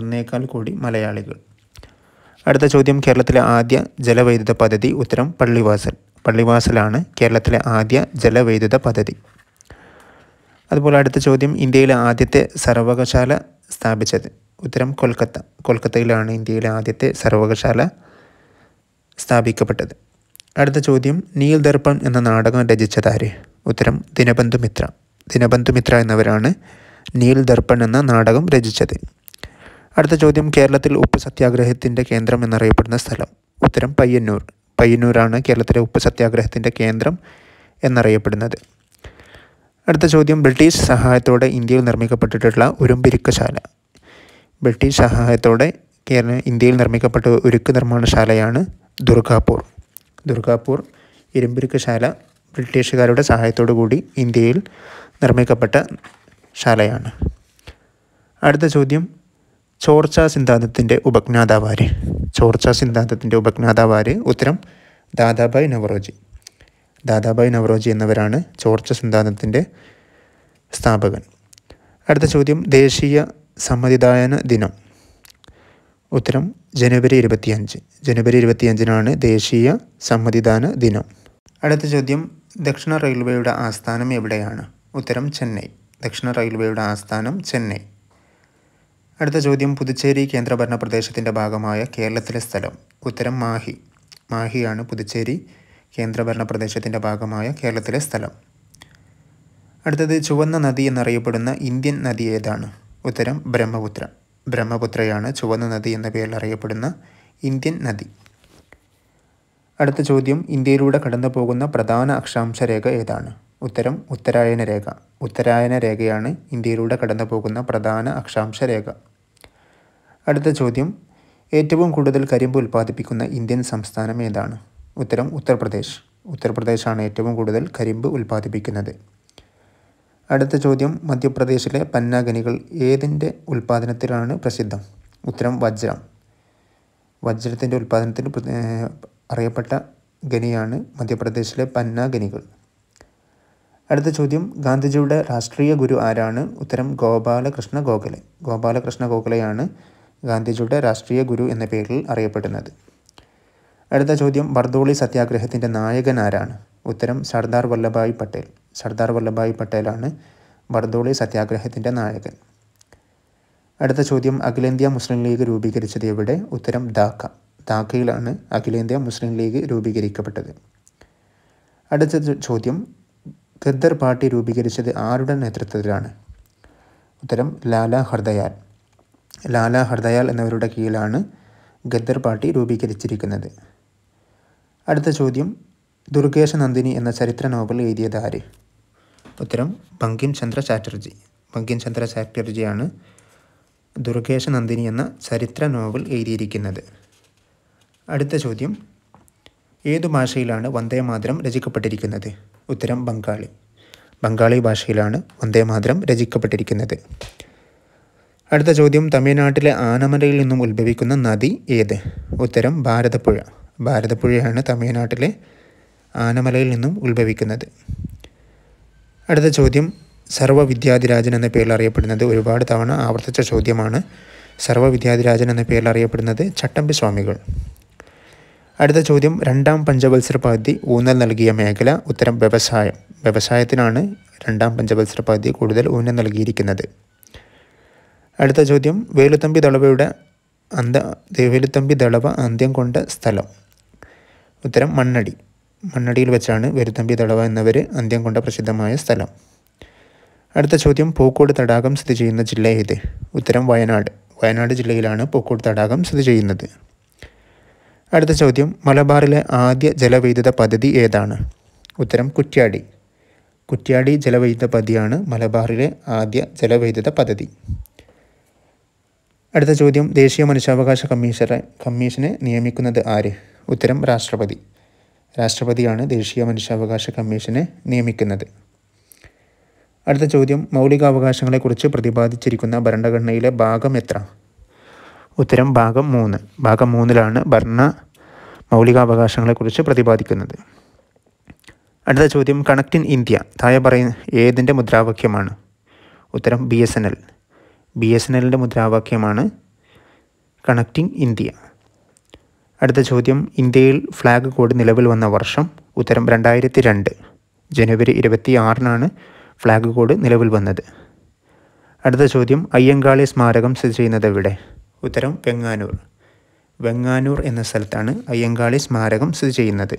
ഒന്നേക്കാൾ കോടി മലയാളികൾ അടുത്ത ചോദ്യം കേരളത്തിലെ ആദ്യ ജലവൈദ്യുത പദ്ധതി ഉത്തരം പള്ളിവാസൽ പള്ളിവാസലാണ് കേരളത്തിലെ ആദ്യ ജലവൈദ്യുത പദ്ധതി അതുപോലെ അടുത്ത ചോദ്യം ഇന്ത്യയിലെ ആദ്യത്തെ സർവകശാല സ്ഥാപിച്ചത് ഉത്തരം കൊൽക്കത്ത കൊൽക്കത്തയിലാണ് ഇന്ത്യയിലെ ആദ്യത്തെ സർവകശാല സ്ഥാപിക്കപ്പെട്ടത് അടുത്ത ചോദ്യം നീൽ ദർപ്പൺ എന്ന നാടകം രചിച്ചതാര് ഉത്തരം ദിനബന്ധു മിത്ര ദിനബന്ധു മിത്ര എന്നവരാണ് നീൽ ദർപ്പൺ എന്ന നാടകം രചിച്ചത് അടുത്ത ചോദ്യം കേരളത്തിൽ ഉപ്പ് സത്യാഗ്രഹത്തിൻ്റെ കേന്ദ്രം എന്നറിയപ്പെടുന്ന സ്ഥലം ഉത്തരം പയ്യന്നൂർ പയ്യന്നൂരാണ് കേരളത്തിലെ ഉപ്പ് സത്യാഗ്രഹത്തിൻ്റെ കേന്ദ്രം എന്നറിയപ്പെടുന്നത് അടുത്ത ചോദ്യം ബ്രിട്ടീഷ് സഹായത്തോടെ ഇന്ത്യയിൽ നിർമ്മിക്കപ്പെട്ടിട്ടുള്ള ഉരുമ്പിരുക്കശാല ബ്രിട്ടീഷ് സഹായത്തോടെ കേരള ഇന്ത്യയിൽ നിർമ്മിക്കപ്പെട്ട ഉരുക്ക് നിർമ്മാണശാലയാണ് ദുർഗാപൂർ ദുർഗാപൂർ ഇരുമ്പുരുക്കശാല ബ്രിട്ടീഷുകാരുടെ സഹായത്തോടു കൂടി ഇന്ത്യയിൽ നിർമ്മിക്കപ്പെട്ട ശാലയാണ് അടുത്ത ചോദ്യം ചോർച്ച സിദ്ധാന്തത്തിൻ്റെ ഉപജ്ഞാതാവാര് ചോർച്ച സിദ്ധാന്തത്തിൻ്റെ ഉപജ്ഞാതാവാര് ഉത്തരം ദാദാഭായ് നവറോജി ദാദാബായ് നവറോജി എന്നിവരാണ് ചോർച്ച സിദ്ധാന്തത്തിൻ്റെ സ്ഥാപകൻ അടുത്ത ചോദ്യം ദേശീയ സമ്മതിദായന ദിനം ഉത്തരം ജനുവരി ഇരുപത്തിയഞ്ച് ജനുവരി ഇരുപത്തിയഞ്ചിനാണ് ദേശീയ സമ്മതിദാന ദിനം അടുത്ത ചോദ്യം ദക്ഷിണ റെയിൽവേയുടെ ആസ്ഥാനം എവിടെയാണ് ഉത്തരം ചെന്നൈ ദക്ഷിണ റെയിൽവേയുടെ ആസ്ഥാനം ചെന്നൈ അടുത്ത ചോദ്യം പുതുച്ചേരി കേന്ദ്രഭരണ പ്രദേശത്തിൻ്റെ ഭാഗമായ കേരളത്തിലെ സ്ഥലം ഉത്തരം മാഹി മാഹിയാണ് പുതുച്ചേരി കേന്ദ്രഭരണ പ്രദേശത്തിൻ്റെ ഭാഗമായ കേരളത്തിലെ സ്ഥലം അടുത്തത് ചുവന്ന നദി എന്നറിയപ്പെടുന്ന ഇന്ത്യൻ നദി ഏതാണ് ഉത്തരം ബ്രഹ്മപുത്ര ബ്രഹ്മപുത്രയാണ് ചുവന്ന നദി എന്ന പേരിൽ അറിയപ്പെടുന്ന ഇന്ത്യൻ നദി അടുത്ത ചോദ്യം ഇന്ത്യയിലൂടെ കടന്നു പോകുന്ന പ്രധാന അക്ഷാംശ രേഖ ഏതാണ് ഉത്തരം ഉത്തരായന രേഖ ഉത്തരായന രേഖയാണ് ഇന്ത്യയിലൂടെ കടന്നു പോകുന്ന പ്രധാന അക്ഷാംശ രേഖ അടുത്ത ചോദ്യം ഏറ്റവും കൂടുതൽ കരിമ്പ് ഉൽപ്പാദിപ്പിക്കുന്ന ഇന്ത്യൻ സംസ്ഥാനം ഏതാണ് ഉത്തരം ഉത്തർപ്രദേശ് ഉത്തർപ്രദേശാണ് ഏറ്റവും കൂടുതൽ കരിമ്പ് ഉൽപ്പാദിപ്പിക്കുന്നത് അടുത്ത ചോദ്യം മധ്യപ്രദേശിലെ പന്നാഗനികൾ ഏതിൻ്റെ ഉൽപ്പാദനത്തിലാണ് പ്രസിദ്ധം ഉത്തരം വജ്രം വജ്രത്തിൻ്റെ ഉൽപ്പാദനത്തിൽ അറിയപ്പെട്ട ഗനിയാണ് മധ്യപ്രദേശിലെ പന്നാഗനികൾ അടുത്ത ചോദ്യം ഗാന്ധിജിയുടെ രാഷ്ട്രീയ ഗുരു ആരാണ് ഉത്തരം ഗോപാലകൃഷ്ണ ഗോഖലെ ഗോപാലകൃഷ്ണ ഗോഖലെയാണ് ഗാന്ധിജിയുടെ രാഷ്ട്രീയ ഗുരു എന്ന പേരിൽ അറിയപ്പെടുന്നത് അടുത്ത ചോദ്യം ബർദോളി സത്യാഗ്രഹത്തിൻ്റെ നായകൻ ആരാണ് ഉത്തരം സർദാർ വല്ലഭായ് പട്ടേൽ സർദാർ വല്ലഭായ് പട്ടേലാണ് ബർദോളി സത്യാഗ്രഹത്തിൻ്റെ നായകൻ അടുത്ത ചോദ്യം അഖിലേന്ത്യാ മുസ്ലിം ലീഗ് രൂപീകരിച്ചത് എവിടെ ഉത്തരം ധാക്ക ധാക്കയിലാണ് അഖിലേന്ത്യാ മുസ്ലിം ലീഗ് രൂപീകരിക്കപ്പെട്ടത് അടുത്ത ചോദ്യം ഖദ്ദർ പാർട്ടി രൂപീകരിച്ചത് ആരുടെ നേതൃത്വത്തിലാണ് ഉത്തരം ലാല ഹർദയാൽ ലാല ഹർദയാൽ എന്നിവരുടെ കീഴിലാണ് ഖദ്ദർ പാർട്ടി രൂപീകരിച്ചിരിക്കുന്നത് അടുത്ത ചോദ്യം ദുർഗേശ നന്ദിനി എന്ന ചരിത്ര നോവൽ എഴുതിയത് ആര് ഉത്തരം ബങ്കിം ചന്ദ്ര ചാറ്റർജി ബങ്കിം ചന്ദ്ര ചാറ്റർജിയാണ് ദുർഗേശ നന്ദിനി എന്ന ചരിത്ര നോവൽ എഴുതിയിരിക്കുന്നത് അടുത്ത ചോദ്യം ഏതു ഭാഷയിലാണ് വന്ദേ മാതരം രചിക്കപ്പെട്ടിരിക്കുന്നത് ഉത്തരം ബംഗാളി ബംഗാളി ഭാഷയിലാണ് വന്ദേ മാതരം രചിക്കപ്പെട്ടിരിക്കുന്നത് അടുത്ത ചോദ്യം തമിഴ്നാട്ടിലെ ആനമലയിൽ നിന്നും ഉത്ഭവിക്കുന്ന നദി ഏത് ഉത്തരം ഭാരതപ്പുഴ ഭാരതപ്പുഴയാണ് തമിഴ്നാട്ടിലെ ആനമലയിൽ നിന്നും ഉത്ഭവിക്കുന്നത് അടുത്ത ചോദ്യം സർവവിദ്യാധിരാജൻ എന്ന പേരിൽ അറിയപ്പെടുന്നത് ഒരുപാട് തവണ ആവർത്തിച്ച ചോദ്യമാണ് സർവവിദ്യാധിരാജൻ എന്ന പേരിൽ അറിയപ്പെടുന്നത് ചട്ടമ്പി സ്വാമികൾ അടുത്ത ചോദ്യം രണ്ടാം പഞ്ചവത്സര പദ്ധതി ഊന്നൽ നൽകിയ മേഖല ഉത്തരം വ്യവസായം വ്യവസായത്തിനാണ് രണ്ടാം പഞ്ചവത്സര പദ്ധതി കൂടുതൽ ഊന്നൽ നൽകിയിരിക്കുന്നത് അടുത്ത ചോദ്യം വേലുത്തമ്പി ദളവയുടെ അന്ത വേലുത്തമ്പി ദളവ അന്ത്യം കൊണ്ട സ്ഥലം ഉത്തരം മണ്ണടി മണ്ണടിയിൽ വെച്ചാണ് വരുത്തമ്പി തടവ എന്നവർ അന്ത്യം കൊണ്ട പ്രസിദ്ധമായ സ്ഥലം അടുത്ത ചോദ്യം പൂക്കോട് തടാകം സ്ഥിതി ചെയ്യുന്ന ജില്ല ഏത് ഉത്തരം വയനാട് വയനാട് ജില്ലയിലാണ് പൂക്കോട് തടാകം സ്ഥിതി ചെയ്യുന്നത് അടുത്ത ചോദ്യം മലബാറിലെ ആദ്യ ജലവൈദ്യുത പദ്ധതി ഏതാണ് ഉത്തരം കുറ്റ്യാടി കുറ്റ്യാടി ജലവൈദ്യുത പദ്ധതിയാണ് മലബാറിലെ ആദ്യ ജലവൈദ്യുത പദ്ധതി അടുത്ത ചോദ്യം ദേശീയ മനുഷ്യാവകാശ കമ്മീഷറെ കമ്മീഷനെ നിയമിക്കുന്നത് ആര് ഉത്തരം രാഷ്ട്രപതി രാഷ്ട്രപതിയാണ് ദേശീയ മനുഷ്യാവകാശ കമ്മീഷനെ നിയമിക്കുന്നത് അടുത്ത ചോദ്യം മൗലികാവകാശങ്ങളെക്കുറിച്ച് പ്രതിപാദിച്ചിരിക്കുന്ന ഭരണഘടനയിലെ ഭാഗം എത്ര ഉത്തരം ഭാഗം മൂന്ന് ഭാഗം മൂന്നിലാണ് ഭരണ മൗലികാവകാശങ്ങളെക്കുറിച്ച് പ്രതിപാദിക്കുന്നത് അടുത്ത ചോദ്യം കണക്ട് ഇൻ ഇന്ത്യ താഴെ പറയുന്ന ഏതിൻ്റെ മുദ്രാവാക്യമാണ് ഉത്തരം B S N L B S N എല്ലിൻ്റെ മുദ്രാവാക്യമാണ് കണക്റ്റിംഗ് ഇന്ത്യ അടുത്ത ചോദ്യം ഇന്ത്യയിൽ ഫ്ലാഗ് കോഡ് നിലവിൽ വന്ന വർഷം ഉത്തരം രണ്ടായിരത്തി രണ്ട് ജനുവരി ഇരുപത്തി ആറിനാണ് ഫ്ലാഗ് കോഡ് നിലവിൽ വന്നത് അടുത്ത ചോദ്യം അയ്യങ്കാളി സ്മാരകം സ്ഥിതി ചെയ്യുന്നത് എവിടെ ഉത്തരം വെങ്ങാനൂർ വെങ്ങാനൂർ എന്ന സ്ഥലത്താണ് അയ്യങ്കാളി സ്മാരകം സ്ഥിതി ചെയ്യുന്നത്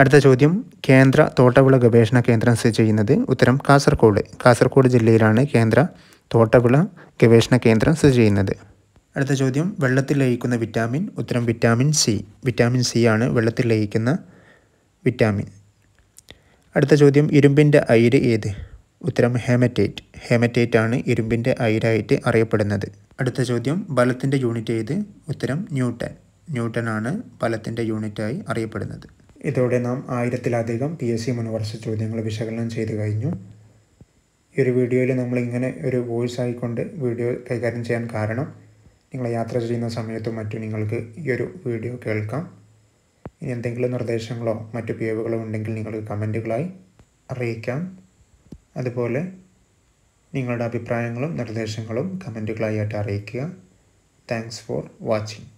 അടുത്ത ചോദ്യം കേന്ദ്ര തോട്ടവിള ഗവേഷണ കേന്ദ്രം സ്ഥിതി ചെയ്യുന്നത് ഉത്തരം കാസർഗോഡ് കാസർഗോഡ് ജില്ലയിലാണ് കേന്ദ്ര തോട്ടവിള ഗവേഷണ കേന്ദ്രം സ്ഥിതി ചെയ്യുന്നത് അടുത്ത ചോദ്യം വെള്ളത്തിൽ ലയിക്കുന്ന വിറ്റാമിൻ ഉത്തരം വിറ്റാമിൻ സി വിറ്റാമിൻ സി ആണ് വെള്ളത്തിൽ ലയിക്കുന്ന വിറ്റാമിൻ അടുത്ത ചോദ്യം ഇരുമ്പിൻ്റെ അയിര് ഏത് ഉത്തരം ഹേമറ്റേറ്റ് ഹേമറ്റേറ്റ് ആണ് ഇരുമ്പിൻ്റെ അയിരായിട്ട് അറിയപ്പെടുന്നത് അടുത്ത ചോദ്യം ബലത്തിൻ്റെ യൂണിറ്റ് ഏത് ഉത്തരം ന്യൂട്ടൺ ന്യൂട്ടൺ ആണ് ബലത്തിൻ്റെ യൂണിറ്റായി അറിയപ്പെടുന്നത് ഇതോടെ നാം ആയിരത്തിലധികം പി എസ് സി മുൻവർഷ ചോദ്യങ്ങൾ വിശകലനം ചെയ്തു കഴിഞ്ഞു ഈ ഒരു വീഡിയോയിൽ നമ്മൾ ഇങ്ങനെ ഒരു വോയിസ് ആയിക്കൊണ്ട് വീഡിയോ കൈകാര്യം ചെയ്യാൻ കാരണം നിങ്ങൾ യാത്ര ചെയ്യുന്ന സമയത്തും മറ്റും നിങ്ങൾക്ക് ഈ ഒരു വീഡിയോ കേൾക്കാം ഇനി എന്തെങ്കിലും നിർദ്ദേശങ്ങളോ മറ്റു പിയവുകളോ ഉണ്ടെങ്കിൽ നിങ്ങൾക്ക് കമൻറ്റുകളായി അറിയിക്കാം അതുപോലെ നിങ്ങളുടെ അഭിപ്രായങ്ങളും നിർദ്ദേശങ്ങളും കമൻറ്റുകളായിട്ട് അറിയിക്കുക താങ്ക്സ് ഫോർ വാച്ചിങ്